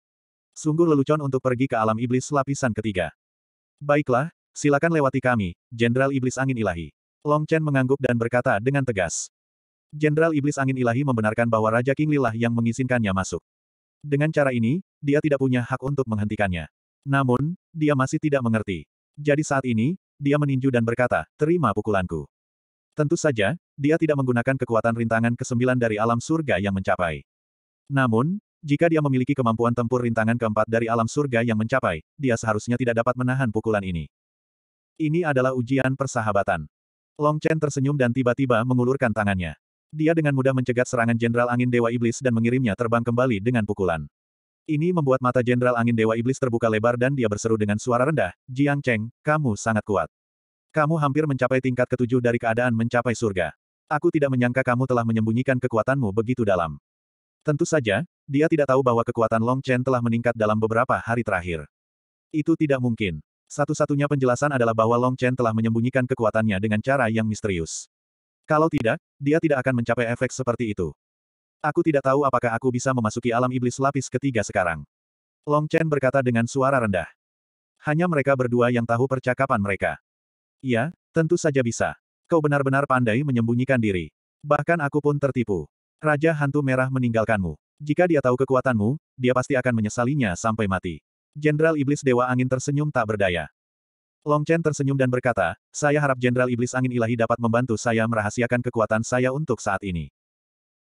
Sungguh lelucon untuk pergi ke alam iblis lapisan ketiga. Baiklah, silakan lewati kami, Jenderal Iblis Angin Ilahi. Long Chen mengangguk dan berkata dengan tegas. Jenderal Iblis Angin Ilahi membenarkan bahwa Raja King Lilah yang mengizinkannya masuk. Dengan cara ini, dia tidak punya hak untuk menghentikannya. Namun, dia masih tidak mengerti. Jadi saat ini, dia meninju dan berkata, terima pukulanku. Tentu saja, dia tidak menggunakan kekuatan rintangan ke-9 dari alam surga yang mencapai. Namun, jika dia memiliki kemampuan tempur rintangan keempat dari alam surga yang mencapai, dia seharusnya tidak dapat menahan pukulan ini. Ini adalah ujian persahabatan. Long Chen tersenyum dan tiba-tiba mengulurkan tangannya. Dia dengan mudah mencegat serangan Jenderal Angin Dewa Iblis dan mengirimnya terbang kembali dengan pukulan. Ini membuat mata Jenderal Angin Dewa Iblis terbuka lebar dan dia berseru dengan suara rendah, Jiang Cheng, kamu sangat kuat. Kamu hampir mencapai tingkat ketujuh dari keadaan mencapai surga. Aku tidak menyangka kamu telah menyembunyikan kekuatanmu begitu dalam. Tentu saja, dia tidak tahu bahwa kekuatan Long Chen telah meningkat dalam beberapa hari terakhir. Itu tidak mungkin. Satu-satunya penjelasan adalah bahwa Long Chen telah menyembunyikan kekuatannya dengan cara yang misterius. Kalau tidak, dia tidak akan mencapai efek seperti itu. Aku tidak tahu apakah aku bisa memasuki alam iblis lapis ketiga sekarang. Long Chen berkata dengan suara rendah. Hanya mereka berdua yang tahu percakapan mereka. Ya, tentu saja bisa. Kau benar-benar pandai menyembunyikan diri. Bahkan aku pun tertipu. Raja Hantu Merah meninggalkanmu. Jika dia tahu kekuatanmu, dia pasti akan menyesalinya sampai mati. Jenderal Iblis Dewa Angin tersenyum tak berdaya. Long Chen tersenyum dan berkata, saya harap Jenderal Iblis Angin Ilahi dapat membantu saya merahasiakan kekuatan saya untuk saat ini.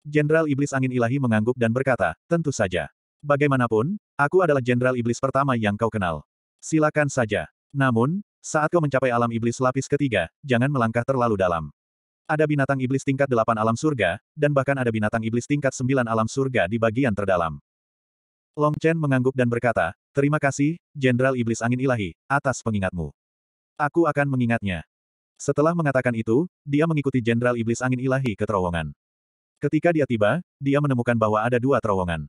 Jenderal Iblis Angin Ilahi mengangguk dan berkata, tentu saja. Bagaimanapun, aku adalah Jenderal Iblis pertama yang kau kenal. Silakan saja. Namun, saat kau mencapai alam iblis lapis ketiga, jangan melangkah terlalu dalam. Ada binatang iblis tingkat delapan alam surga, dan bahkan ada binatang iblis tingkat sembilan alam surga di bagian terdalam. Long Chen mengangguk dan berkata, Terima kasih, Jenderal Iblis Angin Ilahi, atas pengingatmu. Aku akan mengingatnya. Setelah mengatakan itu, dia mengikuti Jenderal Iblis Angin Ilahi ke terowongan. Ketika dia tiba, dia menemukan bahwa ada dua terowongan.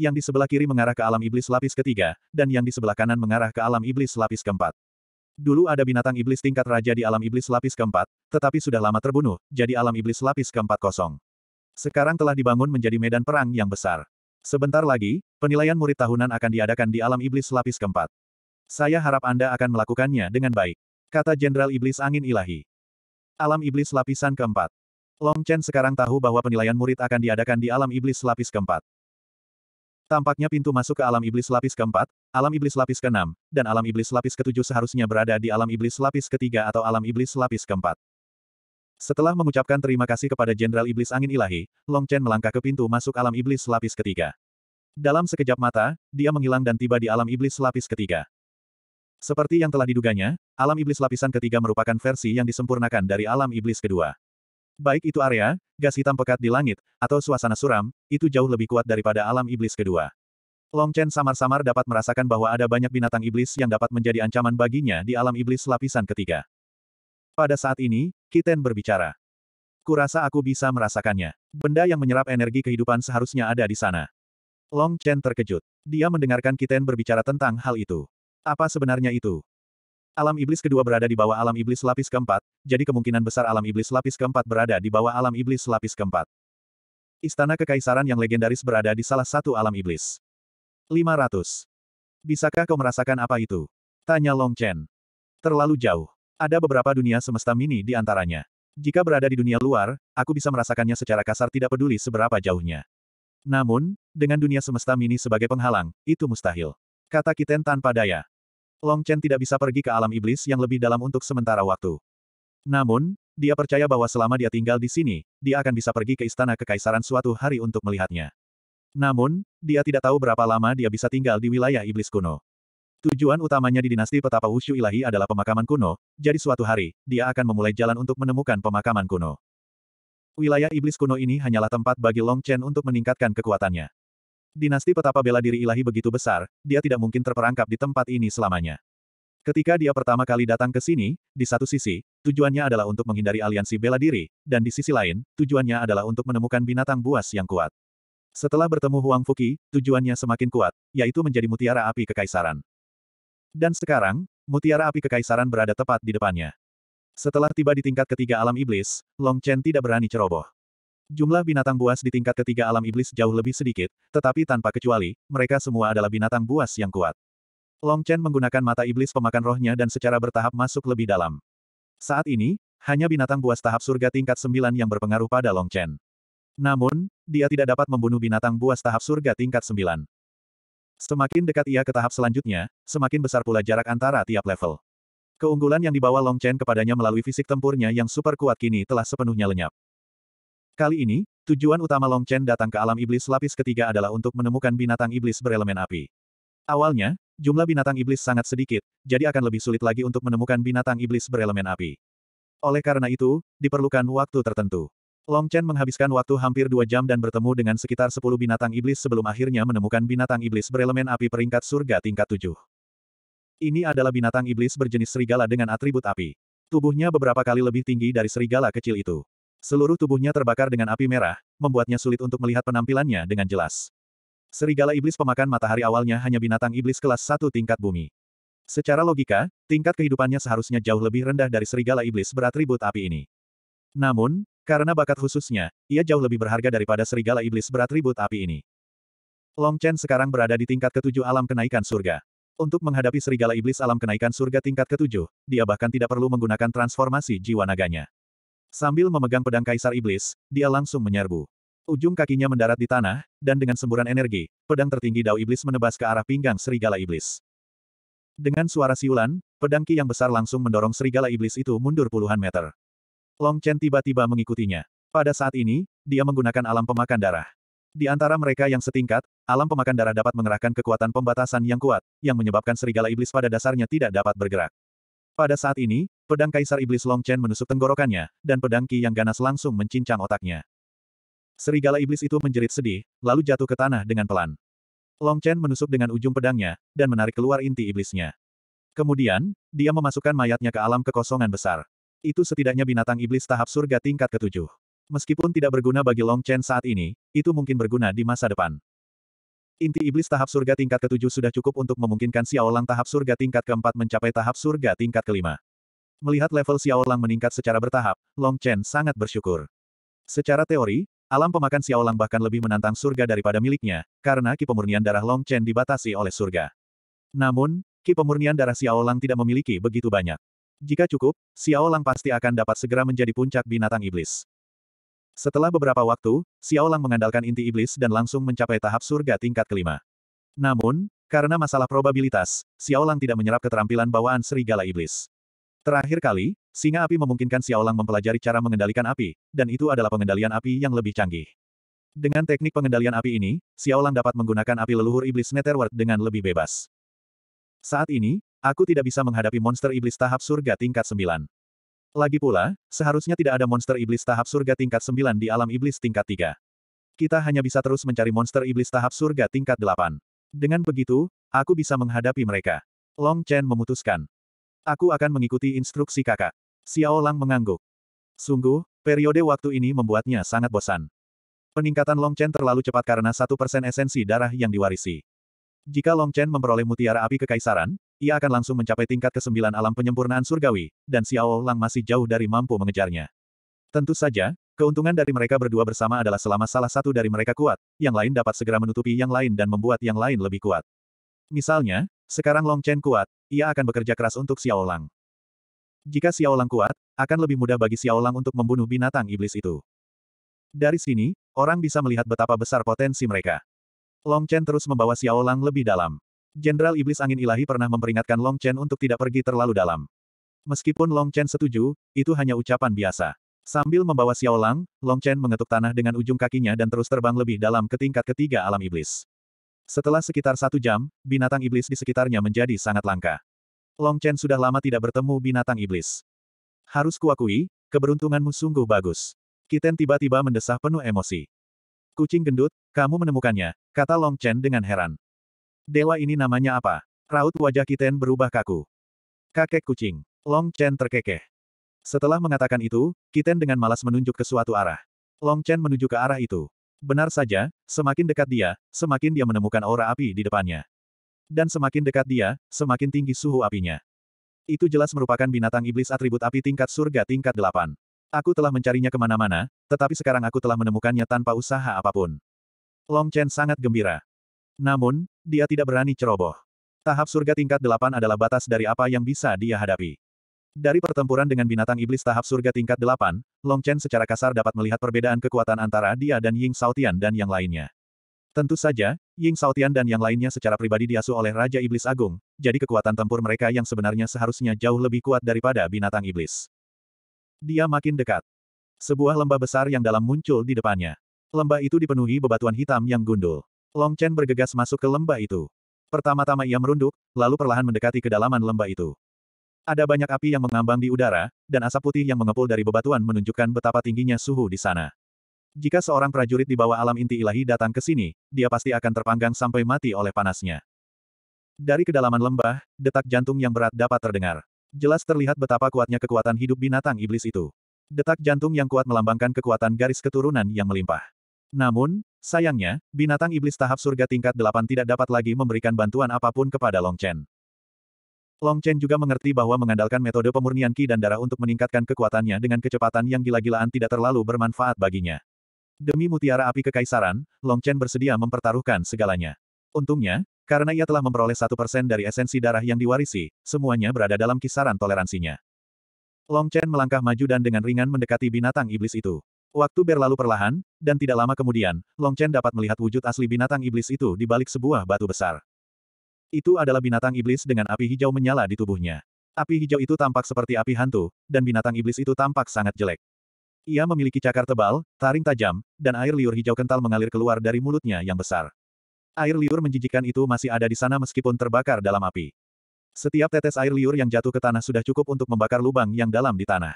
Yang di sebelah kiri mengarah ke alam iblis lapis ketiga, dan yang di sebelah kanan mengarah ke alam iblis lapis keempat. Dulu ada binatang iblis tingkat raja di alam iblis lapis keempat, tetapi sudah lama terbunuh, jadi alam iblis lapis keempat kosong. Sekarang telah dibangun menjadi medan perang yang besar. Sebentar lagi, penilaian murid tahunan akan diadakan di alam iblis lapis keempat. Saya harap Anda akan melakukannya dengan baik. Kata Jenderal Iblis Angin Ilahi. Alam Iblis Lapisan Keempat. Long Chen sekarang tahu bahwa penilaian murid akan diadakan di alam iblis lapis keempat. Tampaknya pintu masuk ke alam iblis lapis keempat, alam iblis lapis keenam, dan alam iblis lapis ketujuh seharusnya berada di alam iblis lapis ketiga atau alam iblis lapis keempat. Setelah mengucapkan terima kasih kepada Jenderal Iblis Angin Ilahi, Long Chen melangkah ke pintu masuk alam iblis lapis ketiga. Dalam sekejap mata, dia menghilang dan tiba di alam iblis lapis ketiga. Seperti yang telah diduganya, alam iblis lapisan ketiga merupakan versi yang disempurnakan dari alam iblis kedua. Baik itu area, gas hitam pekat di langit, atau suasana suram, itu jauh lebih kuat daripada alam iblis kedua. Long Chen samar-samar dapat merasakan bahwa ada banyak binatang iblis yang dapat menjadi ancaman baginya di alam iblis lapisan ketiga. Pada saat ini, Kiten berbicara. Kurasa aku bisa merasakannya. Benda yang menyerap energi kehidupan seharusnya ada di sana. Long Chen terkejut. Dia mendengarkan Kiten berbicara tentang hal itu. Apa sebenarnya itu? Alam iblis kedua berada di bawah alam iblis lapis keempat, jadi kemungkinan besar alam iblis lapis keempat berada di bawah alam iblis lapis keempat. Istana kekaisaran yang legendaris berada di salah satu alam iblis. 500. Bisakah kau merasakan apa itu? Tanya Long Chen. Terlalu jauh. Ada beberapa dunia semesta mini di antaranya. Jika berada di dunia luar, aku bisa merasakannya secara kasar tidak peduli seberapa jauhnya. Namun, dengan dunia semesta mini sebagai penghalang, itu mustahil. Kata Kiten tanpa daya. Long Chen tidak bisa pergi ke alam iblis yang lebih dalam untuk sementara waktu. Namun, dia percaya bahwa selama dia tinggal di sini, dia akan bisa pergi ke istana kekaisaran suatu hari untuk melihatnya. Namun, dia tidak tahu berapa lama dia bisa tinggal di wilayah iblis kuno. Tujuan utamanya di dinasti petapa Wushu Ilahi adalah pemakaman kuno, jadi suatu hari, dia akan memulai jalan untuk menemukan pemakaman kuno. Wilayah iblis kuno ini hanyalah tempat bagi Long Chen untuk meningkatkan kekuatannya. Dinasti petapa bela diri ilahi begitu besar, dia tidak mungkin terperangkap di tempat ini selamanya. Ketika dia pertama kali datang ke sini, di satu sisi, tujuannya adalah untuk menghindari aliansi bela diri, dan di sisi lain, tujuannya adalah untuk menemukan binatang buas yang kuat. Setelah bertemu Huang Fuki, tujuannya semakin kuat, yaitu menjadi mutiara api kekaisaran. Dan sekarang, mutiara api kekaisaran berada tepat di depannya. Setelah tiba di tingkat ketiga alam iblis, Long Chen tidak berani ceroboh. Jumlah binatang buas di tingkat ketiga alam iblis jauh lebih sedikit, tetapi tanpa kecuali, mereka semua adalah binatang buas yang kuat. Long Chen menggunakan mata iblis pemakan rohnya dan secara bertahap masuk lebih dalam. Saat ini, hanya binatang buas tahap surga tingkat sembilan yang berpengaruh pada Long Chen. Namun, dia tidak dapat membunuh binatang buas tahap surga tingkat sembilan. Semakin dekat ia ke tahap selanjutnya, semakin besar pula jarak antara tiap level. Keunggulan yang dibawa Long Chen kepadanya melalui fisik tempurnya yang super kuat kini telah sepenuhnya lenyap. Kali ini, tujuan utama Long Chen datang ke alam iblis lapis ketiga adalah untuk menemukan binatang iblis berelemen api. Awalnya, jumlah binatang iblis sangat sedikit, jadi akan lebih sulit lagi untuk menemukan binatang iblis berelemen api. Oleh karena itu, diperlukan waktu tertentu. Long Chen menghabiskan waktu hampir dua jam dan bertemu dengan sekitar sepuluh binatang iblis sebelum akhirnya menemukan binatang iblis berelemen api peringkat surga tingkat Tujuh. Ini adalah binatang iblis berjenis serigala dengan atribut api. Tubuhnya beberapa kali lebih tinggi dari serigala kecil itu. Seluruh tubuhnya terbakar dengan api merah, membuatnya sulit untuk melihat penampilannya dengan jelas. Serigala iblis pemakan matahari awalnya hanya binatang iblis kelas satu tingkat bumi. Secara logika, tingkat kehidupannya seharusnya jauh lebih rendah dari serigala iblis beratribut api ini. Namun, karena bakat khususnya, ia jauh lebih berharga daripada serigala iblis beratribut api ini. Long Chen sekarang berada di tingkat ketujuh alam kenaikan surga. Untuk menghadapi serigala iblis alam kenaikan surga tingkat ketujuh, dia bahkan tidak perlu menggunakan transformasi jiwa naganya. Sambil memegang pedang Kaisar Iblis, dia langsung menyerbu. Ujung kakinya mendarat di tanah, dan dengan semburan energi, pedang tertinggi Dao Iblis menebas ke arah pinggang Serigala Iblis. Dengan suara siulan, pedang Ki yang besar langsung mendorong Serigala Iblis itu mundur puluhan meter. Long Chen tiba-tiba mengikutinya. Pada saat ini, dia menggunakan alam pemakan darah. Di antara mereka yang setingkat, alam pemakan darah dapat mengerahkan kekuatan pembatasan yang kuat, yang menyebabkan serigala iblis pada dasarnya tidak dapat bergerak. Pada saat ini, pedang Kaisar Iblis Long Chen menusuk tenggorokannya, dan pedang Ki yang ganas langsung mencincang otaknya. Serigala iblis itu menjerit sedih, lalu jatuh ke tanah dengan pelan. Long Chen menusuk dengan ujung pedangnya, dan menarik keluar inti iblisnya. Kemudian, dia memasukkan mayatnya ke alam kekosongan besar. Itu setidaknya binatang iblis tahap surga tingkat ketujuh. Meskipun tidak berguna bagi Long Chen saat ini, itu mungkin berguna di masa depan. Inti iblis tahap surga tingkat ke-7 sudah cukup untuk memungkinkan Xiaolang tahap surga tingkat keempat mencapai tahap surga tingkat kelima. Melihat level Xiaolang meningkat secara bertahap, Long Chen sangat bersyukur. Secara teori, alam pemakan Xiaolang bahkan lebih menantang surga daripada miliknya, karena ki pemurnian darah Long Chen dibatasi oleh surga. Namun, ki pemurnian darah Xiaolang tidak memiliki begitu banyak. Jika cukup, Xiaolang pasti akan dapat segera menjadi puncak binatang iblis. Setelah beberapa waktu, Xiao Lang mengandalkan inti iblis dan langsung mencapai tahap surga tingkat kelima. Namun, karena masalah probabilitas, Xiao Lang tidak menyerap keterampilan bawaan serigala iblis. Terakhir kali, singa api memungkinkan Xiao Lang mempelajari cara mengendalikan api, dan itu adalah pengendalian api yang lebih canggih. Dengan teknik pengendalian api ini, Xiao Lang dapat menggunakan api leluhur iblis Netherworld dengan lebih bebas. Saat ini, aku tidak bisa menghadapi monster iblis tahap surga tingkat 9. Lagi pula, seharusnya tidak ada monster iblis tahap surga tingkat 9 di alam iblis tingkat 3. Kita hanya bisa terus mencari monster iblis tahap surga tingkat 8. Dengan begitu, aku bisa menghadapi mereka. Long Chen memutuskan. Aku akan mengikuti instruksi kakak. Xiao Lang mengangguk. Sungguh, periode waktu ini membuatnya sangat bosan. Peningkatan Long Chen terlalu cepat karena satu persen esensi darah yang diwarisi. Jika Long Chen memperoleh mutiara api kekaisaran, ia akan langsung mencapai tingkat ke-9 alam penyempurnaan surgawi, dan Xiao Lang masih jauh dari mampu mengejarnya. Tentu saja, keuntungan dari mereka berdua bersama adalah selama salah satu dari mereka kuat, yang lain dapat segera menutupi yang lain dan membuat yang lain lebih kuat. Misalnya, sekarang Long Chen kuat, ia akan bekerja keras untuk Xiao Lang. Jika Xiao Lang kuat, akan lebih mudah bagi Xiao Lang untuk membunuh binatang iblis itu. Dari sini, orang bisa melihat betapa besar potensi mereka. Long Chen terus membawa Xiao Lang lebih dalam. Jenderal Iblis Angin Ilahi pernah memperingatkan Long Chen untuk tidak pergi terlalu dalam. Meskipun Long Chen setuju, itu hanya ucapan biasa. Sambil membawa Xiao Lang, Long Chen mengetuk tanah dengan ujung kakinya dan terus terbang lebih dalam ke tingkat ketiga alam iblis. Setelah sekitar satu jam, binatang iblis di sekitarnya menjadi sangat langka. Long Chen sudah lama tidak bertemu binatang iblis. Harus kuakui, keberuntunganmu sungguh bagus. Kiten tiba-tiba mendesah penuh emosi. Kucing gendut, kamu menemukannya, kata Long Chen dengan heran. Dewa ini namanya apa? Raut wajah Kiten berubah kaku. Kakek kucing. Long Chen terkekeh. Setelah mengatakan itu, Kiten dengan malas menunjuk ke suatu arah. Long Chen menuju ke arah itu. Benar saja, semakin dekat dia, semakin dia menemukan aura api di depannya. Dan semakin dekat dia, semakin tinggi suhu apinya. Itu jelas merupakan binatang iblis atribut api tingkat surga tingkat delapan. Aku telah mencarinya kemana-mana, tetapi sekarang aku telah menemukannya tanpa usaha apapun. Long Chen sangat gembira. Namun, dia tidak berani ceroboh. Tahap surga tingkat 8 adalah batas dari apa yang bisa dia hadapi. Dari pertempuran dengan binatang iblis tahap surga tingkat 8, Long Chen secara kasar dapat melihat perbedaan kekuatan antara dia dan Ying Saotian dan yang lainnya. Tentu saja, Ying Saotian dan yang lainnya secara pribadi diasuh oleh Raja Iblis Agung, jadi kekuatan tempur mereka yang sebenarnya seharusnya jauh lebih kuat daripada binatang iblis. Dia makin dekat. Sebuah lembah besar yang dalam muncul di depannya. Lembah itu dipenuhi bebatuan hitam yang gundul. Long Chen bergegas masuk ke lembah itu. Pertama-tama ia merunduk, lalu perlahan mendekati kedalaman lembah itu. Ada banyak api yang mengambang di udara, dan asap putih yang mengepul dari bebatuan menunjukkan betapa tingginya suhu di sana. Jika seorang prajurit di bawah alam inti ilahi datang ke sini, dia pasti akan terpanggang sampai mati oleh panasnya. Dari kedalaman lembah, detak jantung yang berat dapat terdengar. Jelas terlihat betapa kuatnya kekuatan hidup binatang iblis itu. Detak jantung yang kuat melambangkan kekuatan garis keturunan yang melimpah. Namun, sayangnya, binatang iblis tahap surga tingkat 8 tidak dapat lagi memberikan bantuan apapun kepada Long Chen. Long Chen juga mengerti bahwa mengandalkan metode pemurnian ki dan darah untuk meningkatkan kekuatannya dengan kecepatan yang gila-gilaan tidak terlalu bermanfaat baginya. Demi mutiara api kekaisaran, Long Chen bersedia mempertaruhkan segalanya. Untungnya, karena ia telah memperoleh satu persen dari esensi darah yang diwarisi, semuanya berada dalam kisaran toleransinya. Long Chen melangkah maju dan dengan ringan mendekati binatang iblis itu. Waktu berlalu perlahan, dan tidak lama kemudian, Long Chen dapat melihat wujud asli binatang iblis itu di balik sebuah batu besar. Itu adalah binatang iblis dengan api hijau menyala di tubuhnya. Api hijau itu tampak seperti api hantu, dan binatang iblis itu tampak sangat jelek. Ia memiliki cakar tebal, taring tajam, dan air liur hijau kental mengalir keluar dari mulutnya yang besar. Air liur menjijikan itu masih ada di sana meskipun terbakar dalam api. Setiap tetes air liur yang jatuh ke tanah sudah cukup untuk membakar lubang yang dalam di tanah.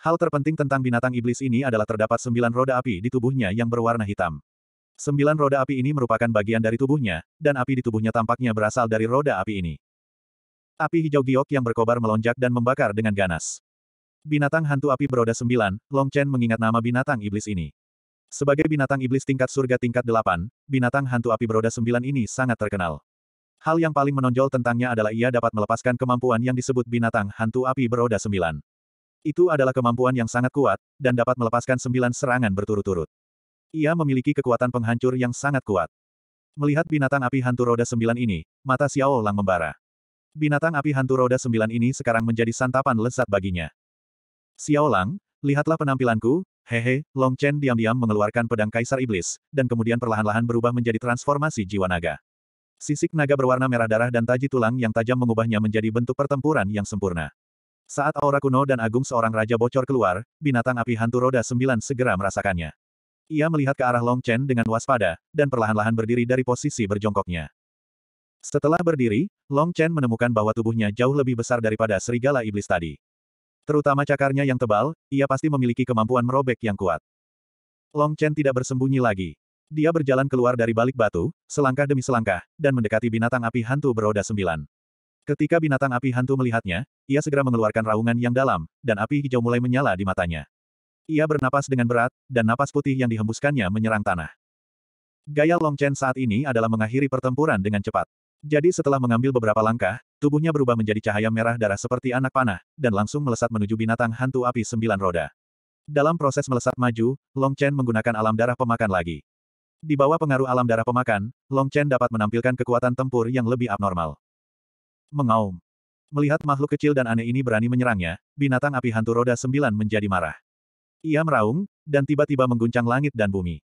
Hal terpenting tentang binatang iblis ini adalah terdapat sembilan roda api di tubuhnya yang berwarna hitam. Sembilan roda api ini merupakan bagian dari tubuhnya, dan api di tubuhnya tampaknya berasal dari roda api ini. Api hijau giok yang berkobar melonjak dan membakar dengan ganas. Binatang hantu api beroda sembilan, Long Chen mengingat nama binatang iblis ini. Sebagai binatang iblis tingkat surga tingkat delapan, binatang hantu api beroda sembilan ini sangat terkenal. Hal yang paling menonjol tentangnya adalah ia dapat melepaskan kemampuan yang disebut binatang hantu api beroda sembilan. Itu adalah kemampuan yang sangat kuat, dan dapat melepaskan sembilan serangan berturut-turut. Ia memiliki kekuatan penghancur yang sangat kuat. Melihat binatang api hantu roda sembilan ini, mata Xiao Lang membara. Binatang api hantu roda sembilan ini sekarang menjadi santapan lezat baginya. Xiao Lang, lihatlah penampilanku, hehe, Long Chen diam-diam mengeluarkan pedang Kaisar Iblis, dan kemudian perlahan-lahan berubah menjadi transformasi jiwa naga. Sisik naga berwarna merah darah dan taji tulang yang tajam mengubahnya menjadi bentuk pertempuran yang sempurna. Saat aura kuno dan agung seorang raja bocor keluar, binatang api hantu roda sembilan segera merasakannya. Ia melihat ke arah Long Chen dengan waspada, dan perlahan-lahan berdiri dari posisi berjongkoknya. Setelah berdiri, Long Chen menemukan bahwa tubuhnya jauh lebih besar daripada serigala iblis tadi. Terutama cakarnya yang tebal, ia pasti memiliki kemampuan merobek yang kuat. Long Chen tidak bersembunyi lagi. Dia berjalan keluar dari balik batu, selangkah demi selangkah, dan mendekati binatang api hantu beroda sembilan. Ketika binatang api hantu melihatnya, ia segera mengeluarkan raungan yang dalam, dan api hijau mulai menyala di matanya. Ia bernapas dengan berat, dan napas putih yang dihembuskannya menyerang tanah. Gaya Long Chen saat ini adalah mengakhiri pertempuran dengan cepat. Jadi setelah mengambil beberapa langkah, tubuhnya berubah menjadi cahaya merah darah seperti anak panah, dan langsung melesat menuju binatang hantu api sembilan roda. Dalam proses melesat maju, Long Chen menggunakan alam darah pemakan lagi. Di bawah pengaruh alam darah pemakan, Long Chen dapat menampilkan kekuatan tempur yang lebih abnormal. Mengaum. Melihat makhluk kecil dan aneh ini berani menyerangnya, binatang api hantu roda sembilan menjadi marah. Ia meraung, dan tiba-tiba mengguncang langit dan bumi.